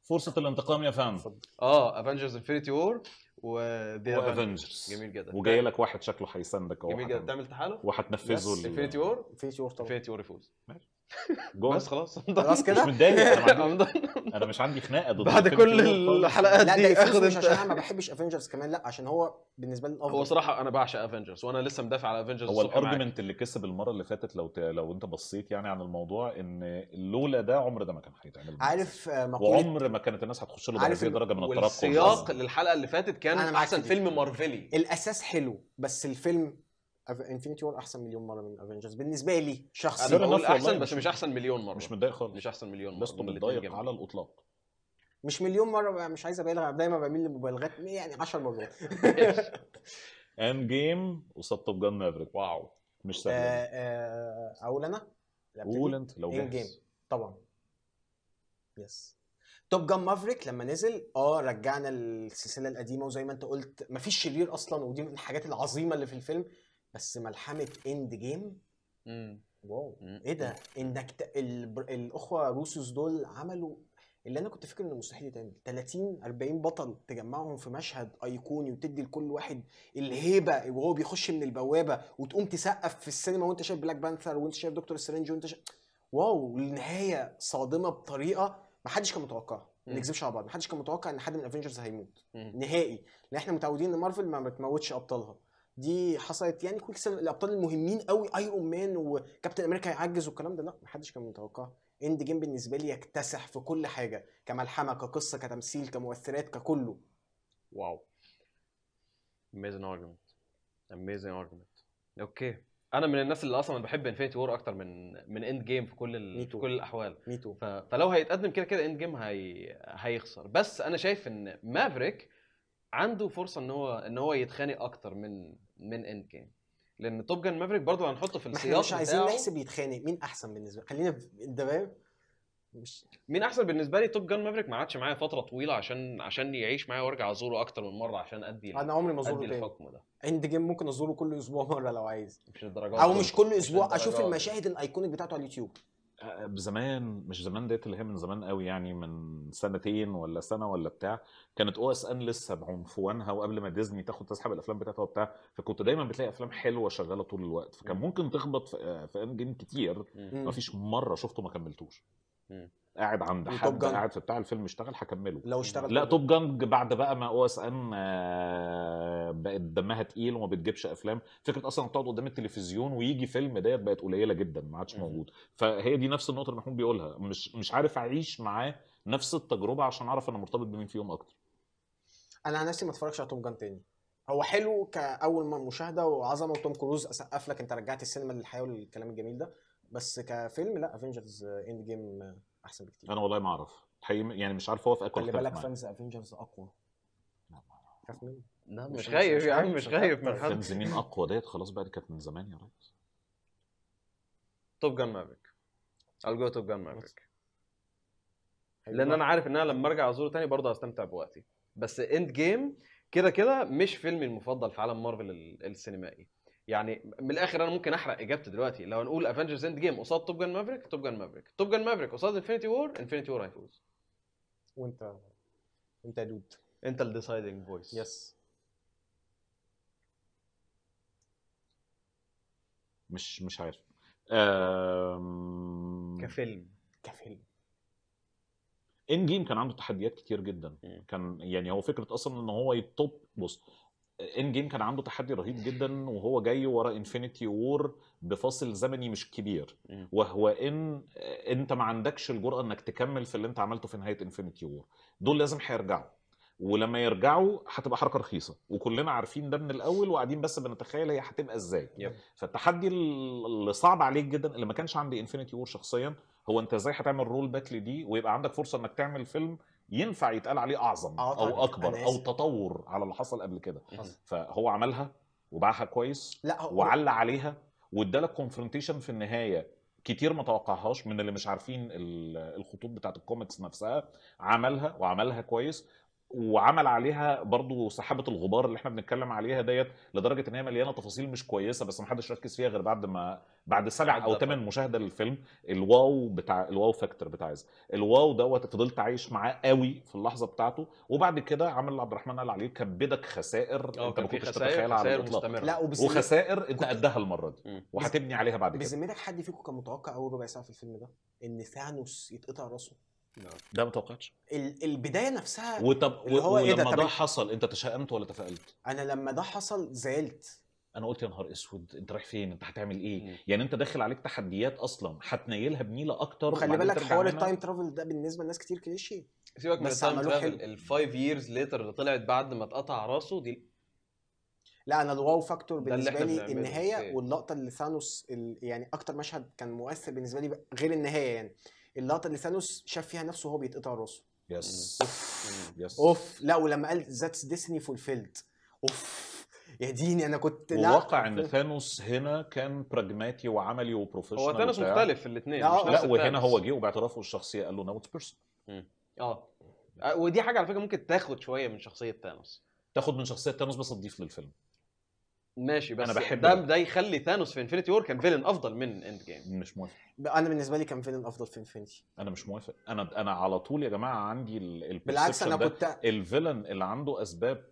فرصه الانتقام يا فام اه افنجرز انفنتي وور و افنجرز جميل جدا وجاي لك واحد شكله هيساندك اهو جميل جدا تعمل تحالف وهتنفذه انفنتي وور انفنتي وور طبعا انفنتي وور يفوز ماشي جو بس خلاص خلاص كده مش متضايق انا عندي انا مش عندي خناقه ضد بعد كل الحلقات لا دي اخد مش عشان انا ما بحبش افنجرز كمان لا عشان هو بالنسبه لي هو صراحه انا بعشق افنجرز وانا لسه مدافع على افنجرز هو الارجمنت اللي كسب المره اللي فاتت لو لو انت بصيت يعني عن الموضوع ان لولا ده عمر ده ما كان هيتعمل عارف آه، مقولة وعمر ما كانت الناس هتخش له بهذه الدرجه من الترقب السياق للحلقه اللي فاتت كان احسن فيلم مارفلي الاساس حلو بس الفيلم انفينيتي وور احسن مليون مره من افنجرز بالنسبه لي شخصيا انا احسن بس مش احسن مليون مره مش متضايق خالص مش احسن مليون مره بس متضايق على الاطلاق مش مليون مره مش عايز ابالغ دايما بميل لمبالغات يعني 10 مرات اند جيم قصاد توب جان مافريك واو مش سهل آه آه اقول انا قول انت لو جيم طبعا يس توب جان مافريك لما نزل اه رجعنا السلسله القديمه وزي ما انت قلت مفيش شرير اصلا ودي من الحاجات العظيمه اللي في الفيلم بس ملحمه اند جيم امم واو ايه ده انك ت... الاخوه روسوس دول عملوا اللي انا كنت فاكر انه مستحيل يتعمل 30 40 بطل تجمعهم في مشهد ايقوني وتدي لكل واحد الهيبه وهو بيخش من البوابه وتقوم تسقف في السينما وانت شايف بلاك بانثر وانت شايف دكتور سترينج وانت شايف واو النهايه صادمه بطريقه ما حدش كان متوقعها ما نكذبش على بعض ما حدش كان متوقع ان حد من افنجرز هيموت نهائي لان احنا متعودين ان مارفل ما بتموتش ابطالها دي حصلت يعني كويك الابطال المهمين قوي ايرون مان وكابتن امريكا هيعجز والكلام ده لا محدش كان متوقع اند جيم بالنسبه لي يكتسح في كل حاجه كملحمه كقصه كتمثيل كمؤثرات ككله واو اميزن ارجمنت اميزن ارجمنت اوكي انا من الناس اللي اصلا بحب انفينيتي وور اكتر من من اند جيم في كل ال... في كل الاحوال ميتو. ف... فلو هيتقدم كده كده اند جيم هي... هيخسر بس انا شايف ان مافريك عنده فرصه ان هو ان هو يتخانق اكتر من من ان كان لان توب جان مافريك برضه هنحطه في السياق مش عايزين نحسب يتخانق مين احسن بالنسبه خلينا انت فاهم مش مين احسن بالنسبه لي توب جان مافريك ما عادش معايا فتره طويله عشان عشان يعيش معايا وارجع ازوره اكتر من مره عشان ادي انا عمري ما ازوره الحكم ده اند جيم ممكن ازوره كل اسبوع مره لو عايز مش الدرجات او مش كل اسبوع مش اشوف المشاهد الايكونيك بتاعته على اليوتيوب زمان مش زمان ديت اللي هي من زمان قوي يعني من سنتين ولا سنه ولا بتاع كانت او اس ان لسه بعنفوانها وقبل ما ديزني تاخد تسحب الافلام بتاعتها وبتاع فكنت دايما بتلاقي افلام حلوه شغاله طول الوقت فكان ممكن تخبط في, ان آه، جيم كتير ما فيش مره شفته ما كملتوش قاعد عند حد قاعد في بتاع الفيلم اشتغل هكمله لو اشتغل لا توب جانج بعد بقى ما او اس ان آه، بقت دمها تقيل وما بتجيبش افلام فكره اصلا تقعد قدام التلفزيون ويجي فيلم ديت بقت قليله جدا ما عادش موجود فهي دي نفس النقطه اللي محمود بيقولها مش مش عارف اعيش معاه نفس التجربه عشان اعرف انا مرتبط بمين فيهم اكتر انا عن نفسي ما اتفرجش على توب جانج تاني هو حلو كاول ما مشاهده وعظمه وتوم كروز اسقف لك انت رجعت السينما للحياه والكلام الجميل ده بس كفيلم لا افنجرز اند جيم احسن بكتير انا والله ما اعرف حقيقي يعني مش عارف هو في اقوى خلي بالك فانز افنجرز اقوى خايف مني لا مش خايف يا عم مش خايف من حد فانز مين اقوى ديت خلاص بقى دي كانت من زمان يا ريس توب جان مافيك الجو توب جان مافيك لان انا عارف ان انا لما ارجع ازوره تاني برضه هستمتع بوقتي بس اند جيم كده كده مش فيلمي المفضل في عالم مارفل السينمائي يعني من الاخر انا ممكن احرق اجابتي دلوقتي لو هنقول افنجرز اند جيم قصاد توب جان مافريك توب جان مافريك توب جان مافريك قصاد انفينيتي وور انفينيتي وور هيفوز وانت انت يا دود انت الديسايدنج فويس يس مش مش عارف أم... كفيلم كفيلم ان جيم كان عنده تحديات كتير جدا كان يعني هو فكره اصلا ان هو يتوب بص ان جيم كان عنده تحدي رهيب جدا وهو جاي ورا انفينيتي وور بفاصل زمني مش كبير وهو ان انت ما عندكش الجرأه انك تكمل في اللي انت عملته في نهايه انفينيتي وور دول لازم هيرجعوا ولما يرجعوا هتبقى حركه رخيصه وكلنا عارفين ده من الاول وقاعدين بس بنتخيل هي هتبقى ازاي يب. فالتحدي اللي صعب عليك جدا اللي ما كانش عندي انفينيتي وور شخصيا هو انت ازاي هتعمل رول باك لدي ويبقى عندك فرصه انك تعمل فيلم ينفع يتقال عليه اعظم آه، او طيب، اكبر او تطور على اللي حصل قبل كده فهو عملها وباعها كويس لا هو وعلى عليها وادالك كونفرونتيشن في النهايه كتير ما توقعهاش من اللي مش عارفين الخطوط بتاعت الكوميكس نفسها عملها وعملها كويس وعمل عليها برضو سحابه الغبار اللي احنا بنتكلم عليها ديت لدرجه ان هي مليانه تفاصيل مش كويسه بس ما حدش ركز فيها غير بعد ما بعد سبع او ثمان مشاهده للفيلم الواو بتاع الواو فاكتور بتاع الواو دوت فضلت عايش معاه قوي في اللحظه بتاعته وبعد كده عمل عبد الرحمن قال عليه كبدك خسائر آه، انت ما كنتش على الاطلاق لا وخسائر انت قدها المره دي وهتبني عليها بعد كده بذمتك حد فيكم كان متوقع اول ربع ساعه في الفيلم ده ان ثانوس يتقطع راسه نعم. ده ما توقعتش البدايه نفسها وطب اللي هو ايه ده ولما ده إيه؟ حصل انت تشائمت ولا تفائلت؟ انا لما ده حصل زعلت انا قلت يا نهار اسود انت رايح فين؟ انت هتعمل ايه؟ مم. يعني انت داخل عليك تحديات اصلا هتنيلها بنيله اكتر وخلي بالك حوار التايم ترافل ده بالنسبه لناس كتير كليشيه سيبك من التايم ترافل ال ترافل الفايف ييرز ليتر اللي طلعت بعد ما اتقطع راسه دي لا انا الواو فاكتور بالنسبه لي النهايه واللقطه اللي ثانوس يعني اكتر مشهد كان مؤثر بالنسبه لي غير النهايه يعني اللقطه اللي ثانوس شاف فيها نفسه وهو بيتقطع راسه يس يس اوف لا ولما قال ذاتس ديسني فولفيلد اوف يا ديني انا كنت لا واقع ان ثانوس هنا كان براجماتي وعملي وبروفيشنال هو ثانوس مختلف في الاثنين لا, لا وهنا هو جه وباعترافه الشخصيه قال له اتس آه. بيرسون اه ودي حاجه على فكره ممكن تاخد شويه من شخصيه ثانوس تاخد من شخصيه ثانوس بس تضيف للفيلم ماشي بس انا بحب ده ده يخلي ثانوس في انفينيتي وور كان فيلن افضل من اند جيم مش موافق انا بالنسبه لي كان فيلن افضل في انفينيتي انا مش موافق انا انا على طول يا جماعه عندي ال بالعكس انا كنت الفيلن اللي عنده اسباب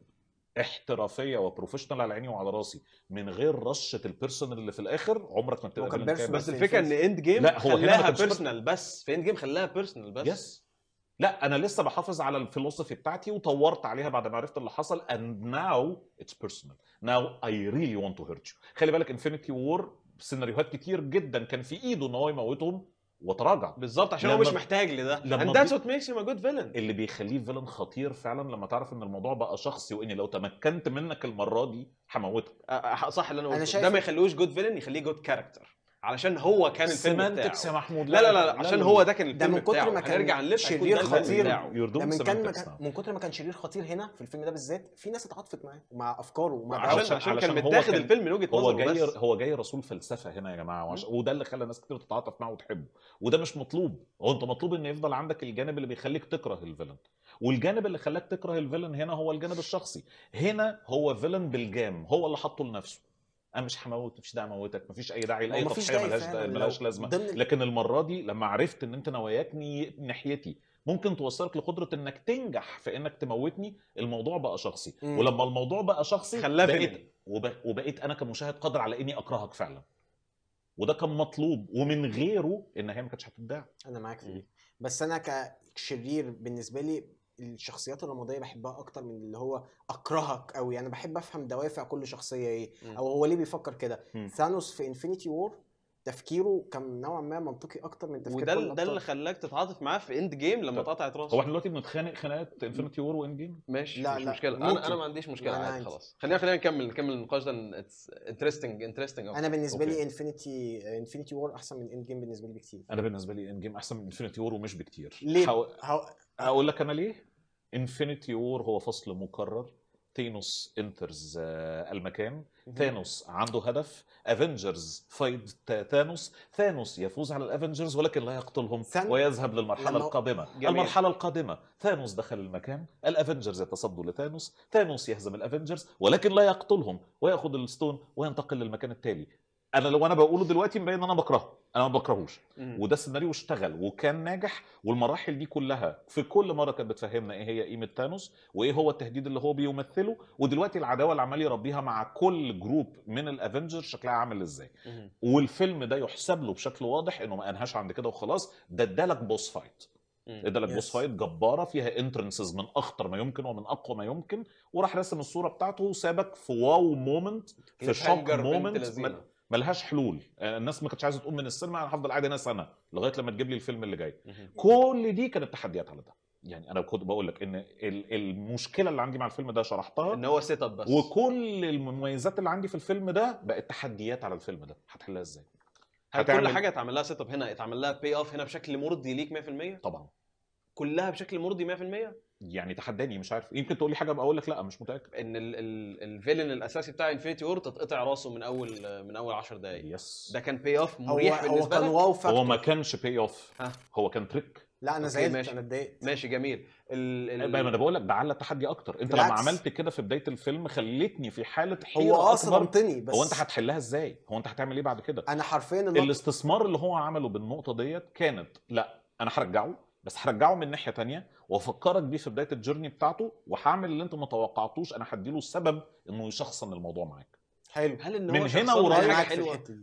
احترافيه وبروفيشنال على عيني وعلى راسي من غير رشه البيرسونال اللي في الاخر عمرك ما تبقى بس الفكره ان اند جيم لا هو خلاها بيرسونال بس في اند جيم خلاها بيرسونال بس يس لا انا لسه بحافظ على الفلوسفي بتاعتي وطورت عليها بعد ما عرفت اللي حصل and now it's personal now I really want to hurt you خلي بالك انفينيتي وور سيناريوهات كتير جدا كان في ايده ان هو يموتهم وتراجع بالظبط عشان هو مش محتاج لده and that's what makes him a good villain اللي بيخليه فيلن خطير فعلا لما تعرف ان الموضوع بقى شخصي واني لو تمكنت منك المره دي هموتك صح اللي انا قلته ده ما يخليهوش جود فيلن يخليه جود كاركتر علشان هو كان الفيلم سيمانتكس يا محمود لا لا لا عشان هو ده كان ده الفيلم من كتر ما كان هنرجع نلف شرير ده خطير ده من كان ما كان- نعم. من كتر ما كان شرير خطير هنا في الفيلم ده بالذات في ناس اتعاطفت معاه مع افكاره ومع عشان عشان, عشان- عشان كان عشان متاخد الفيلم من وجهه هو نظره جاي بس هو جاي رسول فلسفه هنا يا جماعه وعش... وده اللي خلى ناس كتير تتعاطف معاه وتحبه وده مش مطلوب هو انت مطلوب ان يفضل عندك الجانب اللي بيخليك تكره الفيلن والجانب اللي خلاك تكره الفيلن هنا هو الجانب الشخصي هنا هو فيلن بالجام هو اللي حطه لنفسه انا مش هموت مفيش داعي اموتك مفيش اي داعي لاي تضحيه ملهاش ملهاش لازمه لكن المره دي لما عرفت ان انت نواياك ناحيتي ممكن توصلك لقدره انك تنجح في انك تموتني الموضوع بقى شخصي مم. ولما الموضوع بقى شخصي بقيت وبقيت انا كمشاهد قادر على اني اكرهك فعلا وده كان مطلوب ومن غيره النهايه ما كانتش هتتباع انا معاك في دي بس انا كشرير بالنسبه لي الشخصيات الرماديه بحبها اكتر من اللي هو اكرهك قوي يعني بحب افهم دوافع كل شخصيه ايه او هو ليه بيفكر كده ثانوس في انفينيتي وور تفكيره كان نوعا ما منطقي اكتر من تفكير وده ده اللي خلاك تتعاطف معاه في اند جيم لما اتقطعت راسه هو احنا دلوقتي بنتخانق خناقات انفينيتي وور واند جيم ماشي لا مش لا مشكله ممكن. انا انا ما عنديش مشكله عادي خلاص خلينا خلينا نكمل نكمل النقاش ده انترستنج انترستنج انا بالنسبه أوكي. لي انفينيتي انفينيتي وور احسن من اند جيم بالنسبه لي بكتير انا بالنسبه لي اند جيم احسن من انفينيتي وور ومش بكتير ليه هقول لك انا ليه انفينيتي وور هو فصل مكرر تينوس انترز آه، المكان ثانوس عنده هدف افنجرز فايد ثانوس ثانوس يفوز على الافنجرز ولكن لا يقتلهم ويذهب للمرحله القادمه جميل. المرحله القادمه ثانوس دخل المكان الافنجرز يتصدوا لثانوس ثانوس يهزم الافنجرز ولكن لا يقتلهم وياخذ الستون وينتقل للمكان التالي انا لو انا بقوله دلوقتي مبين ان انا بكرهه انا ما بكرهوش وده السيناريو اشتغل وكان ناجح والمراحل دي كلها في كل مره كانت بتفهمنا ايه هي قيمه تانوس وايه هو التهديد اللي هو بيمثله ودلوقتي العداوه اللي عمال يربيها مع كل جروب من الافنجر شكلها عامل ازاي والفيلم ده يحسب له بشكل واضح انه ما انهاش عند كده وخلاص ده ادالك بوس فايت ادالك بوس فايت جباره فيها انترنسز من اخطر ما يمكن ومن اقوى ما يمكن وراح رسم الصوره بتاعته وسابك في واو مومنت في شوك مومنت ملهاش حلول آه، الناس ما كانتش عايزه تقوم من السينما انا هفضل قاعد هنا سنه لغايه لما تجيب لي الفيلم اللي جاي كل دي كانت تحديات على ده يعني انا كنت بقول لك ان المشكله اللي عندي مع الفيلم ده شرحتها ان هو سيت اب بس وكل المميزات اللي عندي في الفيلم ده بقت تحديات على الفيلم ده هتحلها ازاي هتعمل... كل حاجه اتعمل لها سيت اب هنا اتعمل لها بي اوف هنا بشكل مرضي ليك 100% طبعا كلها بشكل مرضي 100% يعني تحداني مش عارف يمكن تقول لي حاجه بقول اقول لك لا مش متاكد ان الفيلن الاساسي بتاع انفيتي وور تتقطع راسه من اول من اول 10 دقائق يس ده كان باي اوف مريح هو بالنسبه هو كان واو هو ما كانش باي اوف هو كان تريك لا انا زعلت انا اتضايقت ماشي جميل ال ال ما انا بقول لك ده على التحدي اكتر انت بالعكس. لما عملت كده في بدايه الفيلم خليتني في حاله حيره هو اه صدمتني بس هو انت هتحلها ازاي؟ هو انت هتعمل ايه بعد كده؟ انا حرفيا الاستثمار اللي هو عمله بالنقطه ديت كانت لا انا هرجعه بس هرجعه من ناحيه تانية وافكرك بيه في بدايه الجيرني بتاعته وهعمل اللي انت ما توقعتوش انا هديله السبب انه يشخصن الموضوع معاك حلو هل ان هو من هنا ورايح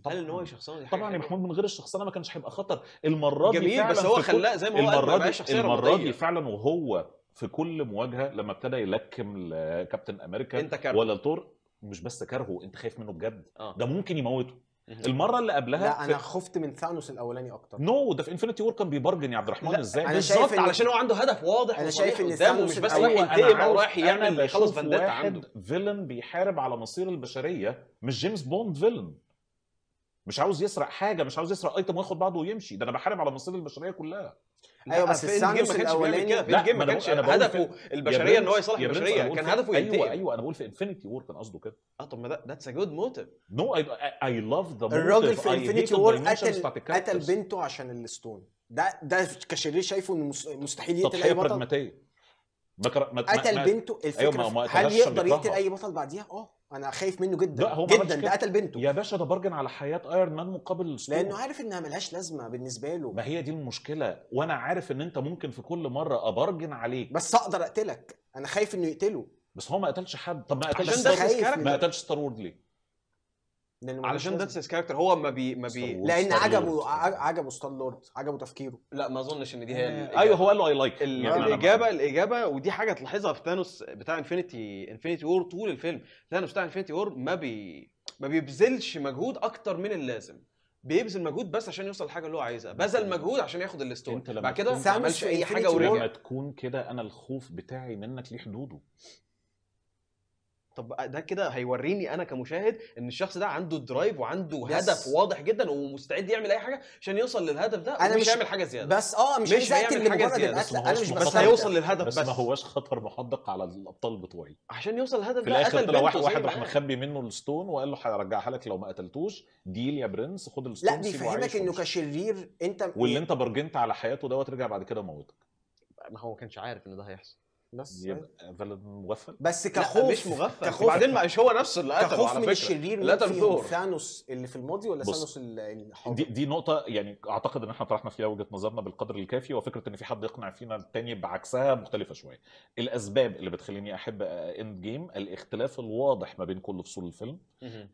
هل ان هو يشخصن طبعا يا محمود من غير الشخصنه ما كانش هيبقى خطر المره دي جميل بس هو خلاه زي ما هو المره دي المره دي فعلا وهو في كل مواجهه لما ابتدى يلكم لكابتن امريكا انت ولا تور مش بس كارهه انت خايف منه بجد آه. ده ممكن يموته المره اللي قبلها لا انا خفت من ثانوس الاولاني اكتر نو no, ده في انفينيتي وور كان بيبرجن يا عبد الرحمن ازاي بالظبط إن... علشان هو عنده هدف واضح انا شايف ان ثانوس مش بس هو ينتقم او رايح يعمل يخلص فندات عنده فيلن بيحارب على مصير البشريه مش جيمس بوند فيلن مش عاوز يسرق حاجه مش عاوز يسرق ايتم وياخد بعضه ويمشي ده انا بحارب على مصير البشريه كلها ايوه بس الساندوس الاولاني لا جيم ما كانش هدفه البشريه ان هو يصلح البشريه كان هدفه ينتقم ايوه ايوه انا بقول في انفينيتي وور كان قصده كده اه طب ما ده ذاتس ا جود موتيف نو اي لاف ذا موتيف الراجل في انفينيتي وور قتل قتل بنته عشان الستون ده ده كشرير شايفه انه مستحيل يقتل اي بطل براجماتيه قتل بنته أيوة، الفكره هل يقدر يقتل اي بطل بعديها؟ اه انا خايف منه جدا لا هو جدا ده قتل بنته يا باشا ده بارجن على حياه ايرون مان مقابل الصورة. لانه عارف انها ملهاش لازمه بالنسبه له ما هي دي المشكله وانا عارف ان انت ممكن في كل مره ابارجن عليك بس اقدر اقتلك انا خايف انه يقتله بس هو ما قتلش حد طب ما قتلش ستار ما قتلش ستار وورد ليه علشان دانسيس كاركتر هو ما بي ما بي لان عجبه عجبه ستار لورد عجبه تفكيره لا ما اظنش ان دي هي آه. الإجابة. ايوه هو قال له اي يعني لايك الاجابه الاجابه ودي حاجه تلاحظها في تانوس بتاع انفينيتي انفينيتي وور طول الفيلم تانوس بتاع انفينيتي وور ما بي ما بيبذلش مجهود اكتر من اللازم بيبذل مجهود بس عشان يوصل للحاجه اللي هو عايزها بذل مجهود عشان ياخد الستون بعد كده ما عملش اي حاجه ورجع لما تكون كده انا الخوف بتاعي منك ليه حدوده طب ده كده هيوريني انا كمشاهد ان الشخص ده عنده درايف وعنده بس. هدف واضح جدا ومستعد يعمل اي حاجه عشان يوصل للهدف ده انا مش هيعمل حاجه زياده بس اه مش, مش هيعمل حاجه زياده بس انا مش بس هيوصل للهدف بس, بس ما هواش خطر محدق على الابطال بتوعي عشان يوصل للهدف في ده الاخر طلع واحد, واحد راح مخبي منه الستون وقال له هرجعها لك لو ما قتلتوش ديل يا برنس خد الستون لا بيفهمك انه كشرير انت واللي انت برجنت على حياته دوت رجع بعد كده موتك ما هو ما كانش عارف ان ده هيحصل بس يبقى مغفل بس كخوف مش مغفل كخوف بعدين مش هو نفسه اللي قتله كخوف على من فكره الشرير اللي ثانوس اللي في الماضي ولا ثانوس يعني الحاضر دي, دي نقطه يعني اعتقد ان احنا طرحنا فيها وجهه نظرنا بالقدر الكافي وفكره ان في حد يقنع فينا التاني بعكسها مختلفه شويه الاسباب اللي بتخليني احب اند جيم الاختلاف الواضح ما بين كل فصول الفيلم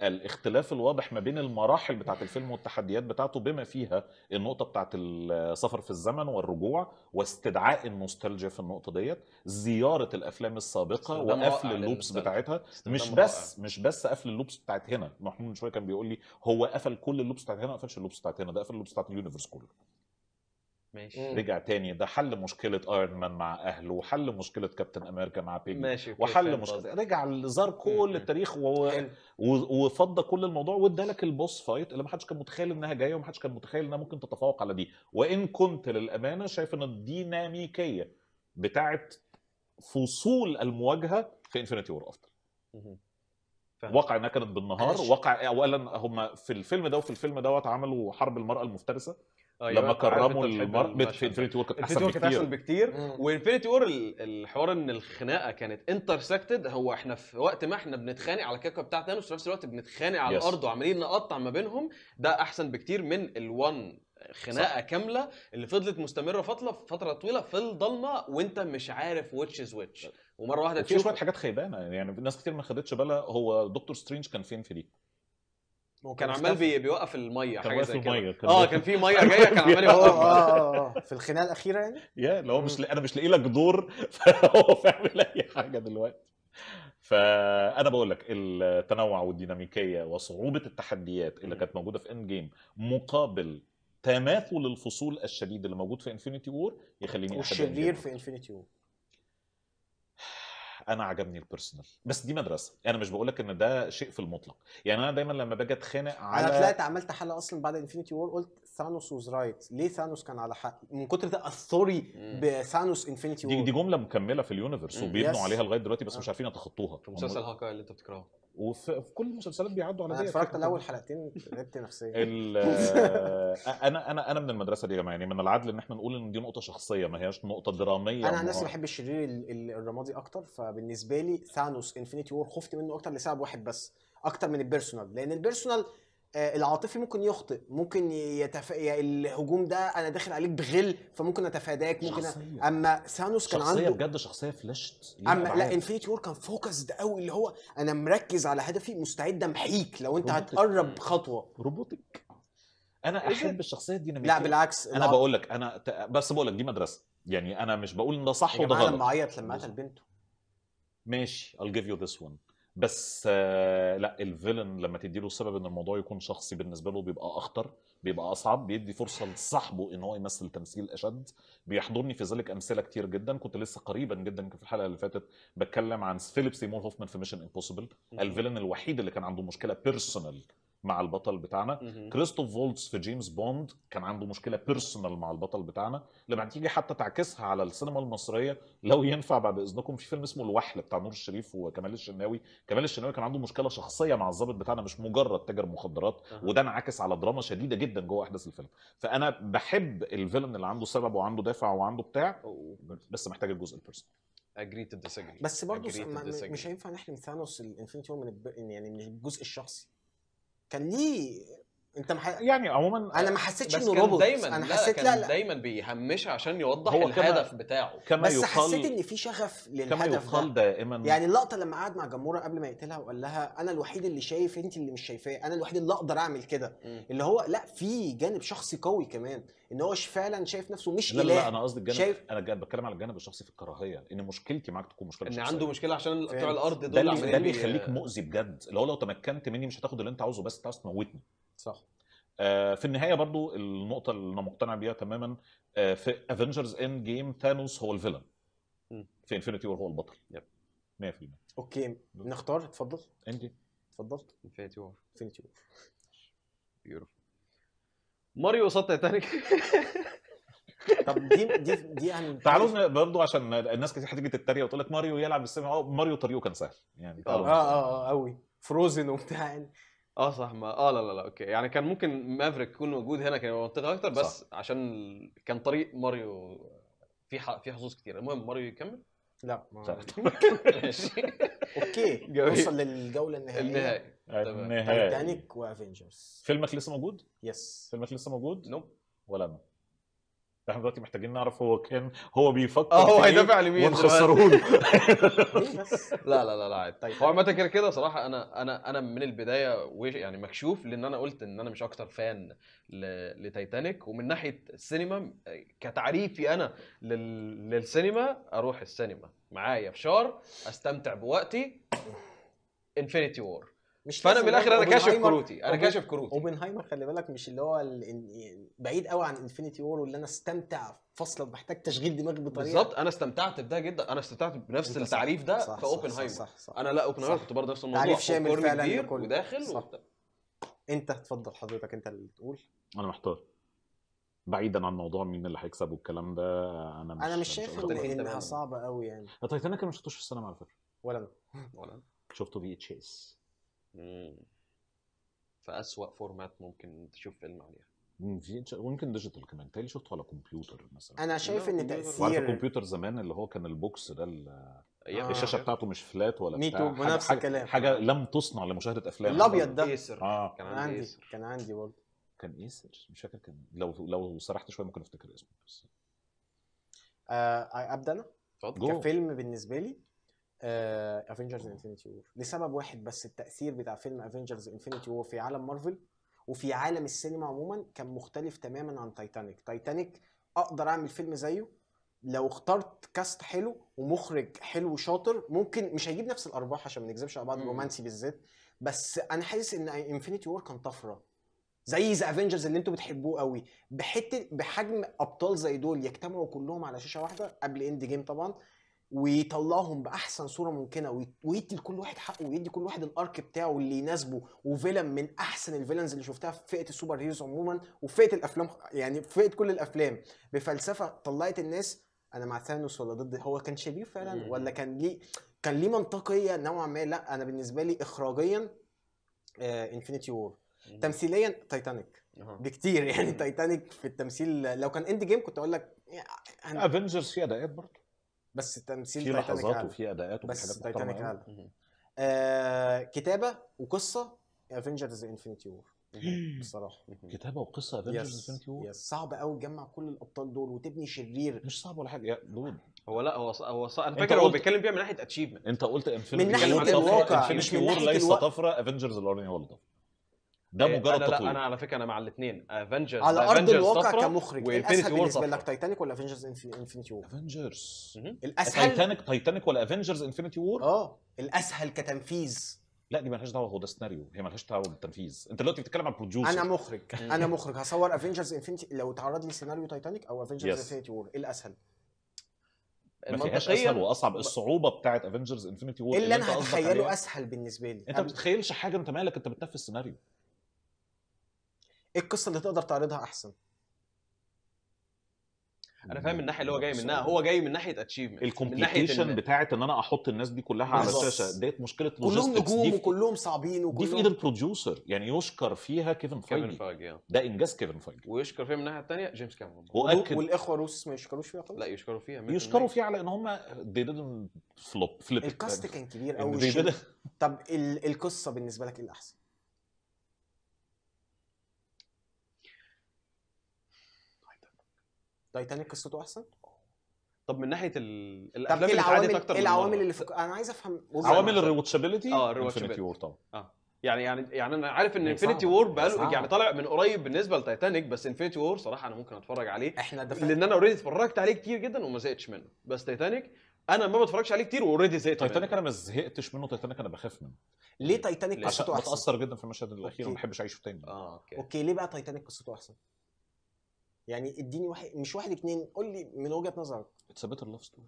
الاختلاف الواضح ما بين المراحل بتاعه الفيلم والتحديات بتاعته بما فيها النقطه بتاعه السفر في الزمن والرجوع واستدعاء النوستالجيا في النقطه ديت زياره الافلام السابقه وقفل اللوبس بتاعتها مش بس مش بس قفل اللوبس بتاعت هنا محمود من شويه كان بيقول لي هو قفل كل اللوبس بتاعت هنا ما قفلش اللوبس بتاعت هنا ده قفل اللوبس بتاعت اليونيفرس كله ماشي رجع تاني ده حل مشكله ايرون مان مع اهله وحل مشكله كابتن امريكا مع بيجي ماشي وحل مشكله رجع زار كل التاريخ و... وفضى كل الموضوع وادالك البوس فايت اللي ما حدش كان متخيل انها جايه وما حدش كان متخيل انها ممكن تتفوق على دي وان كنت للامانه شايف ان الديناميكيه بتاعت فصول المواجهه في انفينيتي وور افضل واقع انها كانت بالنهار واقع اولا هم في الفيلم ده وفي الفيلم دوت عملوا حرب المراه المفترسه أيوة لما كرموا المرأة في انفينيتي وور كانت احسن بكتير احسن بكتير وانفينيتي وور الحوار ان الخناقه كانت انترسكتد هو احنا في وقت ما احنا بنتخانق على الكوكب بتاع ثانوس في نفس الوقت بنتخانق على الارض وعمالين نقطع ما بينهم ده احسن بكتير من الوان خناقه صح. كامله اللي فضلت مستمره فتره فتره طويله في الضلمه وانت مش عارف ويتش از ويتش ومره واحده تشوف شويه حاجات خيبانه يعني ناس كتير ما خدتش بالها هو دكتور سترينج كان فين في دي هو كان عمال بي بيوقف الميه حاجه زي كده اه كان في ميه جايه كان عمال يوقف آه،, آه،, آه،, اه في الخناقه الاخيره يعني يا اللي هو مش انا مش لاقي لك دور فهو فاعمل اي حاجه دلوقتي فانا بقول لك التنوع والديناميكيه وصعوبه التحديات اللي كانت موجوده في اند جيم مقابل تماثل الفصول الشديد اللي موجود في انفينيتي وور يخليني والشرير في انفينيتي وور انا عجبني البيرسونال بس دي مدرسه انا يعني مش بقول لك ان ده شيء في المطلق يعني انا دايما لما باجي اتخانق على انا طلعت عملت حلقه اصلا بعد انفينيتي وور قلت ثانوس واز رايت ليه ثانوس كان على حق من كتر تاثري بثانوس انفينيتي وور دي, دي جمله مكمله في اليونيفرس وبيبنوا عليها لغايه دلوقتي بس آه. مش عارفين يتخطوها مسلسل هاكاي اللي انت بتكرهه وفي كل المسلسلات بيعدوا على انا اتفرجت يعني. الاول حلقتين تعبت نفسيا انا انا انا من المدرسه دي يا جماعه يعني من العدل ان احنا نقول ان دي نقطه شخصيه ما هياش نقطه دراميه انا عن نفسي بحب الشرير الرمادي اكتر فبالنسبه لي ثانوس انفينيتي وور خفت منه اكتر لسبب واحد بس اكتر من البيرسونال لان البيرسونال آه، العاطفي ممكن يخطئ ممكن يتف... الهجوم ده انا داخل عليك بغل فممكن اتفاداك ممكن شخصية. اما سانوس كان عنده شخصيه بجد شخصيه فلاشت اما لا انفينيتي وور كان فوكسد قوي اللي هو انا مركز على هدفي مستعد امحيك لو انت روبوتك. هتقرب خطوه روبوتك انا إيه احب الشخصيه الديناميكيه لا بالعكس انا العب. بقول لك انا بس بقول لك دي مدرسه يعني انا مش بقول ان ده صح وده غلط انا لما عيط لما قتل بنته ماشي I'll give you this one بس آه، لا الفيلن لما تدي له سبب ان الموضوع يكون شخصي بالنسبه له بيبقى اخطر بيبقى اصعب بيدي فرصه لصاحبه ان هو يمثل تمثيل اشد بيحضرني في ذلك امثله كتير جدا كنت لسه قريبا جدا في الحلقه اللي فاتت بتكلم عن فيليب سيمور هوفمان في ميشن امبوسيبل الفيلن الوحيد اللي كان عنده مشكله بيرسونال مع البطل بتاعنا كريستوف فولتس في جيمس بوند كان عنده مشكله بيرسونال مع البطل بتاعنا لما تيجي حتى تعكسها على السينما المصريه لو ينفع بعد اذنكم في فيلم اسمه الوحل بتاع نور الشريف وكمال الشناوي كمال الشناوي كان عنده مشكله شخصيه مع الضابط بتاعنا مش مجرد تاجر مخدرات وده انعكس على دراما شديده جدا جوه احداث الفيلم فانا بحب الفيلم اللي عنده سبب وعنده دافع وعنده بتاع بس محتاج الجزء البيرسونال اجري تو بس برضه مش هينفع نحرم ثانوس الانفينيتي من يعني من الجزء الشخصي كان ليه انت مح... يعني عموما انا ما حسيتش انه روبوت دايما انا حسيت لا, لا, لا دايما بيهمش عشان يوضح هو الهدف كما بتاعه كما بس يقال حسيت ان في شغف للهدف كما يقال ده. دائما يعني اللقطه لما قعد مع جموره قبل ما يقتلها وقال لها انا الوحيد اللي شايف انت اللي مش شايفاه انا الوحيد اللي اقدر اعمل كده اللي هو لا في جانب شخصي قوي كمان ان هو فعلا شايف نفسه مش لا لا, لا انا قصدي الجانب شايف... انا بتكلم على الجانب الشخصي في الكراهيه ان مشكلتي معاك تكون مشكله ان شخصية. عنده مشكله عشان بتوع الارض دول ده اللي بيخليك مؤذي بجد اللي هو لو تمكنت مني مش هتاخد اللي انت عاوزه بس انت عاوز تموتني صح آه، في النهايه برضو النقطه اللي انا مقتنع بيها تماما آه، في افنجرز اند جيم ثانوس هو الفيلن في انفينيتي وور هو البطل يب 100% اوكي نختار اتفضل انت اتفضل انفينيتي وور انفينيتي وور بيوتيفول ماريو قصاد تايتانيك طب دي دي دي يعني تعالوا برضه عشان الناس كتير هتيجي تتريق وتقول لك ماريو يلعب اه ماريو طريقه كان سهل يعني آه،, اه اه اه قوي فروزن وبتاع يعني اه صح ما اه لا لا لا اوكي يعني كان ممكن مافريك يكون موجود هنا كان منطقي اكتر بس صح. عشان كان طريق ماريو في ح... في حظوظ كتير المهم ماريو يكمل لا ما اوكي وصل للجوله النهائيه النهائي النهائي تايتانيك وافنجرز فيلمك لسه موجود؟ يس فيلمك لسه موجود؟ نوب ولا انا احنا دلوقتي محتاجين نعرف هو كان هو بيفكر اه هو إيه هيدافع لمين ونخسره له لا لا لا لا طيب هو عامه كده كده صراحه انا انا انا من البدايه يعني مكشوف لان انا قلت ان انا مش اكتر فان لتايتانيك ومن ناحيه السينما كتعريفي انا للسينما اروح السينما معايا فشار استمتع بوقتي انفينيتي وور مش فانا من الاخر انا كاشف كروتي انا كاشف كروتي اوبنهايمر خلي بالك مش اللي هو بعيد قوي عن انفينيتي وور واللي انا استمتع فصلا بحتاج تشغيل دماغي بطريقه بالظبط انا استمتعت بده جدا انا استمتعت بنفس التعريف ده في اوبنهايمر صح صح صح انا لا اوبنهايمر كنت برضه نفس الموضوع تعريف شامل فعلا كله وداخل صح. انت اتفضل حضرتك انت اللي تقول انا محتار بعيدا عن موضوع مين اللي هيكسب والكلام ده انا مش انا مش شايف انها صعبه قوي يعني التايتانيك انا ما شفتوش في السينما على فكره ولا انا ولا انا شفته في اتش اس في فأسوأ فورمات ممكن تشوف فيلم عليها في ممكن ديجيتال كمان تالي شفته على كمبيوتر مثلا انا شايف ان تاثير وعلى كمبيوتر زمان اللي هو كان البوكس ده ال- آه. الشاشه بتاعته مش فلات ولا بتاع too، حاجة- نفس حاجة- الكلام. حاجه لم تصنع لمشاهده افلام الابيض ده ايسر اه كان عندي ايسر كان عندي برضه كان ايسر مش فاكر كان لو لو سرحت شويه ممكن افتكر اسمه بس آه ابدا انا اتفضل كفيلم بالنسبه لي افنجرز انفينيتي وور لسبب واحد بس التاثير بتاع فيلم افنجرز انفينيتي وور في عالم مارفل وفي عالم السينما عموما كان مختلف تماما عن تايتانيك تايتانيك اقدر اعمل فيلم زيه لو اخترت كاست حلو ومخرج حلو وشاطر ممكن مش هيجيب نفس الارباح عشان ما نكذبش على بعض الرومانسي بالذات بس انا حاسس ان انفينيتي وور كان طفره زي ذا افنجرز اللي انتوا بتحبوه قوي بحته بحجم ابطال زي دول يجتمعوا كلهم على شاشه واحده قبل اند جيم طبعا ويطلعهم باحسن صوره ممكنه ويدي لكل واحد حقه ويدي كل واحد الارك بتاعه اللي يناسبه وفيلم من احسن الفيلنز اللي شفتها في فئه السوبر هيروز عموما وفي فئه الافلام يعني في فئه كل الافلام بفلسفه طلعت الناس انا مع ثانوس ولا ضد هو كان شرير فعلا ولا كان ليه كان ليه منطقيه نوعا ما لا انا بالنسبه لي اخراجيا انفينيتي آه، وور تمثيليا تايتانيك بكتير يعني تايتانيك في التمثيل لو كان اند جيم كنت اقول لك يعني افنجرز فيها دقات برضه بس التمثيل في لحظات وفي اداءات وفي بس حاجات تايتانيك اعلى آه كتابه وقصه افنجرز انفنتي وور بصراحه كتابه وقصه افنجرز انفنتي وور صعب قوي تجمع كل الابطال دول وتبني شرير مش صعب ولا حاجه يا دود هو لا هو ص... هو ص... انا فاكر هو بيتكلم فيها من ناحيه اتشيفمنت انت قلت انفنتي من ناحيه الواقع انفنتي وور ليس طفره افنجرز الاولانيه هو اللي طفره ده إيه، مجرد تطوير انا على فكره انا مع الاثنين افنجرز على ارض الواقع كمخرج وانفينيتي وور بالنسبه لك تايتانيك ولا افنجرز انفينيتي وور افنجرز الاسهل تايتانيك تايتانيك ولا افنجرز انفينيتي وور اه الاسهل كتنفيذ لا دي مالهاش دعوه هو ده سيناريو هي مالهاش دعوه بالتنفيذ انت دلوقتي بتتكلم عن بروديوسر انا مخرج انا مخرج هصور افنجرز انفنتي لو اتعرض لي سيناريو تايتانيك او افنجرز انفينيتي وور ايه الاسهل ما فيهاش اسهل واصعب الصعوبه بتاعت افنجرز انفينيتي وور إيه اللي انا هتخيله اسهل بالنسبه لي انت ما بتتخيلش حاجه انت مالك انت بتنفذ سيناريو ايه القصه اللي تقدر تعرضها احسن انا فاهم الناحيه اللي هو جاي منها هو جاي من ناحيه اتشيفمنت الكومبليكيشن بتاعه ان انا احط الناس دي كلها على الشاشه ديت مشكله كلهم نجوم وكلهم صعبين وكلهم دي في ايد البروديوسر يعني يشكر فيها كيفن فايجي كيفن فايجي آه. ده انجاز كيفن فايجي ويشكر فيها من الناحيه الثانيه جيمس كاميرون واكد والاخوه روس ما يشكروش فيها خالص لا يشكروا فيها يشكروا فيها على ان هم ديدنت فلوب فليب الكاست كان كبير قوي طب القصه بالنسبه لك ايه الاحسن؟ تايتانيك قصته احسن طب من ناحيه ال... الافلام اللي إيه اتعادت اكتر ايه العوامل اللي فك... انا عايز افهم عوامل الريوتشابيلتي اه الريوتشابيلتي وور طبعا اه يعني يعني يعني انا عارف ان انفينيتي إيه، وور بقاله يعني طالع من قريب بالنسبه لتايتانيك بس انفينيتي وور صراحه انا ممكن اتفرج عليه احنا دفع... لان انا اوريدي اتفرجت عليه كتير جدا وما زهقتش منه بس تايتانيك انا ما بتفرجش عليه كتير واوريدي زهقت تايتانيك انا ما زهقتش منه تايتانيك انا بخاف منه ليه تايتانيك قصته احسن؟ بتاثر جدا في المشهد الاخير وما بحبش اعيشه تاني اه اوكي اوكي ليه بقى تايتانيك قصته احسن؟ يعني اديني واحد مش واحد اتنين قول لي من وجهه نظرك اتثبت بيتر ستوري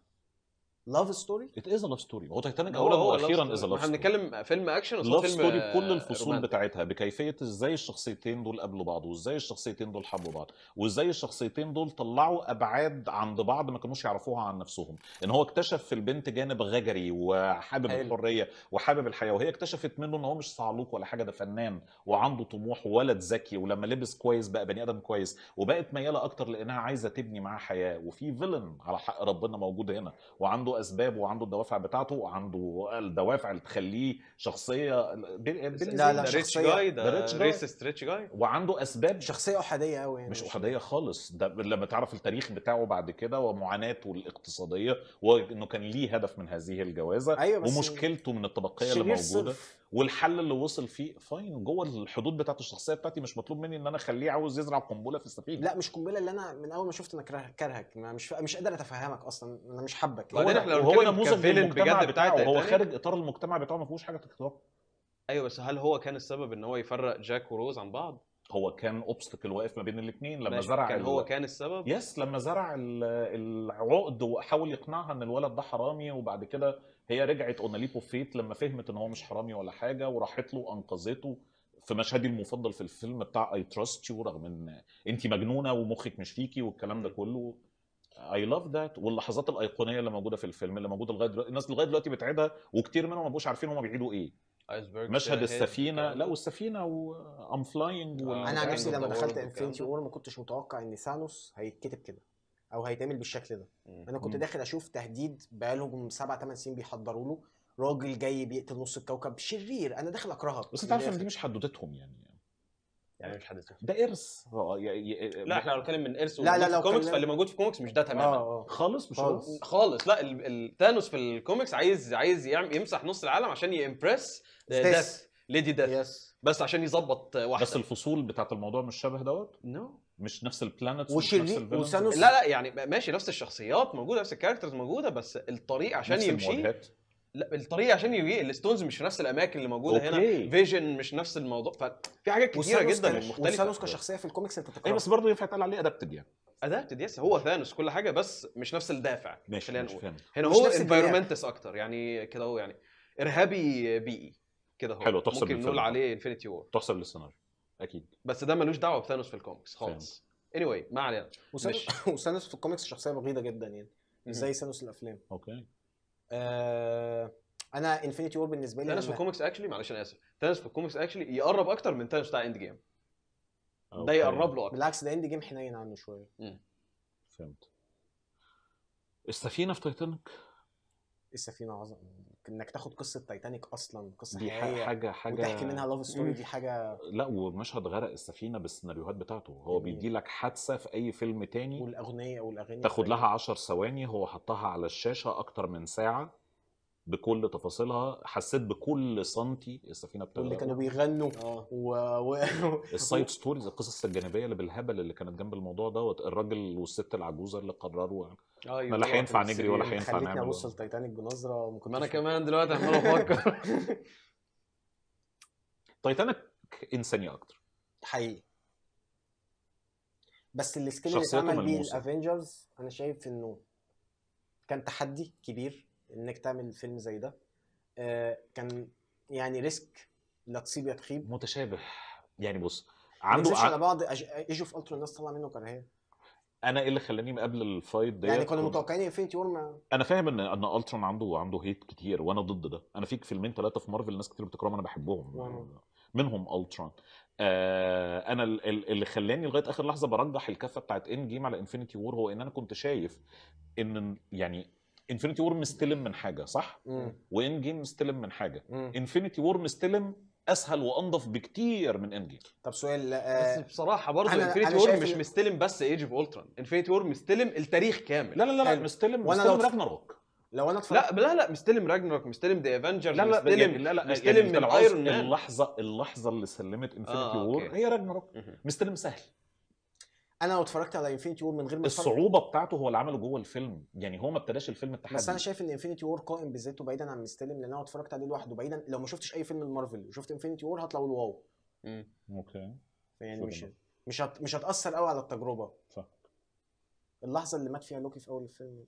لاف ستوري؟ ات از لاف ستوري هو تايتانيك اولا واخيرا از لاف ستوري احنا بنتكلم فيلم اكشن لاف ستوري بكل الفصول رومانتي. بتاعتها بكيفيه ازاي الشخصيتين دول قابلوا بعض وازاي الشخصيتين دول حبوا بعض وازاي الشخصيتين دول طلعوا ابعاد عند بعض ما كانوش يعرفوها عن نفسهم ان هو اكتشف في البنت جانب غجري وحابب حلو. الحريه وحابب الحياه وهي اكتشفت منه ان هو مش صعلوك ولا حاجه ده فنان وعنده طموح وولد ذكي ولما لبس كويس بقى بني ادم كويس وبقت مياله اكتر لانها عايزه تبني معاه حياه وفي فيلن على حق ربنا موجود هنا وعنده عنده اسباب وعنده الدوافع بتاعته وعنده الدوافع اللي تخليه شخصيه لا لا ريتش جاي ده ريتش جاي وعنده اسباب شخصيه احاديه قوي يعني مش احاديه خالص ده لما تعرف التاريخ بتاعه بعد كده ومعاناته الاقتصاديه وانه كان ليه هدف من هذه الجوازه أيوة ومشكلته من الطبقيه اللي موجوده صف. والحل اللي وصل فيه فاين جوه الحدود بتاعت الشخصيه بتاعتي مش مطلوب مني ان انا اخليه عاوز يزرع قنبله في السفينه لا مش قنبله اللي انا من اول ما شفت انا كرهك ما مش مش قادر اتفهمك اصلا انا مش حابك هو, هو نموذج بجد بتاعه هو خارج اطار المجتمع بتاعه ما فيهوش حاجه تتطرق ايوه بس هل هو كان السبب ان هو يفرق جاك وروز عن بعض؟ هو كان اوبستكل واقف ما بين الاثنين لما زرع كان هو كان السبب يس لما زرع العقد وحاول يقنعها ان الولد ده حرامي وبعد كده هي رجعت اوناليبو فيت لما فهمت ان هو مش حرامي ولا حاجه وراحت له وانقذته في مشهدي المفضل في الفيلم بتاع اي تراست يو رغم ان انت مجنونه ومخك مش فيكي والكلام ده كله اي لاف ذات واللحظات الايقونيه اللي موجوده في الفيلم اللي موجوده لغايه دلوقتي الناس لغايه دلوقتي بتعيدها وكتير منهم ما بقوش عارفين هم بيعيدوا ايه مشهد السفينه لا والسفينه آه، وام فلاينج انا عن نفسي لما دخلت انفنتي وور ما كنتش متوقع ان ثانوس هيتكتب كده او هيتعمل بالشكل ده مم. انا كنت داخل اشوف تهديد بقالهم سبع ثمان سنين بيحضروا له راجل جاي بيقتل نص الكوكب شرير انا داخل اكرهك بس انت عارف ان دي مش حدوتتهم يعني يعني مش حدوتتهم ده ارث آه، لا احنا لو بنتكلم من ارث لا لا لا كوميكس فاللي موجود في كوميكس مش ده تماما آه آه. خالص مش خالص خالص لا التانوس في الكوميكس عايز عايز يعمل يمسح نص العالم عشان يمبرس ديث ليدي ديث بس عشان يظبط واحده بس الفصول بتاعت الموضوع مش شبه دوت؟ نو no. مش نفس البلانت ومش نفس الفيلنز لا لا يعني ماشي نفس الشخصيات موجوده نفس الكاركترز موجوده بس الطريق عشان يمشي لا الطريق عشان يجي الستونز مش في نفس الاماكن اللي موجوده أوكي. هنا فيجن مش نفس الموضوع ففي حاجات كتيره جدا مختلفه وسانوس كشخصيه في الكوميكس انت تكرهها بس برضه ينفع يتقال عليه ادابتد يعني ادابتد يس هو ثانوس كل حاجه بس مش نفس الدافع ماشي خلينا نقول هنا هو انفايرمنتس اكتر يعني كده هو يعني ارهابي بيئي كده هو حلو تحصل ممكن نقول عليه انفنتي وور تحسب للسيناريو اكيد بس ده ملوش دعوه بثانوس في الكوميكس خالص اني anyway ما علينا وثانوس في الكوميكس شخصيه بغيضه جدا يعني زي ثانوس الافلام اوكي آه... انا انفينيتي وور بالنسبه لي ثانوس في الكوميكس اكشلي معلش انا اسف ثانوس في الكوميكس اكشلي يقرب اكتر من ثانوس بتاع اند جيم ده يقرب له اكتر بالعكس ده اند جيم حنين عنه شويه فهمت السفينه في تايتانيك السفينه انك تاخد قصه تايتانيك اصلا قصه دي حقيقيه حاجه حاجه وتحكي منها لاف ستوري دي حاجه لا ومشهد غرق السفينه بالسيناريوهات بتاعته هو بيدي لك حادثه في اي فيلم تاني والاغنيه والاغاني تاخد لها 10 ثواني هو حطها على الشاشه اكتر من ساعه بكل تفاصيلها حسيت بكل سنتي السفينه بتاعتها واللي كانوا بيغنوا اه و... و... السايد ستوريز القصص الجانبيه اللي بالهبل اللي كانت جنب الموضوع دوت الراجل والست العجوزه اللي قرروا ايوه لا هينفع نجري ولا هينفع نعمل خلتني ابص التايتانيك بنظره ما انا كمان دلوقتي عمال افكر تايتانيك انساني اكتر حقيقي بس السكيل اللي اتعمل بيه الافنجرز انا شايف انه كان تحدي كبير انك تعمل فيلم زي ده آه كان يعني ريسك لا تصيب يا تخيب متشابه يعني بص عنده على بعض ايج اوف الترا الناس طالعه منه كراهيه انا ايه اللي خلاني مقابل الفايت يعني ديت يعني كنا متوقعين انفينيتي وور ما... انا فاهم ان ان الترون عنده عنده هيت كتير وانا ضد ده انا فيك فيلمين ثلاثه في مارفل ناس كتير بتكرههم انا بحبهم منهم الترون آه انا اللي خلاني لغايه اخر لحظه برجح الكفه بتاعت ان جيم على انفينيتي وور هو ان انا كنت شايف ان يعني انفينيتي وور مستلم من حاجه صح؟ وان جيم مستلم من حاجه انفينيتي وور مستلم اسهل وانظف بكتير من اند جيم طب سؤال بس آه، بصراحه برضه انفينيتي وور مش مستلم بس ايج اوف اولتران انفينيتي وور مستلم التاريخ كامل لا لا لا, لا مستلم وانا مستلم راجناروك لو انا اتفرجت لا لا لا مستلم راجناروك مستلم ذا افنجرز لا لا مستلم يعني لا لا مستلم يعني, يعني، من ايرون مان اللحظه اللحظه اللي سلمت انفينيتي آه وور هي راجناروك مستلم سهل انا لو اتفرجت على انفينيتي وور من غير ما الصعوبه بتاعته هو اللي عمله جوه الفيلم يعني هو ما ابتداش الفيلم التحدي بس انا شايف ان انفينيتي وور قائم بذاته بعيدا عن مستلم لان انا اتفرجت عليه لوحده بعيدا لو ما شفتش اي فيلم مارفل وشفت انفينيتي وور هطلع اقول واو امم اوكي يعني مش مش هت... مش هتاثر قوي على التجربه صح اللحظه اللي مات فيها لوكي في اول الفيلم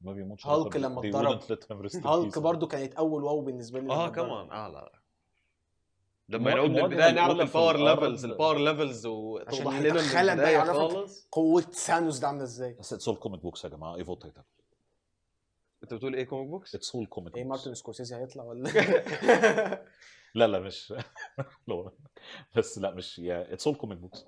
ما بيموتش هالك لما اتضرب هالك برضه كانت اول واو بالنسبه لي اه كمان اه لا لما نعود من البدايه نعرف الباور ليفلز الباور ليفلز وتوضح لنا من خالص قوه سانوس ده عامله ازاي بس اتس اول كوميك بوكس يا جماعه ايفو تايتل انت بتقول ايه كوميك بوكس؟ اتس اول كوميك ايه مارتن سكورسيزي هيطلع ولا لا لا مش بس لا مش يا اتس اول كوميك بوكس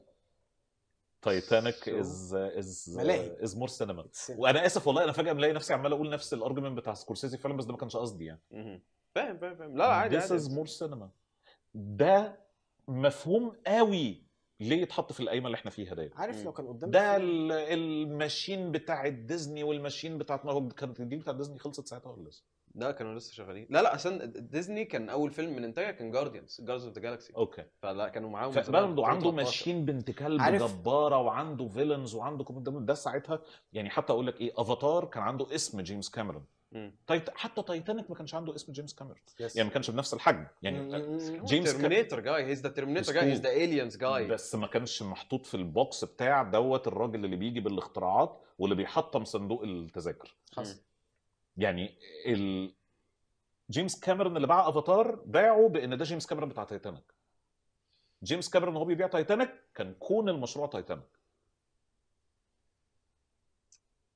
تايتانيك از از از مور سينما وانا اسف والله انا فجاه ملاقي نفسي عمال اقول نفس الارجيومنت بتاع سكورسيزي فعلا بس ده ما كانش قصدي يعني فاهم فاهم فاهم لا عادي This از مور سينما ده مفهوم قوي ليه يتحط في القايمه اللي احنا فيها ده عارف لو كان قدامك ده الماشين بتاع ديزني والماشين بتاعت ما كانت الديل بتاع ديزني خلصت ساعتها ولا لسه؟ لا كانوا لسه شغالين لا لا اصل ديزني كان اول فيلم من انتاجها كان جارديانز جارديانز اوف ذا جالاكسي اوكي فلا كانوا معاهم فبرضه عنده ماشين بنت كلب جباره وعنده فيلنز وعنده ده ساعتها يعني حتى اقول لك ايه افاتار كان عنده اسم جيمس كاميرون تايت... حتى تايتانيك ما كانش عنده اسم جيمس كاميرون yes. يعني ما كانش بنفس الحجم يعني جيمس ترمينيتور جاي هيز ذا ترمينيتور جاي هيز ذا الينز جاي بس ما كانش محطوط في البوكس بتاع دوت الراجل اللي بيجي بالاختراعات واللي بيحطم صندوق التذاكر حصل يعني ال... جيمس كاميرون اللي باع افاتار باعه بان ده جيمس كاميرون بتاع تايتانيك جيمس كاميرون وهو بيبيع تايتانيك كان كون المشروع تايتانيك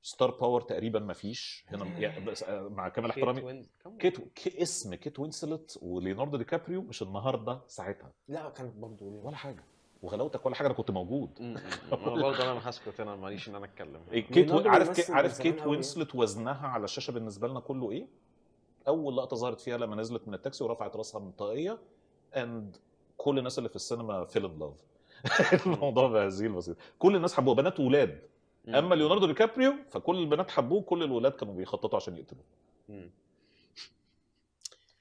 ستار باور تقريبا ما فيش هنا يعني آه، مع كامل احترامي كيت اسم كيت وينسلت وليوناردو دي كابريو مش النهارده ساعتها لا كانت برضه ولا حاجه وغلاوتك ولا حاجه انا كنت موجود انا برضه انا هسكت انا ماليش ان انا اتكلم إيه، كيت عارف كي عارف كيت وينسلت وزنها على الشاشه بالنسبه لنا كله ايه؟ اول لقطه ظهرت فيها لما نزلت من التاكسي ورفعت راسها من الطاقيه اند كل الناس اللي في السينما فيل ان لاف الموضوع بهذه البسيطه كل الناس حبوها بنات واولاد اما ليوناردو دي كابريو فكل البنات حبوه كل الولاد كانوا بيخططوا عشان يقتلوه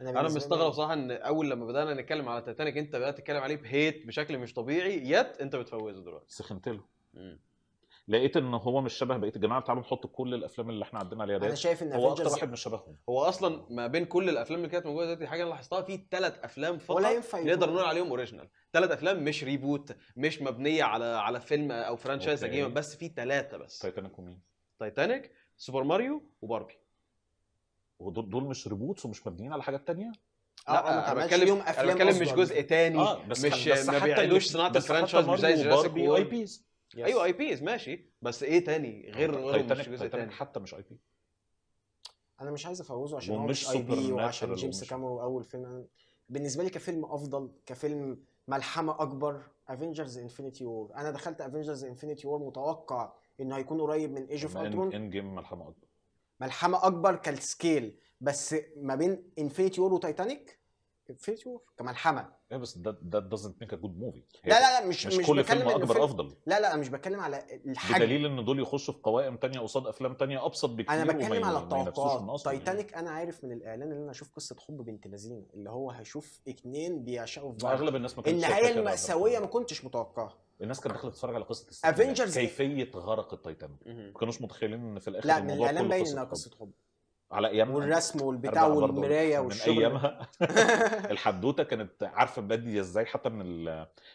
انا, مستغرب صراحه ان اول لما بدانا نتكلم على تيتانيك انت بدات تتكلم عليه بهيت بشكل مش طبيعي يت انت بتفوزه دلوقتي سخنت له لقيت ان هو مش شبه بقيه الجماعه تعالوا نحط كل الافلام اللي احنا عدينا عليها ديت انا شايف ان هو اكتر واحد مش شبههم هو اصلا ما بين كل الافلام اللي كانت موجوده دلوقتي حاجه انا لاحظتها في ثلاث افلام فقط ولا ينفع نقدر نقول عليهم اوريجينال ثلاث افلام مش ريبوت مش مبنيه على على فيلم او فرانشايز قديمه بس في ثلاثه بس تايتانيك ومين؟ تايتانيك سوبر ماريو وباربي ودول دول مش ريبوتس ومش مبنيين على حاجات تانية؟ آه، لا آه، انا بتكلم افلام انا بتكلم مش جزء تاني آه بس مش بس ما بيعيدوش صناعه الفرانشايز مش زي جراسيك وورد بيز أيوة، yes. ايوه اي بيز ماشي بس ايه تاني غير تايتانيك تاني حتى مش اي بي انا مش عايز افوزه عشان هو مش اي بي وعشان جيمس كاميرون اول فيلم أنا بالنسبه لي كفيلم افضل كفيلم ملحمه اكبر افنجرز انفنتي وور انا دخلت افنجرز انفنتي وور متوقع انه هيكون قريب من ايج اوف اترون ان جيم ملحمه اكبر ملحمه اكبر كالسكيل بس ما بين انفنتي وور وتايتانيك انفنتي وور كملحمه لا بس ده ده دازنت ميك ا جود موفي لا لا مش مش, مش كل فيلم اكبر فيلم... افضل لا لا مش بتكلم على الحجم بدليل ان دول يخشوا في قوائم تانية قصاد افلام تانية ابسط بكتير انا بتكلم على التوقعات تايتانيك يعني. انا عارف من الاعلان ان انا اشوف قصه حب بنت لذينه اللي هو هشوف اتنين بيعشقوا في بعض اغلب الناس ما كانتش النهايه المأساوية ما كنتش متوقعها الناس كانت داخله تتفرج على قصه السينما افنجرز كيفيه غرق التايتانيك ما كانوش متخيلين ان في الاخر لا من الاعلان باين انها قصه حب على ايامها والرسم والبتاع والمرايه والشغل من ايامها الحدوته كانت عارفه باديه ازاي حتى من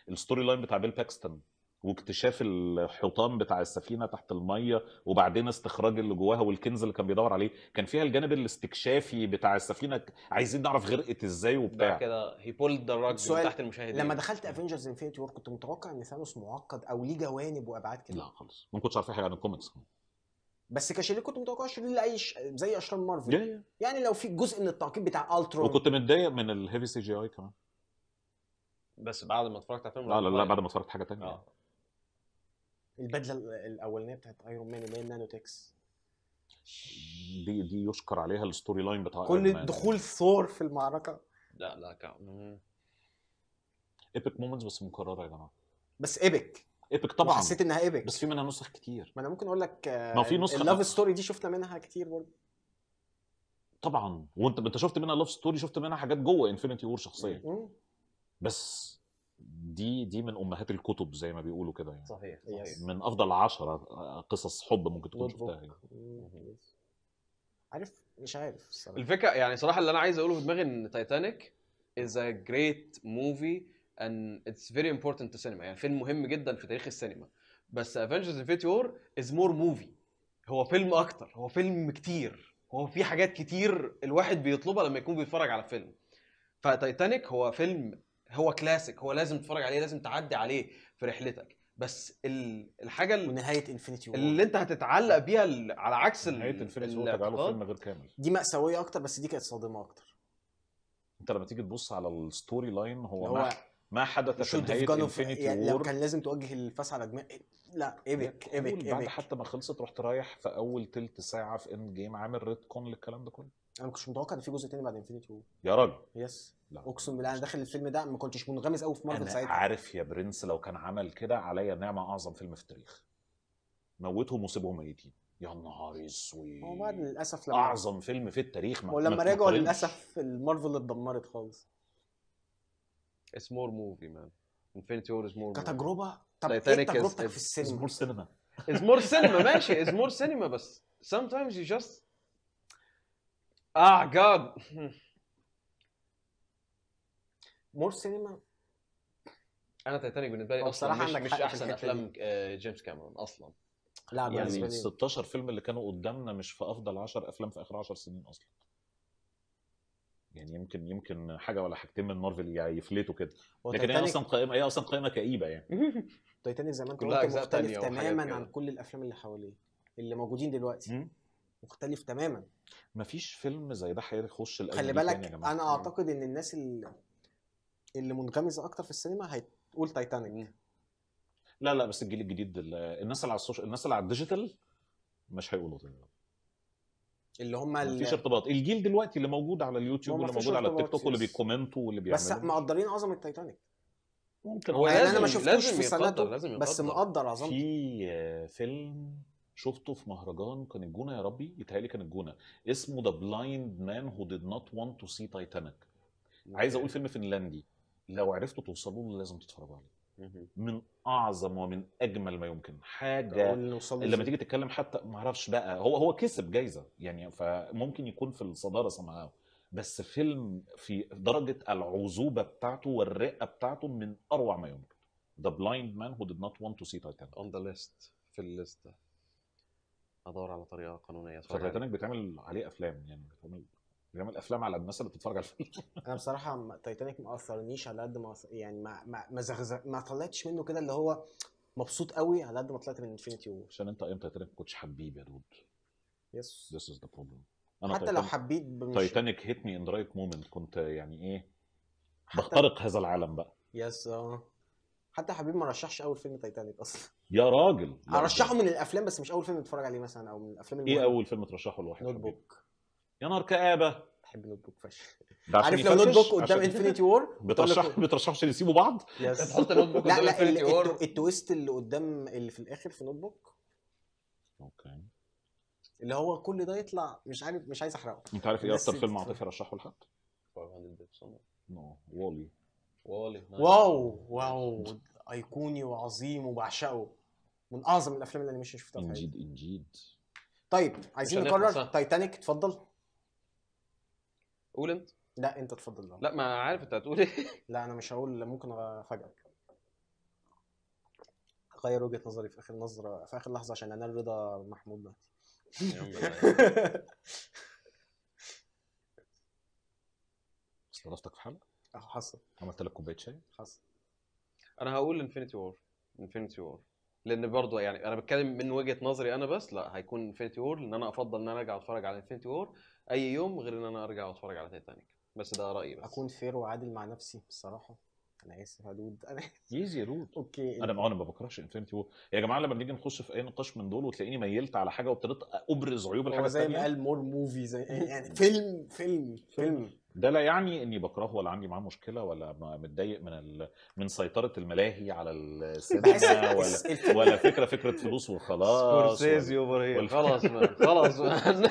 الستوري لاين بتاع بيل باكستون واكتشاف الحيطان بتاع السفينه تحت الميه وبعدين استخراج اللي جواها والكنز اللي كان بيدور عليه كان فيها الجانب الاستكشافي بتاع السفينه عايزين نعرف غرقت ازاي وبتاع كده هي بولد تحت المشاهدين لما دخلت افنجرز انفينيتي وور كنت متوقع ان ثانوس معقد او ليه جوانب وابعاد كده لا خالص ما كنتش عارف حاجه عن الكوميكس بس كشريك كنت متوقع ليه لاي ش... زي اشرار مارفل yeah, yeah. يعني لو في جزء من التعقيد بتاع الترون وكنت متضايق من الهيفي سي جي اي كمان بس بعد ما اتفرجت على الفيلم لا لا لا بعد ما اتفرجت حاجه ثانيه آه. البدله الاولانيه بتاعت ايرون مان اللي هي النانو تكس دي دي يشكر عليها الستوري لاين بتاع كل دخول ثور في المعركه لا لا كان ايبك مومنتس بس مكرره يا جماعه بس ايبك ايبك طبعا حسيت انها ايبك بس في منها نسخ كتير ما انا ممكن اقول لك ما في نسخه اللاف ستوري دي شفنا منها كتير برضه طبعا وانت انت شفت منها لاف ستوري شفت منها حاجات جوه انفينيتي وور شخصيا بس دي دي من امهات الكتب زي ما بيقولوا كده يعني صحيح, صحيح. من افضل عشرة آه، قصص حب ممكن تكون شفتها يعني. عارف مش عارف الصراحة. الفكره يعني صراحه اللي انا عايز اقوله في دماغي ان تايتانيك از ا جريت موفي ان اتس فيري امبورتنت تو سينما يعني فيلم مهم جدا في تاريخ السينما بس افنجرز انفيتي وور از مور موفي هو فيلم اكتر هو فيلم كتير هو في حاجات كتير الواحد بيطلبها لما يكون بيتفرج على فيلم فتايتانيك هو فيلم هو كلاسيك هو لازم تتفرج عليه لازم تعدي عليه في رحلتك بس الحاجه اللي نهايه انفنتي وور اللي انت هتتعلق بيها على عكس نهايه انفنتي وور تجعله فيلم غير كامل دي مأساويه اكتر بس دي كانت صادمه اكتر انت لما تيجي تبص على الستوري لاين هو, هو ما حدث في نهايه انفينيتي يعني وور كان لازم توجه الفاس على دماغ لا ايبك ايبك ايبك بعد حتى ما خلصت رحت رايح في اول تلت ساعه في اند جيم عامل ريد كون للكلام ده كله انا ما كنتش متوقع ان في جزء تاني بعد انفينيتي وور يا راجل يس لا اقسم بالله انا داخل الفيلم ده ما كنتش منغمس قوي في مارفل ساعتها انا عارف يا برنس لو كان عمل كده عليا نعمه اعظم فيلم في التاريخ موتهم وسيبهم ميتين يا نهار اسود هو بعد للاسف لما اعظم فيلم في التاريخ ولما رجعوا للاسف المارفل اتدمرت خالص It's more movie, man. Infinity War is more كتجربه طب ايه تجربتك في السينما؟ مور سينما It's more cinema ماشي It's more cinema بس sometimes you just اه جاد مور سينما انا تايتانيك بالنسبه لي اصلا مش, مش احسن افلام جيمس كاميرون آه، اصلا لا يعني ال 16 فيلم اللي كانوا قدامنا مش في افضل 10 افلام في اخر 10 سنين اصلا يعني يمكن يمكن حاجه ولا حاجتين من مارفل يفلتوا كده لكن هي اصلا قائمه هي اصلا قائمه كئيبه يعني تايتانيك زمان كان مختلف تماما عن كل الافلام اللي حواليه اللي موجودين دلوقتي مختلف تماما مفيش فيلم زي ده هيخش خلي بالك انا اعتقد ان الناس اللي اللي منغمزه اكتر في السينما هتقول تايتانيك لا لا بس الجيل الجديد الناس اللي على السوشيال الناس اللي على الديجيتال مش هيقولوا تايتانيك اللي هم ال... مفيش ارتباط الجيل دلوقتي اللي موجود على اليوتيوب واللي موجود على التيك توك واللي بيكومنتوا واللي بيعملوا بس مقدرين عظمه التايتانيك ممكن هو يعني لازم انا ما شفتوش في سنته لازم بس مقدر عظمته في فيلم شفته في مهرجان كان الجونه يا ربي يتهيألي كان الجونه اسمه ذا بلايند مان هو ديد نوت وانت تو سي تايتانيك عايز اقول فيلم فنلندي لو عرفتوا توصلوا له لازم تتفرجوا عليه من اعظم ومن اجمل ما يمكن حاجه لما تيجي تتكلم حتى ما اعرفش بقى هو هو كسب جايزه يعني فممكن يكون في الصداره سماها بس فيلم في درجه العذوبه بتاعته والرقه بتاعته من اروع ما يمكن The Blind Man Who Did Not Want to See Titanic On the list في الليسته ادور على طريقه قانونيه فتايتانيك بتعمل عليه افلام يعني بتعمل بيعمل افلام على الناس اللي بتتفرج على الفيلم انا بصراحه تايتانيك ما اثرنيش على قد ما يعني ما ما ما, زغزغ... ما طلعتش منه كده اللي هو مبسوط قوي على قد ما طلعت من انفينيتي وور عشان انت ايام تايتانيك ما كنتش حبيب يا دود يس ذس از ذا بروبلم انا حتى لو حبيت بمش... تايتانيك هيت مي ان رايت مومنت كنت يعني ايه بخترق هذا العالم بقى يس اه حتى حبيب ما رشحش اول فيلم تايتانيك اصلا يا راجل ارشحه من الافلام بس مش اول فيلم اتفرج عليه مثلا او من الافلام ايه اول فيلم ترشحه لواحد نوت بوك يا نهار كآبة بحب نوت بوك فش عارف لو نوت بوك قدام انفينيتي وور بترشح إيه؟ بترشحش يسيبوا بعض يس تحط نوت بوك قدام انفينيتي وور التويست اللي قدام اللي في الاخر في نوت بوك اوكي اللي هو كل ده يطلع مش عارف مش عايز احرقه انت عارف ايه اكتر فيلم عاطفي رشحه لحد؟ نو والي والي واو واو ايقوني وعظيم وبعشقه من اعظم الافلام اللي انا مش شفتها انجيد انجيد طيب عايزين نكرر تايتانيك اتفضل قول انت لا انت اتفضل لا ما عارف انت هتقول ايه لا انا مش هقول ممكن افاجئك غير وجهه نظري في اخر نظره في اخر لحظه عشان انال رضا محمود ده استضفتك في حلقه؟ اه حصل عملت لك كوبايه شاي؟ حصل انا هقول انفينيتي وور انفينيتي وور لان برضه يعني انا بتكلم من وجهه نظري انا بس لا هيكون انفينيتي وور لان انا افضل ان انا ارجع اتفرج على انفينيتي وور اي يوم غير ان انا ارجع واتفرج على تايتانيك بس ده رايي بس اكون فير وعادل مع نفسي بصراحه انا اسف يا دود انا ايزي رود اوكي انا انا ما بكرهش انفينيتي وور يا جماعه لما بنيجي نخش في اي نقاش من دول وتلاقيني ميلت على حاجه وابتديت ابرز عيوب الحاجه زي ما قال مور موفي زي يعني فيلم فيلم فيلم, فيلم. ده لا يعني اني بكرهه ولا عندي معاه مشكله ولا متضايق من ال... من سيطره الملاهي على السينما ولا ولا فكره فكره فلوس وخلاص سكورسيزي اوفر هير خلاص خلاص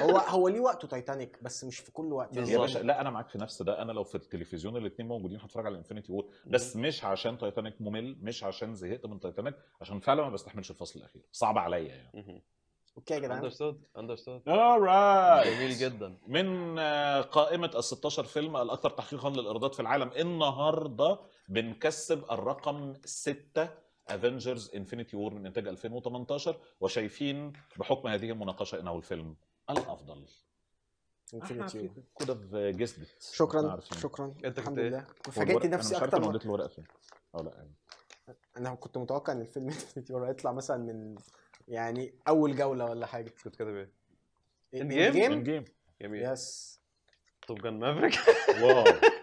هو هو ليه وقته تايتانيك بس مش في كل وقت يا باشا لا انا معاك في نفس ده انا لو في التلفزيون الاثنين موجودين هتفرج على انفينيتي وور بس مش عشان تايتانيك ممل مش عشان زهقت من تايتانيك عشان فعلا ما بستحملش الفصل الاخير صعب عليا يعني اوكي يا جدعان اندرستود اندرستود alright جميل جدا من آه، قائمه ال 16 فيلم الاكثر تحقيقا للايرادات في العالم النهارده بنكسب الرقم 6 افنجرز انفينيتي وور من انتاج 2018 وشايفين بحكم هذه المناقشه انه الفيلم الافضل انفينيتي وور كود اوف جيست شكرا شكرا انت الحمد لله فاجئت نفسي اكتر انا فين او لا يعني. انا كنت متوقع ان الفيلم انفينيتي وور هيطلع مثلا من يعني اول جوله ولا حاجه كنت كاتب ايه؟ اند جيم اند جيم يس توب جان مافريك واو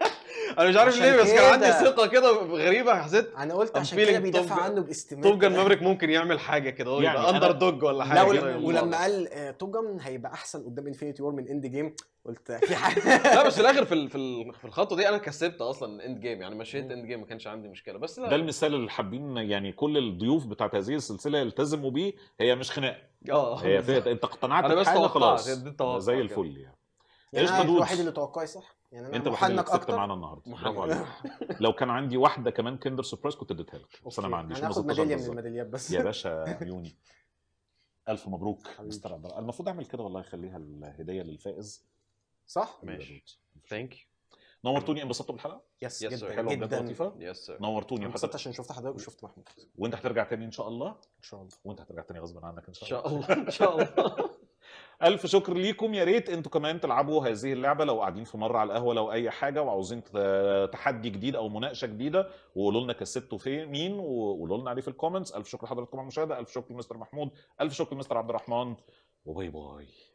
انا مش عارف ليه بس كان عندي ثقه كده غريبه حسيت انا قلت عشان كده بيدافع عنه باستمرار توب جان مافريك ممكن يعمل حاجه كده هو يعني يبقى اندر دوج ولا حاجه ولما, ولما قال توب آه، جان هيبقى احسن قدام انفينيتي وور من اند جيم قلت في حاجه لا بس في الاخر في في الخطوه دي انا كسبت اصلا اند جيم يعني مشيت اند جيم ما كانش عندي مشكله بس لا. ده المثال اللي حابين يعني كل الضيوف بتاعت هذه السلسله يلتزموا بيه هي مش خناقه اه هي انت اقتنعت بحاجه خلاص زي الفل يعني يعني انا الوحيد اللي توقعي صح يعني انا انت محنك اكتر معانا النهارده لو كان عندي واحده كمان كيندر سربرايز كنت اديتها لك بس انا ما عنديش انا هاخد ميداليه من الميداليات بس يا باشا عيوني الف مبروك مستر عبد المفروض اعمل كده والله اخليها الهديه للفائز صح ماشي ثانك يو نورتوني انبسطتوا بالحلقه؟ يس جدا حلوه جدا لطيفه يس نورتوني انبسطت عشان شفت حضرتك وشفت محمود وانت هترجع تاني ان شاء الله ان شاء الله وانت هترجع تاني غصب عنك ان شاء الله ان شاء الله الف شكر ليكم يا ريت انتوا كمان تلعبوا هذه اللعبه لو قاعدين في مره على القهوه لو اي حاجه وعاوزين تحدي جديد او مناقشه جديده وقولوا لنا كسبتوا فين مين وقولوا لنا عليه في الكومنتس الف شكر لحضراتكم على المشاهده الف شكر لمستر محمود الف شكر لمستر عبد الرحمن وباي باي